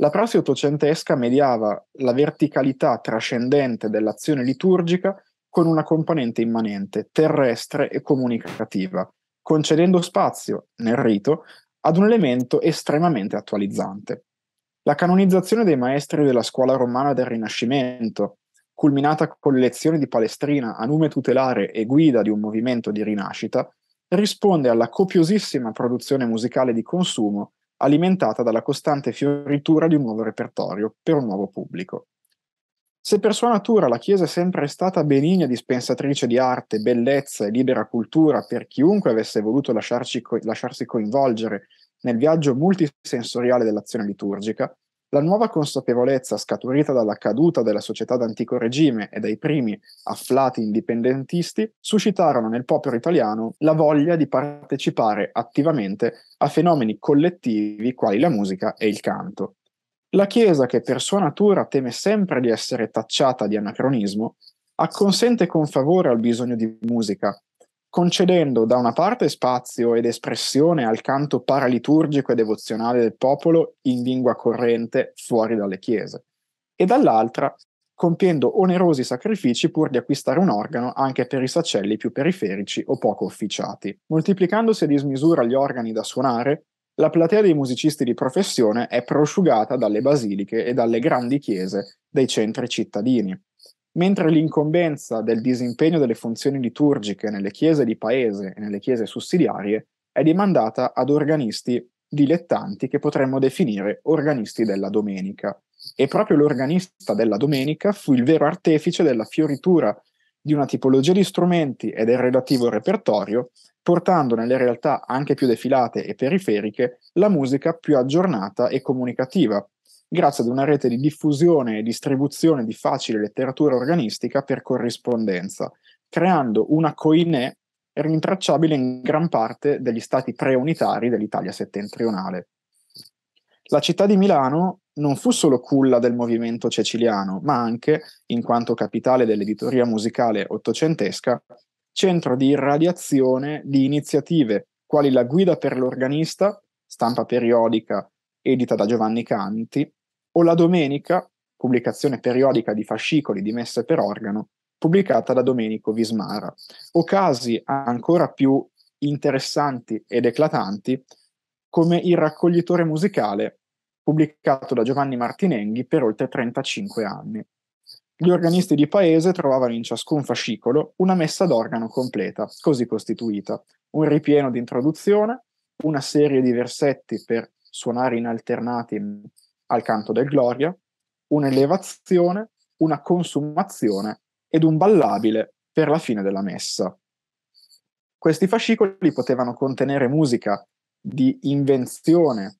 La prassi ottocentesca mediava la verticalità trascendente dell'azione liturgica con una componente immanente, terrestre e comunicativa, concedendo spazio, nel rito, ad un elemento estremamente attualizzante. La canonizzazione dei maestri della scuola romana del Rinascimento, culminata con lezioni di palestrina a nome tutelare e guida di un movimento di rinascita, risponde alla copiosissima produzione musicale di consumo alimentata dalla costante fioritura di un nuovo repertorio per un nuovo pubblico. Se per sua natura la Chiesa è sempre stata benigna dispensatrice di arte, bellezza e libera cultura per chiunque avesse voluto lasciarsi coinvolgere nel viaggio multisensoriale dell'azione liturgica, la nuova consapevolezza scaturita dalla caduta della società d'antico regime e dai primi afflati indipendentisti suscitarono nel popolo italiano la voglia di partecipare attivamente a fenomeni collettivi quali la musica e il canto. La Chiesa, che per sua natura teme sempre di essere tacciata di anacronismo, acconsente con favore al bisogno di musica concedendo da una parte spazio ed espressione al canto paraliturgico e devozionale del popolo in lingua corrente fuori dalle chiese, e dall'altra compiendo onerosi sacrifici pur di acquistare un organo anche per i sacelli più periferici o poco officiati. Moltiplicandosi a dismisura gli organi da suonare, la platea dei musicisti di professione è prosciugata dalle basiliche e dalle grandi chiese dei centri cittadini mentre l'incombenza del disimpegno delle funzioni liturgiche nelle chiese di paese e nelle chiese sussidiarie è demandata ad organisti dilettanti che potremmo definire organisti della domenica. E proprio l'organista della domenica fu il vero artefice della fioritura di una tipologia di strumenti e del relativo repertorio, portando nelle realtà anche più defilate e periferiche la musica più aggiornata e comunicativa, grazie ad una rete di diffusione e distribuzione di facile letteratura organistica per corrispondenza, creando una coinè rintracciabile in gran parte degli stati preunitari dell'Italia settentrionale. La città di Milano non fu solo culla del movimento ceciliano, ma anche, in quanto capitale dell'editoria musicale ottocentesca, centro di irradiazione di iniziative quali la Guida per l'organista, stampa periodica edita da Giovanni Canti, o La Domenica, pubblicazione periodica di fascicoli di messe per organo, pubblicata da Domenico Vismara, o casi ancora più interessanti ed eclatanti come Il raccoglitore musicale, pubblicato da Giovanni Martinenghi per oltre 35 anni. Gli organisti di paese trovavano in ciascun fascicolo una messa d'organo completa, così costituita, un ripieno di introduzione, una serie di versetti per suonare in alternati al canto del Gloria, un'elevazione, una consumazione ed un ballabile per la fine della messa. Questi fascicoli potevano contenere musica di invenzione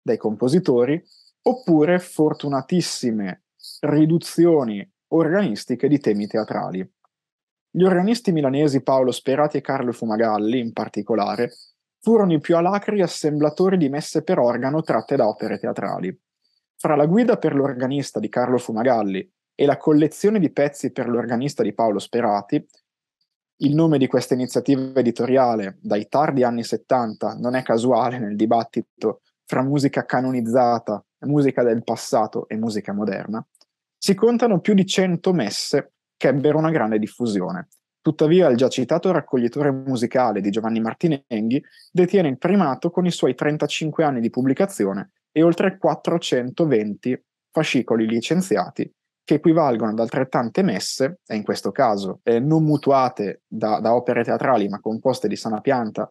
dei compositori oppure fortunatissime riduzioni organistiche di temi teatrali. Gli organisti milanesi Paolo Sperati e Carlo Fumagalli, in particolare, furono i più alacri assemblatori di messe per organo tratte da opere teatrali. Fra la guida per l'organista di Carlo Fumagalli e la collezione di pezzi per l'organista di Paolo Sperati, il nome di questa iniziativa editoriale dai tardi anni 70 non è casuale nel dibattito fra musica canonizzata, musica del passato e musica moderna, si contano più di 100 messe che ebbero una grande diffusione. Tuttavia il già citato raccoglitore musicale di Giovanni Martinenghi detiene il primato con i suoi 35 anni di pubblicazione e oltre 420 fascicoli licenziati che equivalgono ad altrettante messe, e in questo caso eh, non mutuate da, da, opere teatrali ma composte di sana pianta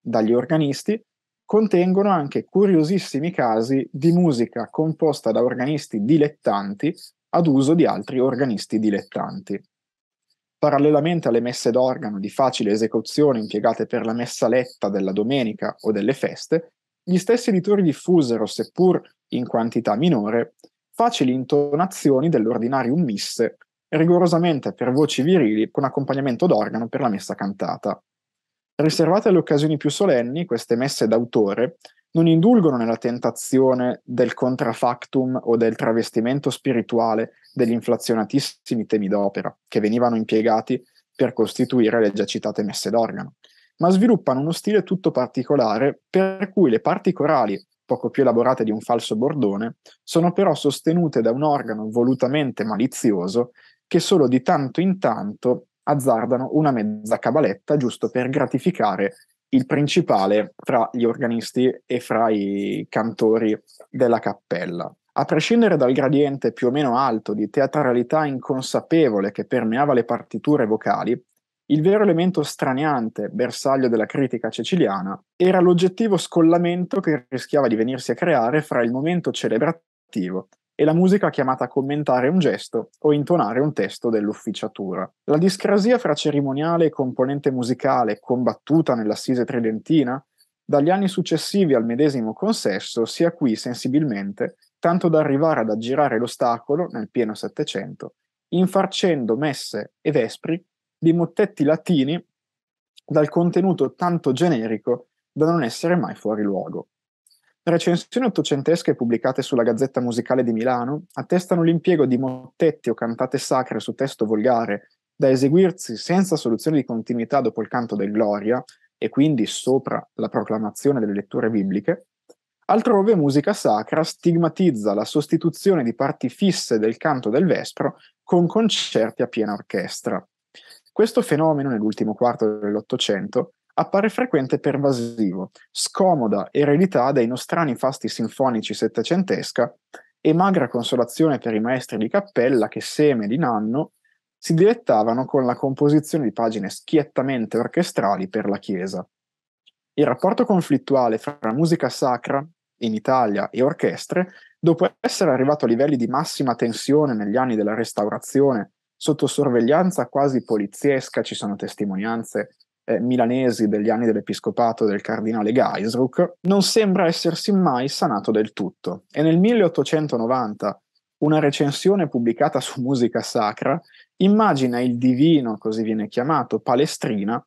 dagli organisti, contengono anche curiosissimi casi di musica composta da organisti dilettanti ad uso di altri organisti dilettanti. Parallelamente alle messe d'organo di facile esecuzione impiegate per la messa letta della domenica o delle feste, gli stessi editori diffusero, seppur in quantità minore, facili intonazioni dell'ordinarium misse, rigorosamente per voci virili con accompagnamento d'organo per la messa cantata. Riservate alle occasioni più solenni, queste messe d'autore non indulgono nella tentazione del contrafactum o del travestimento spirituale degli inflazionatissimi temi d'opera che venivano impiegati per costituire le già citate messe d'organo ma sviluppano uno stile tutto particolare per cui le parti corali, poco più elaborate di un falso bordone, sono però sostenute da un organo volutamente malizioso che solo di tanto in tanto azzardano una mezza cabaletta giusto per gratificare il principale fra gli organisti e fra i cantori della cappella. A prescindere dal gradiente più o meno alto di teatralità inconsapevole che permeava le partiture vocali, il vero elemento straniante, bersaglio della critica ceciliana, era l'oggettivo scollamento che rischiava di venirsi a creare fra il momento celebrativo e la musica chiamata a commentare un gesto o intonare un testo dell'ufficiatura. La discrasia fra cerimoniale e componente musicale combattuta nell'assise tridentina, dagli anni successivi al medesimo consesso, si acquì sensibilmente, tanto da arrivare ad aggirare l'ostacolo nel pieno Settecento, infarcendo messe e vespri di mottetti latini dal contenuto tanto generico da non essere mai fuori luogo. Recensioni ottocentesche pubblicate sulla Gazzetta Musicale di Milano attestano l'impiego di mottetti o cantate sacre su testo volgare da eseguirsi senza soluzione di continuità dopo il canto del Gloria e quindi sopra la proclamazione delle letture bibliche, altrove musica sacra stigmatizza la sostituzione di parti fisse del canto del Vespro con concerti a piena orchestra. Questo fenomeno nell'ultimo quarto dell'Ottocento appare frequente e pervasivo, scomoda eredità dei nostrani fasti sinfonici settecentesca e magra consolazione per i maestri di cappella che seme di nanno si dilettavano con la composizione di pagine schiettamente orchestrali per la Chiesa. Il rapporto conflittuale fra musica sacra in Italia e orchestre, dopo essere arrivato a livelli di massima tensione negli anni della Restaurazione sotto sorveglianza quasi poliziesca, ci sono testimonianze eh, milanesi degli anni dell'episcopato del cardinale Geisruck, non sembra essersi mai sanato del tutto. E nel 1890 una recensione pubblicata su Musica Sacra immagina il divino, così viene chiamato, Palestrina,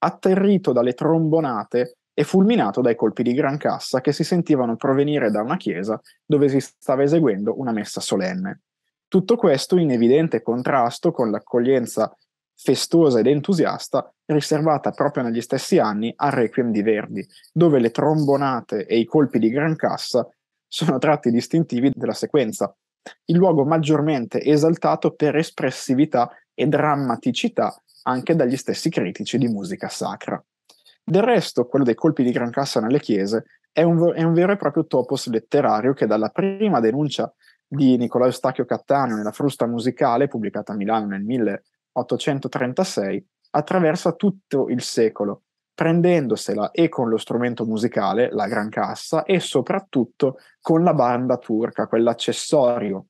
atterrito dalle trombonate e fulminato dai colpi di gran cassa che si sentivano provenire da una chiesa dove si stava eseguendo una messa solenne. Tutto questo in evidente contrasto con l'accoglienza festosa ed entusiasta riservata proprio negli stessi anni al Requiem di Verdi, dove le trombonate e i colpi di gran cassa sono tratti distintivi della sequenza, il luogo maggiormente esaltato per espressività e drammaticità anche dagli stessi critici di musica sacra. Del resto, quello dei colpi di gran cassa nelle chiese è un, è un vero e proprio topos letterario che dalla prima denuncia di Nicolò Eustachio Cattaneo nella frusta musicale pubblicata a Milano nel 1836 attraversa tutto il secolo, prendendosela e con lo strumento musicale, la gran cassa, e soprattutto con la banda turca, quell'accessorio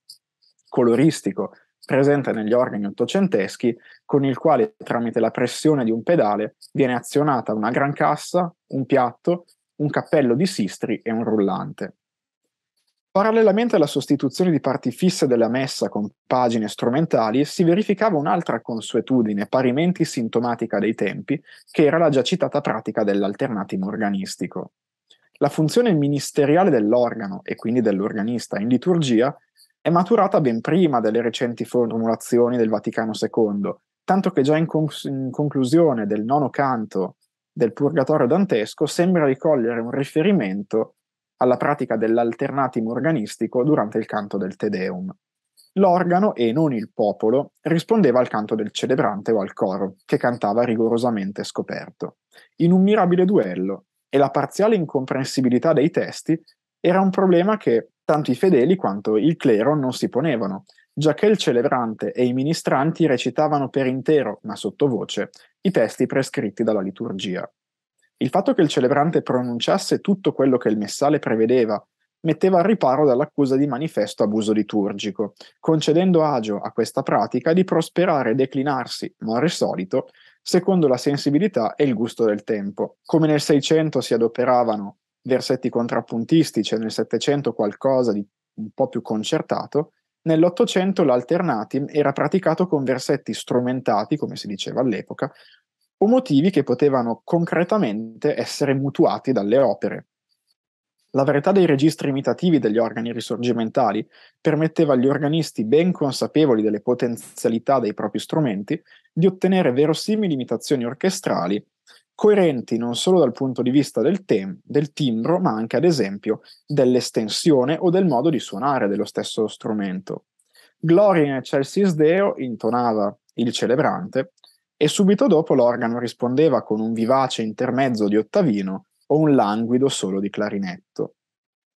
coloristico presente negli organi ottocenteschi, con il quale tramite la pressione di un pedale viene azionata una gran cassa, un piatto, un cappello di sistri e un rullante. Parallelamente alla sostituzione di parti fisse della messa con pagine strumentali, si verificava un'altra consuetudine parimenti sintomatica dei tempi, che era la già citata pratica dell'alternatimo organistico. La funzione ministeriale dell'organo, e quindi dell'organista, in liturgia, è maturata ben prima delle recenti formulazioni del Vaticano II, tanto che già in, conc- in conclusione del nono canto del Purgatorio dantesco sembra ricogliere un riferimento alla pratica dell'alternatim organistico durante il canto del Te Deum. L'organo, e non il popolo, rispondeva al canto del celebrante o al coro, che cantava rigorosamente scoperto, in un mirabile duello, e la parziale incomprensibilità dei testi era un problema che tanto i fedeli quanto il clero non si ponevano, giacché il celebrante e i ministranti recitavano per intero, ma sottovoce, i testi prescritti dalla liturgia. Il fatto che il celebrante pronunciasse tutto quello che il messale prevedeva metteva al riparo dall'accusa di manifesto abuso liturgico, concedendo agio a questa pratica di prosperare e declinarsi, more solito, secondo la sensibilità e il gusto del tempo. Come nel Seicento si adoperavano versetti contrappuntistici e nel Settecento qualcosa di un po' più concertato, nell'Ottocento l'alternatim era praticato con versetti strumentati, come si diceva all'epoca, o motivi che potevano concretamente essere mutuati dalle opere. La varietà dei registri imitativi degli organi risorgimentali permetteva agli organisti ben consapevoli delle potenzialità dei propri strumenti di ottenere verosimili imitazioni orchestrali, coerenti non solo dal punto di vista del, tem- del timbro, ma anche ad esempio dell'estensione o del modo di suonare dello stesso strumento. Gloria in Excelsis Deo intonava il celebrante, e subito dopo l'organo rispondeva con un vivace intermezzo di ottavino o un languido solo di clarinetto.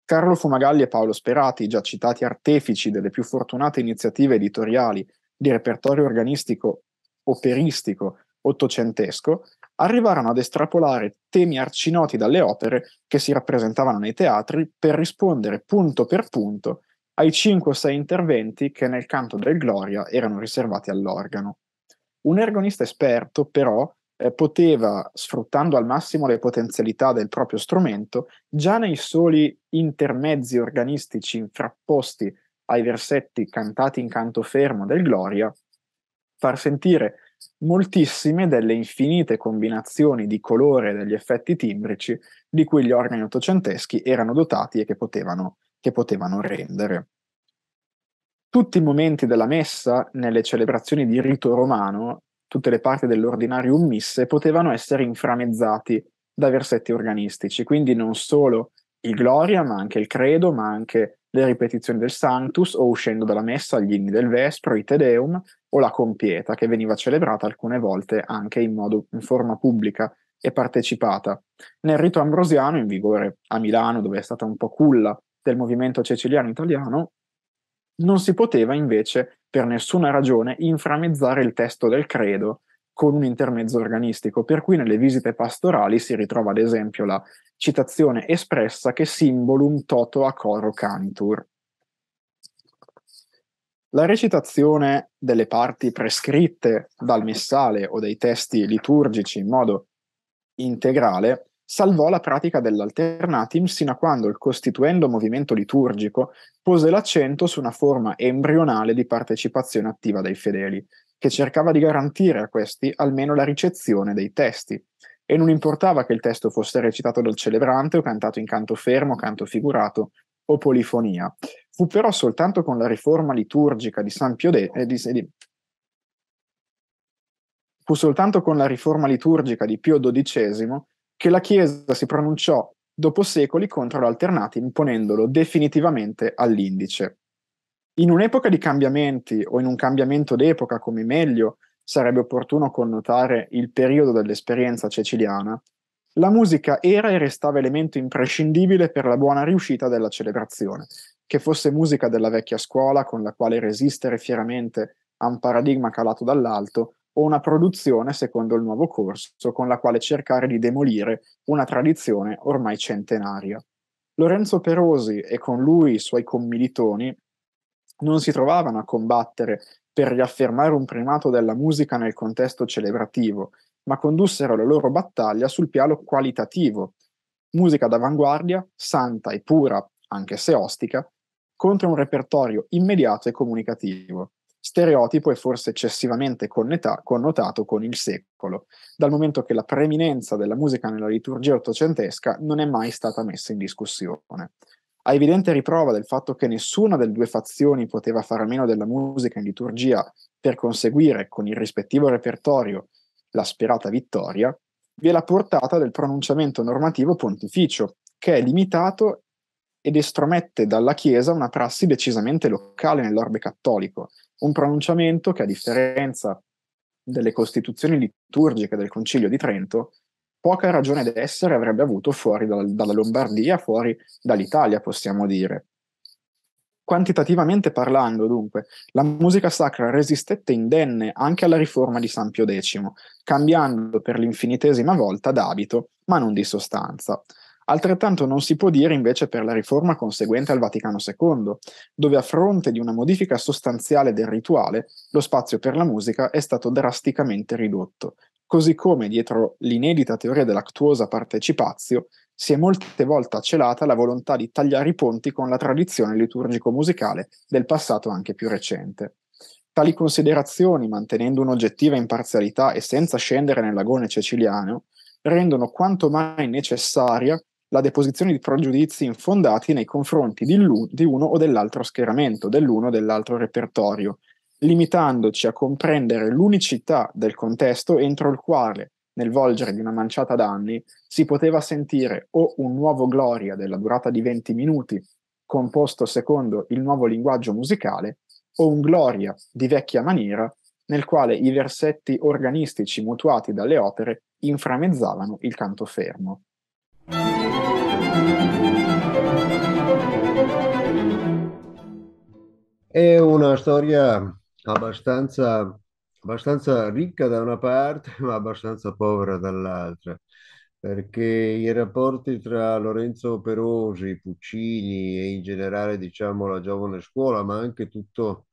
Carlo Fumagalli e Paolo Sperati, già citati artefici delle più fortunate iniziative editoriali di repertorio organistico operistico ottocentesco, arrivarono ad estrapolare temi arcinoti dalle opere che si rappresentavano nei teatri per rispondere punto per punto ai cinque o sei interventi che nel canto del Gloria erano riservati all'organo. Un ergonista esperto, però, eh, poteva, sfruttando al massimo le potenzialità del proprio strumento, già nei soli intermezzi organistici frapposti ai versetti cantati in canto fermo del Gloria, far sentire moltissime delle infinite combinazioni di colore e degli effetti timbrici di cui gli organi ottocenteschi erano dotati e che potevano, che potevano rendere tutti i momenti della messa, nelle celebrazioni di rito romano, tutte le parti dell'ordinario misse potevano essere inframezzati da versetti organistici, quindi non solo il Gloria, ma anche il Credo, ma anche le ripetizioni del Sanctus o uscendo dalla messa gli inni del Vespro, i Tedeum o la Compieta che veniva celebrata alcune volte anche in, modo, in forma pubblica e partecipata. Nel rito ambrosiano, in vigore a Milano, dove è stata un po' culla del movimento ceciliano italiano, non si poteva invece per nessuna ragione inframezzare il testo del credo con un intermezzo organistico, per cui nelle visite pastorali si ritrova ad esempio la citazione espressa che simbolum toto a coro cantur. La recitazione delle parti prescritte dal missale o dei testi liturgici in modo integrale salvò la pratica dell'alternatim sino a quando il costituendo movimento liturgico pose l'accento su una forma embrionale di partecipazione attiva dei fedeli, che cercava di garantire a questi almeno la ricezione dei testi. E non importava che il testo fosse recitato dal celebrante o cantato in canto fermo, canto figurato o polifonia. Fu però soltanto con la riforma liturgica di San Pio De- eh, di, di, fu soltanto con la riforma liturgica di Pio XII che la Chiesa si pronunciò dopo secoli contro l'alternato imponendolo definitivamente all'indice. In un'epoca di cambiamenti o in un cambiamento d'epoca come meglio sarebbe opportuno connotare il periodo dell'esperienza ceciliana, la musica era e restava elemento imprescindibile per la buona riuscita della celebrazione, che fosse musica della vecchia scuola con la quale resistere fieramente a un paradigma calato dall'alto o una produzione secondo il nuovo corso con la quale cercare di demolire una tradizione ormai centenaria. Lorenzo Perosi e con lui i suoi commilitoni non si trovavano a combattere per riaffermare un primato della musica nel contesto celebrativo, ma condussero la loro battaglia sul piano qualitativo. Musica d'avanguardia, santa e pura, anche se ostica, contro un repertorio immediato e comunicativo stereotipo è forse eccessivamente conneta- connotato con il secolo, dal momento che la preeminenza della musica nella liturgia ottocentesca non è mai stata messa in discussione. A evidente riprova del fatto che nessuna delle due fazioni poteva fare a meno della musica in liturgia per conseguire con il rispettivo repertorio la sperata vittoria, vi è la portata del pronunciamento normativo pontificio, che è limitato ed estromette dalla Chiesa una prassi decisamente locale nell'orbe cattolico, un pronunciamento che a differenza delle costituzioni liturgiche del Concilio di Trento, poca ragione d'essere avrebbe avuto fuori dal, dalla Lombardia, fuori dall'Italia, possiamo dire. Quantitativamente parlando, dunque, la musica sacra resistette indenne anche alla riforma di San Pio X, cambiando per l'infinitesima volta d'abito, ma non di sostanza. Altrettanto non si può dire invece per la riforma conseguente al Vaticano II, dove a fronte di una modifica sostanziale del rituale, lo spazio per la musica è stato drasticamente ridotto, così come dietro l'inedita teoria dell'actuosa partecipazio si è molte volte celata la volontà di tagliare i ponti con la tradizione liturgico-musicale del passato anche più recente. Tali considerazioni, mantenendo un'oggettiva imparzialità e senza scendere nell'agone ceciliano, rendono quanto mai necessaria la deposizione di pregiudizi infondati nei confronti di, di uno o dell'altro schieramento, dell'uno o dell'altro repertorio, limitandoci a comprendere l'unicità del contesto entro il quale, nel volgere di una manciata d'anni, si poteva sentire o un nuovo Gloria della durata di 20 minuti, composto secondo il nuovo linguaggio musicale, o un Gloria di vecchia maniera, nel quale i versetti organistici mutuati dalle opere inframezzavano il canto fermo. È una storia abbastanza, abbastanza ricca da una parte, ma abbastanza povera dall'altra perché i rapporti tra Lorenzo Perosi, Puccini e in generale diciamo la giovane scuola, ma anche tutto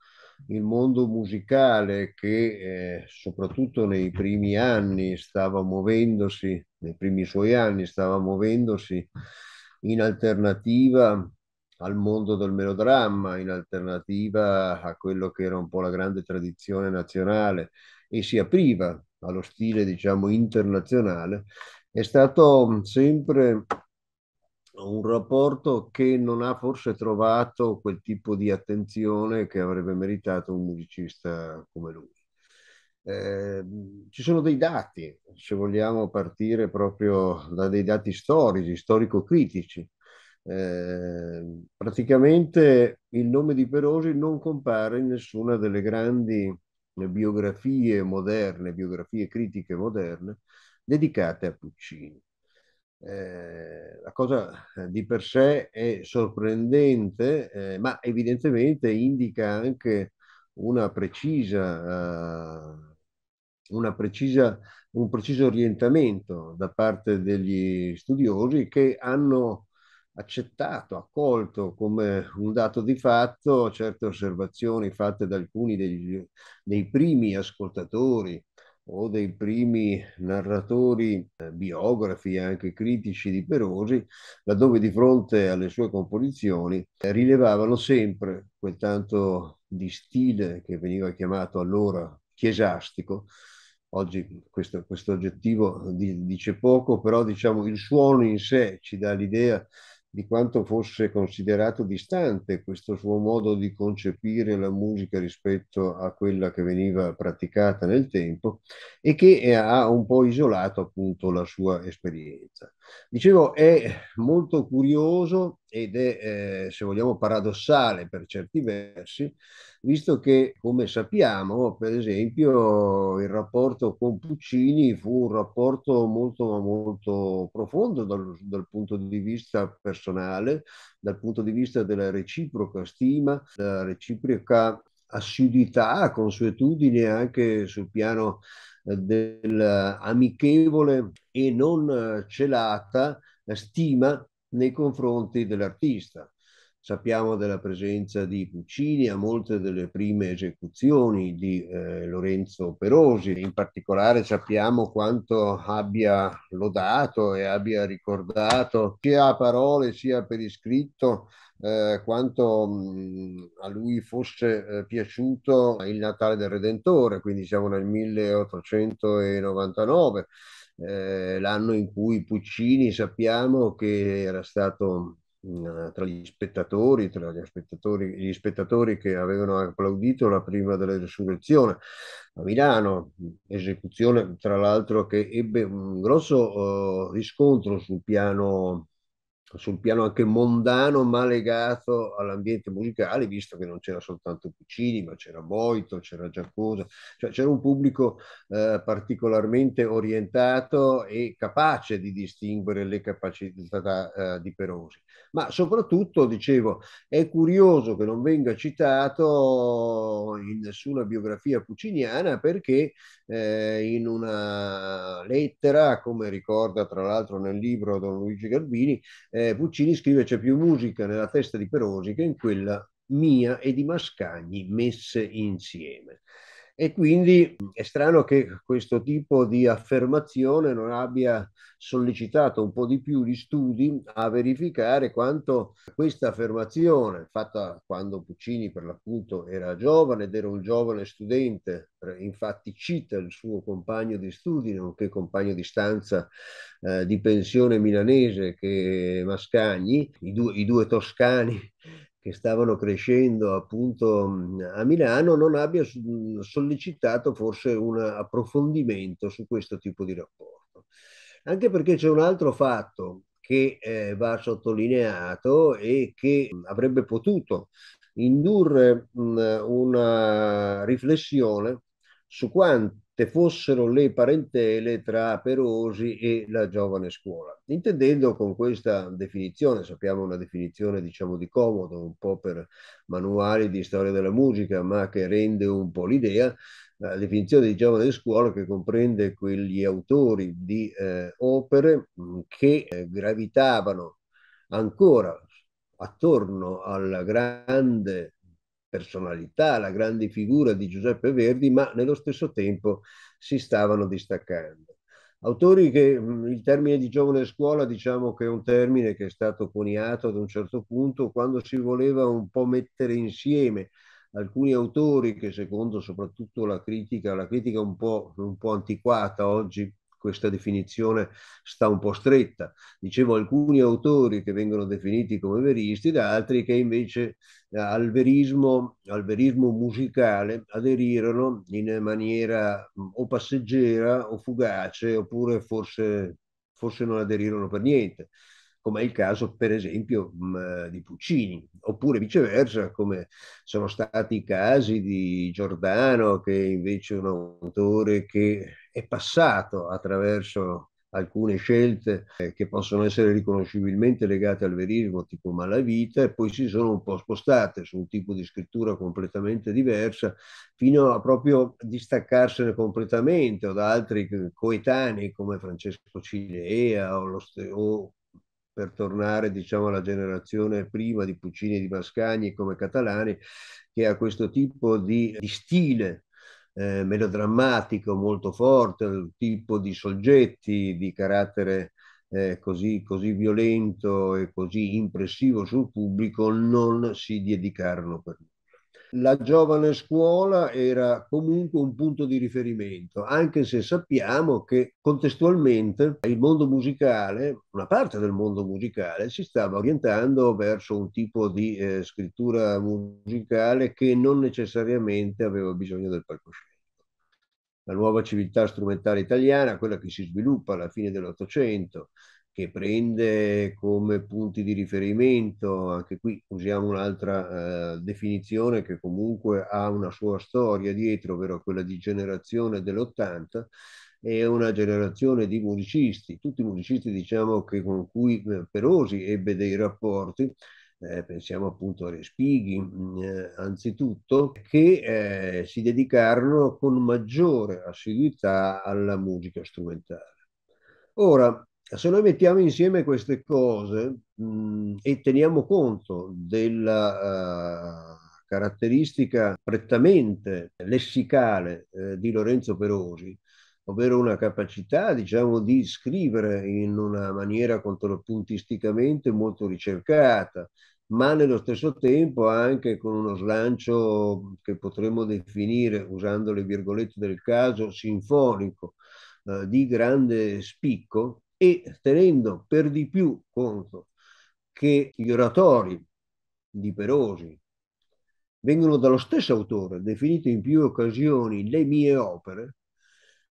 il mondo musicale che eh, soprattutto nei primi anni stava muovendosi nei primi suoi anni stava muovendosi in alternativa al mondo del melodramma, in alternativa a quello che era un po' la grande tradizione nazionale e si apriva allo stile, diciamo, internazionale, è stato mm, sempre un rapporto che non ha forse trovato quel tipo di attenzione che avrebbe meritato un musicista come lui. Ehm, ci sono dei dati, se vogliamo partire proprio da dei dati storici, storico-critici. Eh, praticamente il nome di Perosi non compare in nessuna delle grandi biografie moderne, biografie critiche moderne, dedicate a Puccini. Eh, la cosa eh, di per sé è sorprendente, eh, ma evidentemente indica anche una precisa ah, precisa, un preciso orientamento da parte degli studiosi che hanno accettato, accolto come un dato di fatto certe osservazioni fatte da alcuni degli, dei primi ascoltatori o dei primi narratori eh, biografi e anche critici di Perosi, laddove di fronte alle sue composizioni rilevavano sempre quel tanto di stile che veniva chiamato allora chiesastico, Oggi questo, questo aggettivo eh, dice poco, però diciamo il suono in sé ci dà l'idea di quanto fosse considerato distante questo suo modo di concepire la musica rispetto a quella che veniva praticata nel tempo e che eh, ha un po' isolato appunto la sua esperienza. Dicevo, è molto curioso ed è, eh, se vogliamo, paradossale per certi versi, visto che, come sappiamo, per esempio, il rapporto con Puccini fu un rapporto molto, molto profondo dal, dal punto di vista personale, dal punto di vista della reciproca stima, della reciproca assiduità, consuetudine anche sul piano dell'amichevole e non eh, celata stima nei confronti dell'artista. Sappiamo della presenza di Puccini a molte delle prime esecuzioni di eh, Lorenzo Perosi. In particolare sappiamo quanto abbia lodato e abbia ricordato sia a parole sia per iscritto eh, quanto mh, a lui fosse eh, piaciuto il Natale del Redentore, quindi siamo nel 1899, eh, l'anno in cui Puccini sappiamo che era stato eh, tra gli spettatori, tra gli spettatori, gli spettatori che avevano applaudito la prima della resurrezione a Milano, esecuzione tra l'altro che ebbe un grosso uh, riscontro sul piano sul piano anche mondano, ma legato all'ambiente musicale, visto che non c'era soltanto Puccini, ma c'era Boito, c'era Giacosa, cioè c'era un pubblico eh, particolarmente orientato e capace di distinguere le capacità eh, di Perosi. Ma soprattutto, dicevo, è curioso che non venga citato in nessuna biografia pucciniana perché eh, in una lettera, come ricorda tra l'altro nel libro Don Luigi Garbini, eh, Puccini scrive c'è più musica nella testa di Perosi che in quella mia e di Mascagni messe insieme. E quindi è strano che questo tipo di affermazione non abbia sollecitato un po' di più gli studi a verificare quanto questa affermazione, fatta quando Puccini per l'appunto era giovane ed era un giovane studente, eh, infatti cita il suo compagno di studi, nonché compagno di stanza eh, di pensione milanese che Mascagni, i due, i due toscani che stavano crescendo appunto a Milano non abbia sollecitato forse un approfondimento su questo tipo di rapporto. Anche perché c'è un altro fatto che eh, va sottolineato e che avrebbe potuto indurre mh, una riflessione su quanto fossero le parentele tra Perosi e la giovane scuola. Intendendo con questa definizione, sappiamo una definizione diciamo di comodo, un po' per manuali di storia della musica, ma che rende un po' l'idea, la definizione di giovane scuola che comprende quegli autori di eh, opere mm, che eh, gravitavano ancora attorno alla grande personalità, la grande figura di Giuseppe Verdi, ma nello stesso tempo si stavano distaccando. Autori che mm, il termine di giovane scuola diciamo che è un termine che è stato coniato ad un certo punto quando si voleva un po' mettere insieme alcuni autori che secondo soprattutto la critica, la critica un po', un po antiquata oggi questa definizione sta un po' stretta. Dicevo alcuni autori che vengono definiti come veristi, da altri che invece eh, al verismo, al verismo musicale aderirono in maniera mm, o passeggera o fugace, oppure forse, forse non aderirono per niente come è il caso per esempio mm, di Puccini, oppure viceversa come sono stati i casi di Giordano che invece è un autore che è passato attraverso alcune scelte eh, che possono essere riconoscibilmente legate al verismo, tipo Malavita, e poi si sono un po' spostate su un tipo di scrittura completamente diversa, fino a proprio distaccarsene completamente o da altri coetanei come Francesco Cilea o, lo, o per tornare diciamo, alla generazione prima di Puccini e di Mascagni come catalani, che ha questo tipo di, di stile eh, melodrammatico, molto forte, il tipo di soggetti di carattere eh, così, così, violento e così impressivo sul pubblico non si dedicarono per nulla. La giovane scuola era comunque un punto di riferimento, anche se sappiamo che contestualmente il mondo musicale, una parte del mondo musicale, si stava orientando verso un tipo di eh, scrittura musicale che non necessariamente aveva bisogno del palcoscenico la nuova civiltà strumentale italiana, quella che si sviluppa alla fine dell'Ottocento, che prende come punti di riferimento, anche qui usiamo un'altra eh, definizione che comunque ha una sua storia dietro, ovvero quella di generazione dell'80, è una generazione di musicisti, tutti i musicisti diciamo che con cui eh, Perosi ebbe dei rapporti, eh, pensiamo appunto a Respighi, mm, eh, anzitutto, che eh, si dedicarono con maggiore assiduità alla musica strumentale. Ora, se noi mettiamo insieme queste cose mh, mm, e teniamo conto della uh, caratteristica prettamente lessicale eh, di Lorenzo Perosi, ovvero una capacità diciamo, di scrivere in una maniera contropuntisticamente molto ricercata, ma nello stesso tempo anche con uno slancio che potremmo definire, usando le virgolette del caso, sinfonico, eh, di grande spicco e tenendo per di più conto che gli oratori di Perosi vengono dallo stesso autore, definito in più occasioni le mie opere,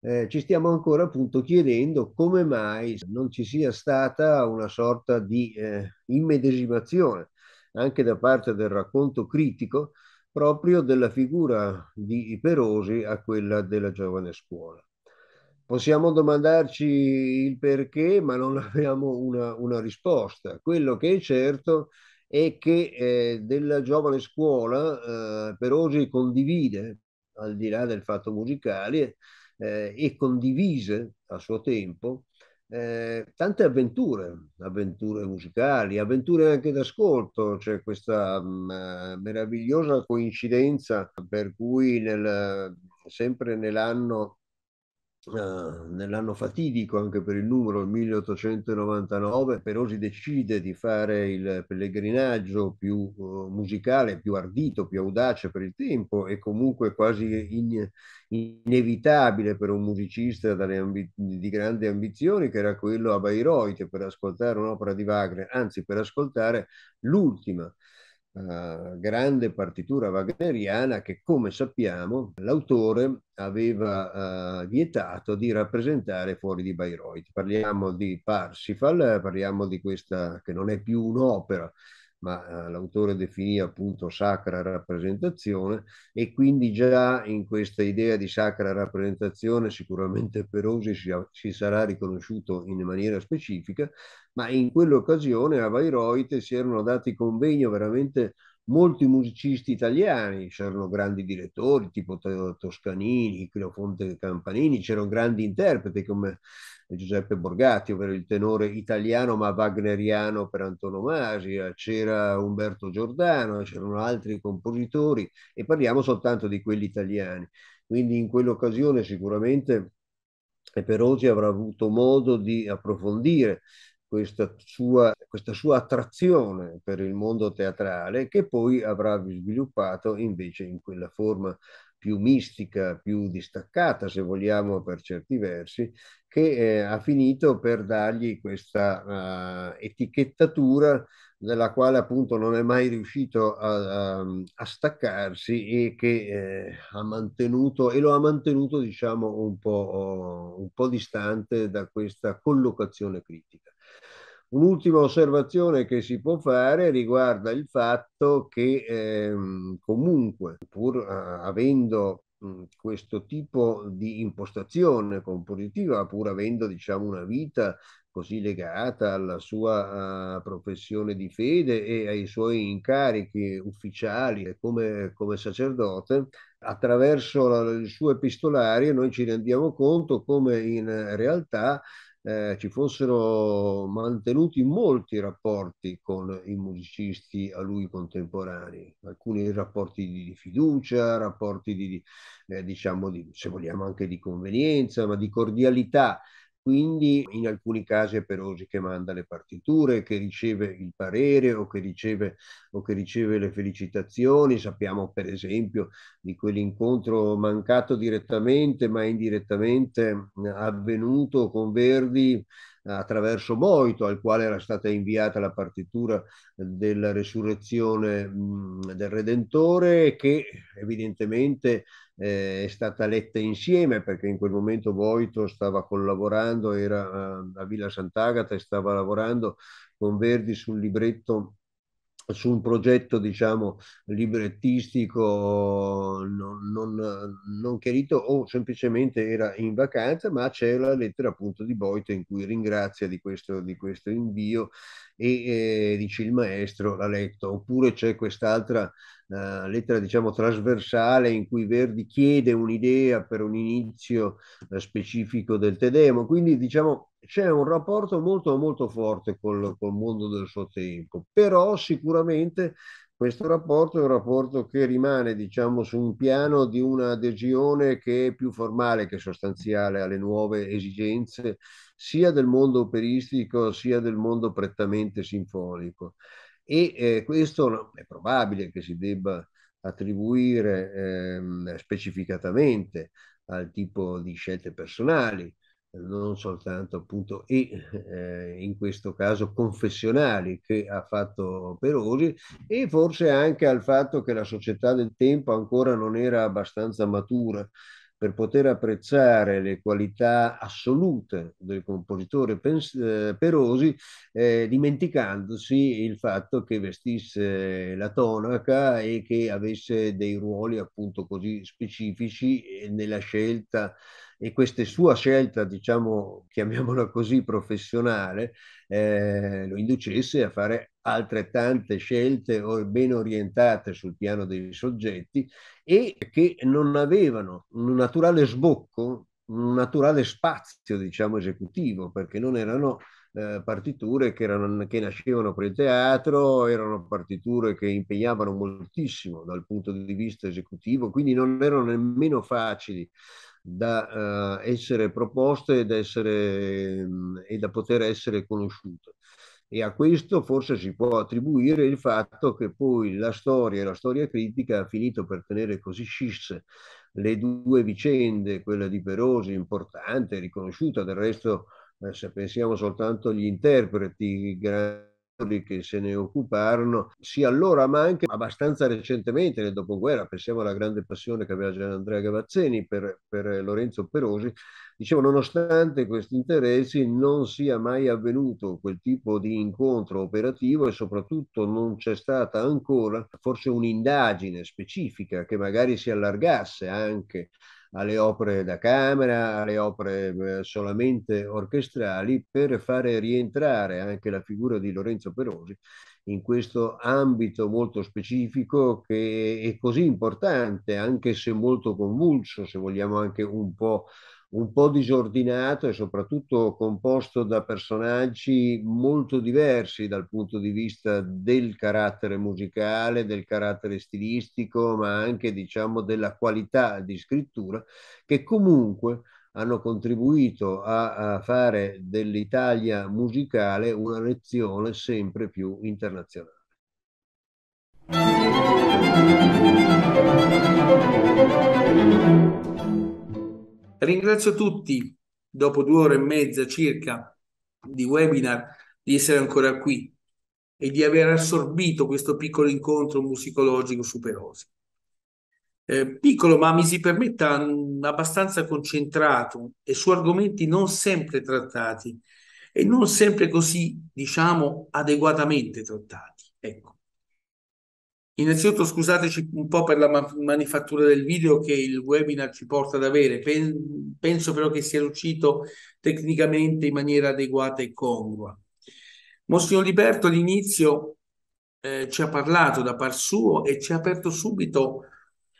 eh, ci stiamo ancora appunto chiedendo come mai non ci sia stata una sorta di eh, immedesimazione anche da parte del racconto critico proprio della figura di Perosi a quella della giovane scuola. Possiamo domandarci il perché, ma non abbiamo una, una risposta. Quello che è certo è che eh, della giovane scuola eh, Perosi condivide, al di là del fatto musicale, eh, e condivise a suo tempo eh, tante avventure, avventure musicali, avventure anche d'ascolto, c'è questa mh, mm, eh, meravigliosa coincidenza per cui nel, sempre nell'anno Ah, nell'anno fatidico anche per il numero 1899 Perosi decide di fare il pellegrinaggio più eh, musicale, più ardito, più audace per il tempo e comunque quasi in, inevitabile per un musicista ambi- di grandi ambizioni che era quello a Bayreuth per ascoltare un'opera di Wagner, anzi per ascoltare l'ultima eh, grande partitura wagneriana che, come sappiamo, l'autore aveva eh, vietato di rappresentare fuori di Bayreuth. Parliamo di Parsifal, parliamo di questa che non è più un'opera, ma eh, l'autore definì appunto sacra rappresentazione e quindi già in questa idea di sacra rappresentazione sicuramente Perosi si, si sarà riconosciuto in maniera specifica, ma in quell'occasione a Bayreuth si erano dati convegno veramente molti musicisti italiani, c'erano grandi direttori tipo Toscanini, Cleofonte Campanini, c'erano grandi interpreti come Giuseppe Borgatti, ovvero il tenore italiano ma wagneriano per antonomasia, eh, c'era Umberto Giordano, c'erano altri compositori e parliamo soltanto di quelli italiani. Quindi in quell'occasione sicuramente Perosi avrà avuto modo di approfondire questa sua, questa sua, attrazione per il mondo teatrale che poi avrà sviluppato invece in quella forma più mistica, più distaccata, se vogliamo, per certi versi, che eh, ha finito per dargli questa uh, etichettatura dalla quale appunto non è mai riuscito a, a, a staccarsi e che eh, ha mantenuto, e lo ha mantenuto diciamo un po', un po' distante da questa collocazione critica. Un'ultima osservazione che si può fare riguarda il fatto che ehm, comunque, pur eh, avendo mh, questo tipo di impostazione compositiva, pur avendo diciamo, una vita così legata alla sua uh, professione di fede e ai suoi incarichi ufficiali come, come sacerdote, attraverso la, il suo epistolario noi ci rendiamo conto come in realtà eh, ci fossero mantenuti molti rapporti con i musicisti a lui contemporanei, alcuni rapporti di, fiducia, rapporti di, eh, diciamo, di, se vogliamo anche di convenienza, ma di cordialità quindi in alcuni casi è Perosi che manda le partiture, che riceve il parere o che riceve, o che riceve le felicitazioni. Sappiamo per esempio di quell'incontro mancato direttamente ma indirettamente avvenuto con Verdi attraverso Moito, al quale era stata inviata la partitura della resurrezione del Redentore, che evidentemente eh, è stata letta insieme perché in quel momento Voito stava collaborando, era eh, a Villa Sant'Agata e stava lavorando con Verdi sul libretto su un progetto diciamo librettistico non chiarito o semplicemente era in vacanza, ma c'è la lettera appunto di Boite in cui ringrazia di questo, di questo invio e eh, dice il maestro l'ha letto, oppure c'è quest'altra Uh, lettera diciamo trasversale in cui Verdi chiede un'idea per un inizio uh, specifico del Tedemo, quindi diciamo c'è un rapporto molto molto forte col, col mondo del suo tempo, però sicuramente questo rapporto è un rapporto che rimane, diciamo, su un piano di un'adesione che è più formale che sostanziale alle nuove esigenze sia del mondo operistico sia del mondo prettamente sinfonico. E eh, questo è probabile che si debba attribuire ehm, specificatamente al tipo di scelte personali, non soltanto appunto e eh, in questo caso confessionali che ha fatto Perosi e forse anche al fatto che la società del tempo ancora non era abbastanza matura per poter apprezzare le qualità assolute del compositore eh, Perosi, eh, dimenticandosi il fatto che vestisse la tonaca e che avesse dei ruoli appunto così specifici eh, nella scelta eh, e questa sua scelta, diciamo, chiamiamola così, professionale, eh, lo inducesse a fare altrettante scelte ben orientate sul piano dei soggetti e che non avevano un naturale sbocco, un naturale spazio, diciamo, esecutivo, perché non erano eh, partiture che, erano, che, nascevano per il teatro, erano partiture che impegnavano moltissimo dal punto di vista esecutivo, quindi non erano nemmeno facili da eh, essere proposte ed essere, mh, e da poter essere conosciute. E a questo forse si può attribuire il fatto che poi la storia e la storia critica ha finito per tenere così scisse le due vicende, quella di Perosi importante, riconosciuta, del resto eh, se pensiamo soltanto agli interpreti, grandi che se ne occuparono sia allora ma anche abbastanza recentemente nel dopoguerra, pensiamo alla grande passione che aveva Andrea Gavazzeni per, per Lorenzo Perosi, dicevo nonostante questi interessi non sia mai avvenuto quel tipo di incontro operativo e soprattutto non c'è stata ancora forse un'indagine specifica che magari si allargasse anche alle opere da camera, alle opere eh, solamente orchestrali, per fare rientrare anche la figura di Lorenzo Perosi in questo ambito molto specifico che è così importante, anche se molto convulso, se vogliamo anche un po' un po' disordinato e soprattutto composto da personaggi molto diversi dal punto di vista del carattere musicale, del carattere stilistico, ma anche diciamo della qualità di scrittura, che comunque hanno contribuito a, a fare dell'Italia musicale una lezione sempre più internazionale. Thank you. Ringrazio tutti, dopo due ore e mezza circa di webinar, di essere ancora qui e di aver assorbito questo piccolo incontro musicologico superosi. Eh, piccolo, ma mi si permetta, mm, abbastanza concentrato e su argomenti non sempre trattati e non sempre così, diciamo, adeguatamente trattati. Ecco. Innanzitutto scusateci un po' per la ma- manifattura del video che il webinar ci porta ad avere, Pen- penso però che sia riuscito tecnicamente in maniera adeguata e congrua. Monsignor Liberto all'inizio eh, ci ha parlato da par suo e ci ha aperto subito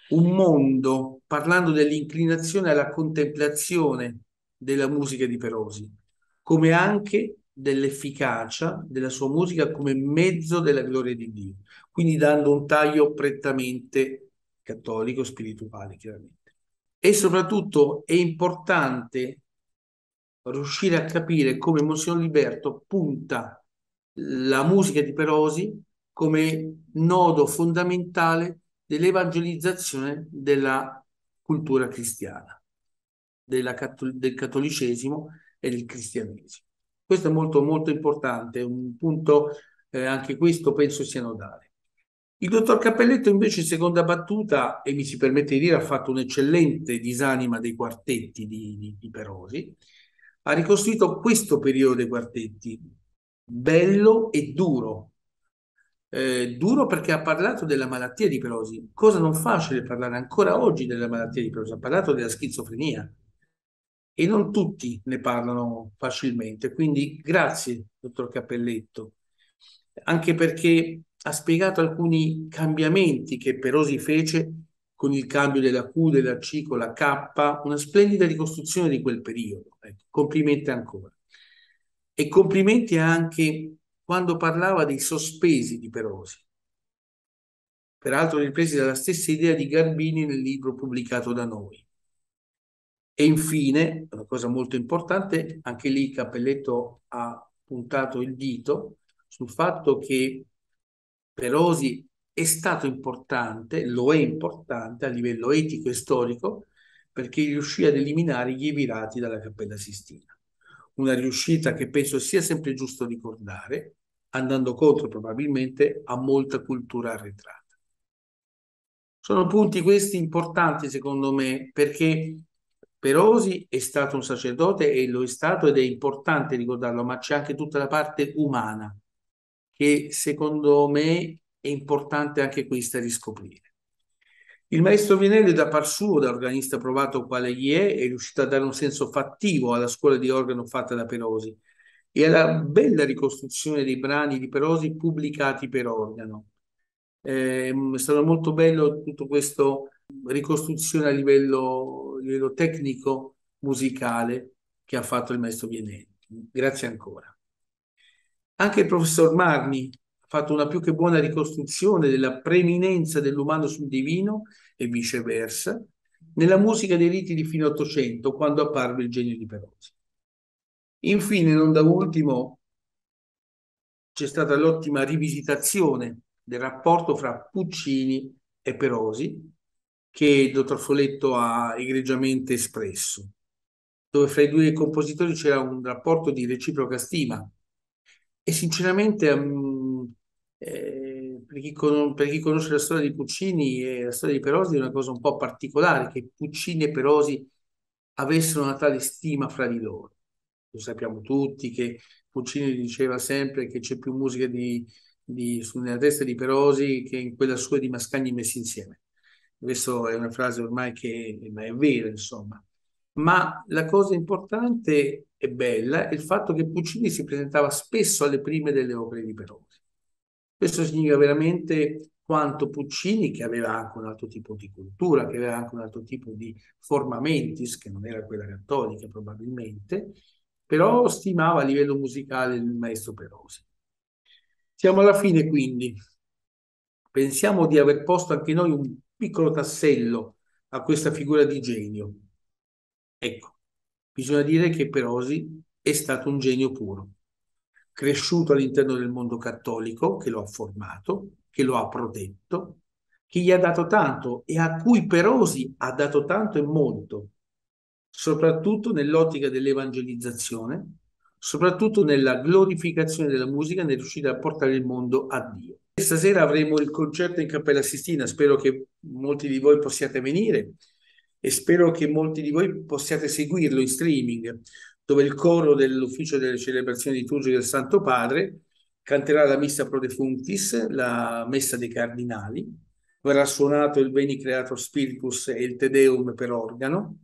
un mondo parlando dell'inclinazione alla contemplazione della musica di Perosi, come anche dell'efficacia della sua musica come mezzo della gloria di Dio, quindi dando un taglio prettamente cattolico, spirituale, chiaramente. E soprattutto è importante riuscire a capire come Monsignor Liberto punta la musica di Perosi come nodo fondamentale dell'evangelizzazione della cultura cristiana, della, del cattolicesimo e del cristianesimo. Questo è molto, molto importante, un punto eh, anche questo penso sia nodale. Il dottor Cappelletto invece in seconda battuta, e mi si permette di dire, ha fatto un'eccellente disanima dei quartetti di, di, di Perosi, ha ricostruito questo periodo dei quartetti, bello e duro. Eh, duro perché ha parlato della malattia di Perosi, cosa non facile parlare ancora oggi della malattia di Perosi, ha parlato della schizofrenia, e non tutti ne parlano facilmente. Quindi grazie, dottor Cappelletto, anche perché ha spiegato alcuni cambiamenti che Perosi fece con il cambio della Q, della C, con la K, una splendida ricostruzione di quel periodo. Ecco, complimenti ancora. E complimenti anche quando parlava dei sospesi di Perosi, peraltro ripresi dalla stessa idea di Garbini nel libro pubblicato da noi. E infine, una cosa molto importante, anche lì Cappelletto ha puntato il dito sul fatto che Perosi è stato importante, lo è importante a livello etico e storico, perché riuscì ad eliminare gli emirati dalla Cappella Sistina. Una riuscita che penso sia sempre giusto ricordare, andando contro probabilmente a molta cultura arretrata. Sono punti questi importanti secondo me perché Perosi è stato un sacerdote e lo è stato ed è importante ricordarlo, ma c'è anche tutta la parte umana che secondo me è importante anche questa riscoprire. Il maestro Vinelli da par suo, da organista provato quale gli è, è riuscito a dare un senso fattivo alla scuola di organo fatta da Perosi e alla bella ricostruzione dei brani di Perosi pubblicati per organo. Eh, è stato molto bello tutto questo ricostruzione a livello, livello tecnico musicale che ha fatto il maestro Vienetti. Grazie ancora. Anche il professor Marni ha fatto una più che buona ricostruzione della preeminenza dell'umano sul divino e viceversa nella musica dei riti di fine Ottocento, quando apparve il genio di Perosi. Infine, non da ultimo, c'è stata l'ottima rivisitazione del rapporto fra Puccini e Perosi, che il dottor Foletto ha egregiamente espresso, dove fra i due compositori c'era un rapporto di reciproca stima. E sinceramente, um, eh, per, chi con- per, chi conosce la storia di Puccini e la storia di Perosi, è una cosa un po' particolare che Puccini e Perosi avessero una tale stima fra di loro. Lo sappiamo tutti che Puccini diceva sempre che c'è più musica di, di, sulla testa di Perosi che in quella sua di Mascagni messi insieme. Questa è una frase ormai che è vera, insomma. Ma la cosa importante e bella è il fatto che Puccini si presentava spesso alle prime delle opere di Perosi. Questo significa veramente quanto Puccini, che aveva anche un altro tipo di cultura, che aveva anche un altro tipo di forma mentis, che non era quella cattolica probabilmente, però stimava a livello musicale il maestro Perosi. Siamo alla fine quindi. Pensiamo di aver posto anche noi un piccolo tassello a questa figura di genio. Ecco, bisogna dire che Perosi è stato un genio puro, cresciuto all'interno del mondo cattolico che lo ha formato, che lo ha protetto, che gli ha dato tanto e a cui Perosi ha dato tanto e molto, soprattutto nell'ottica dell'evangelizzazione soprattutto nella glorificazione della musica, nel riuscire a portare il mondo a Dio. Stasera avremo il concerto in Cappella Sistina, spero che molti di voi possiate venire e spero che molti di voi possiate seguirlo in streaming, dove il coro dell'ufficio delle celebrazioni liturgiche del Santo Padre canterà la Missa pro defunctis, la messa dei cardinali, verrà suonato il Veni Creator Spiritus e il Te Deum per organo,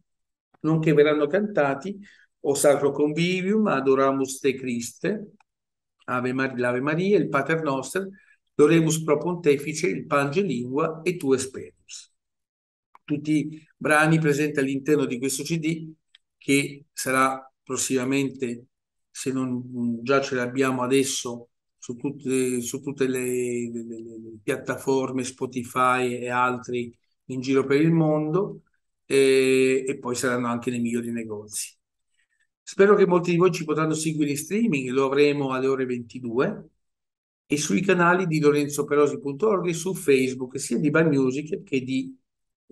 nonché verranno cantati o Sacro Convivium, Adoramus Te Christe, Ave Maria, l'Ave Maria, il Pater Noster, Doremus Pro Pontefice, il Pange Lingua e Tu Esperus. Tutti i brani presenti all'interno di questo CD che sarà prossimamente, se non mm, già ce l'abbiamo adesso, su tutte, su tutte le, le, le, le, piattaforme Spotify e altri in giro per il mondo e, eh, e poi saranno anche nei migliori negozi. Spero che molti di voi ci potranno seguire in streaming, lo avremo alle ore 22 e sui canali di lorenzoperosi.org e su Facebook sia di Bad Music che di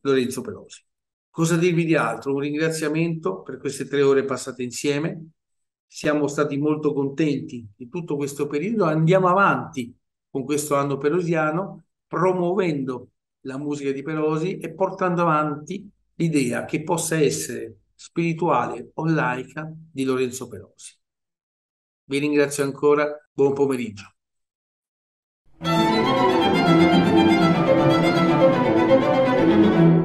Lorenzo Pelosi. Cosa dirvi di altro? Un ringraziamento per queste tre ore passate insieme. Siamo stati molto contenti di tutto questo periodo. Andiamo avanti con questo anno pelosiano, promuovendo la musica di Pelosi e portando avanti l'idea che possa essere spirituale o laica di Lorenzo Perosi. Vi ringrazio ancora, buon pomeriggio. Thank you.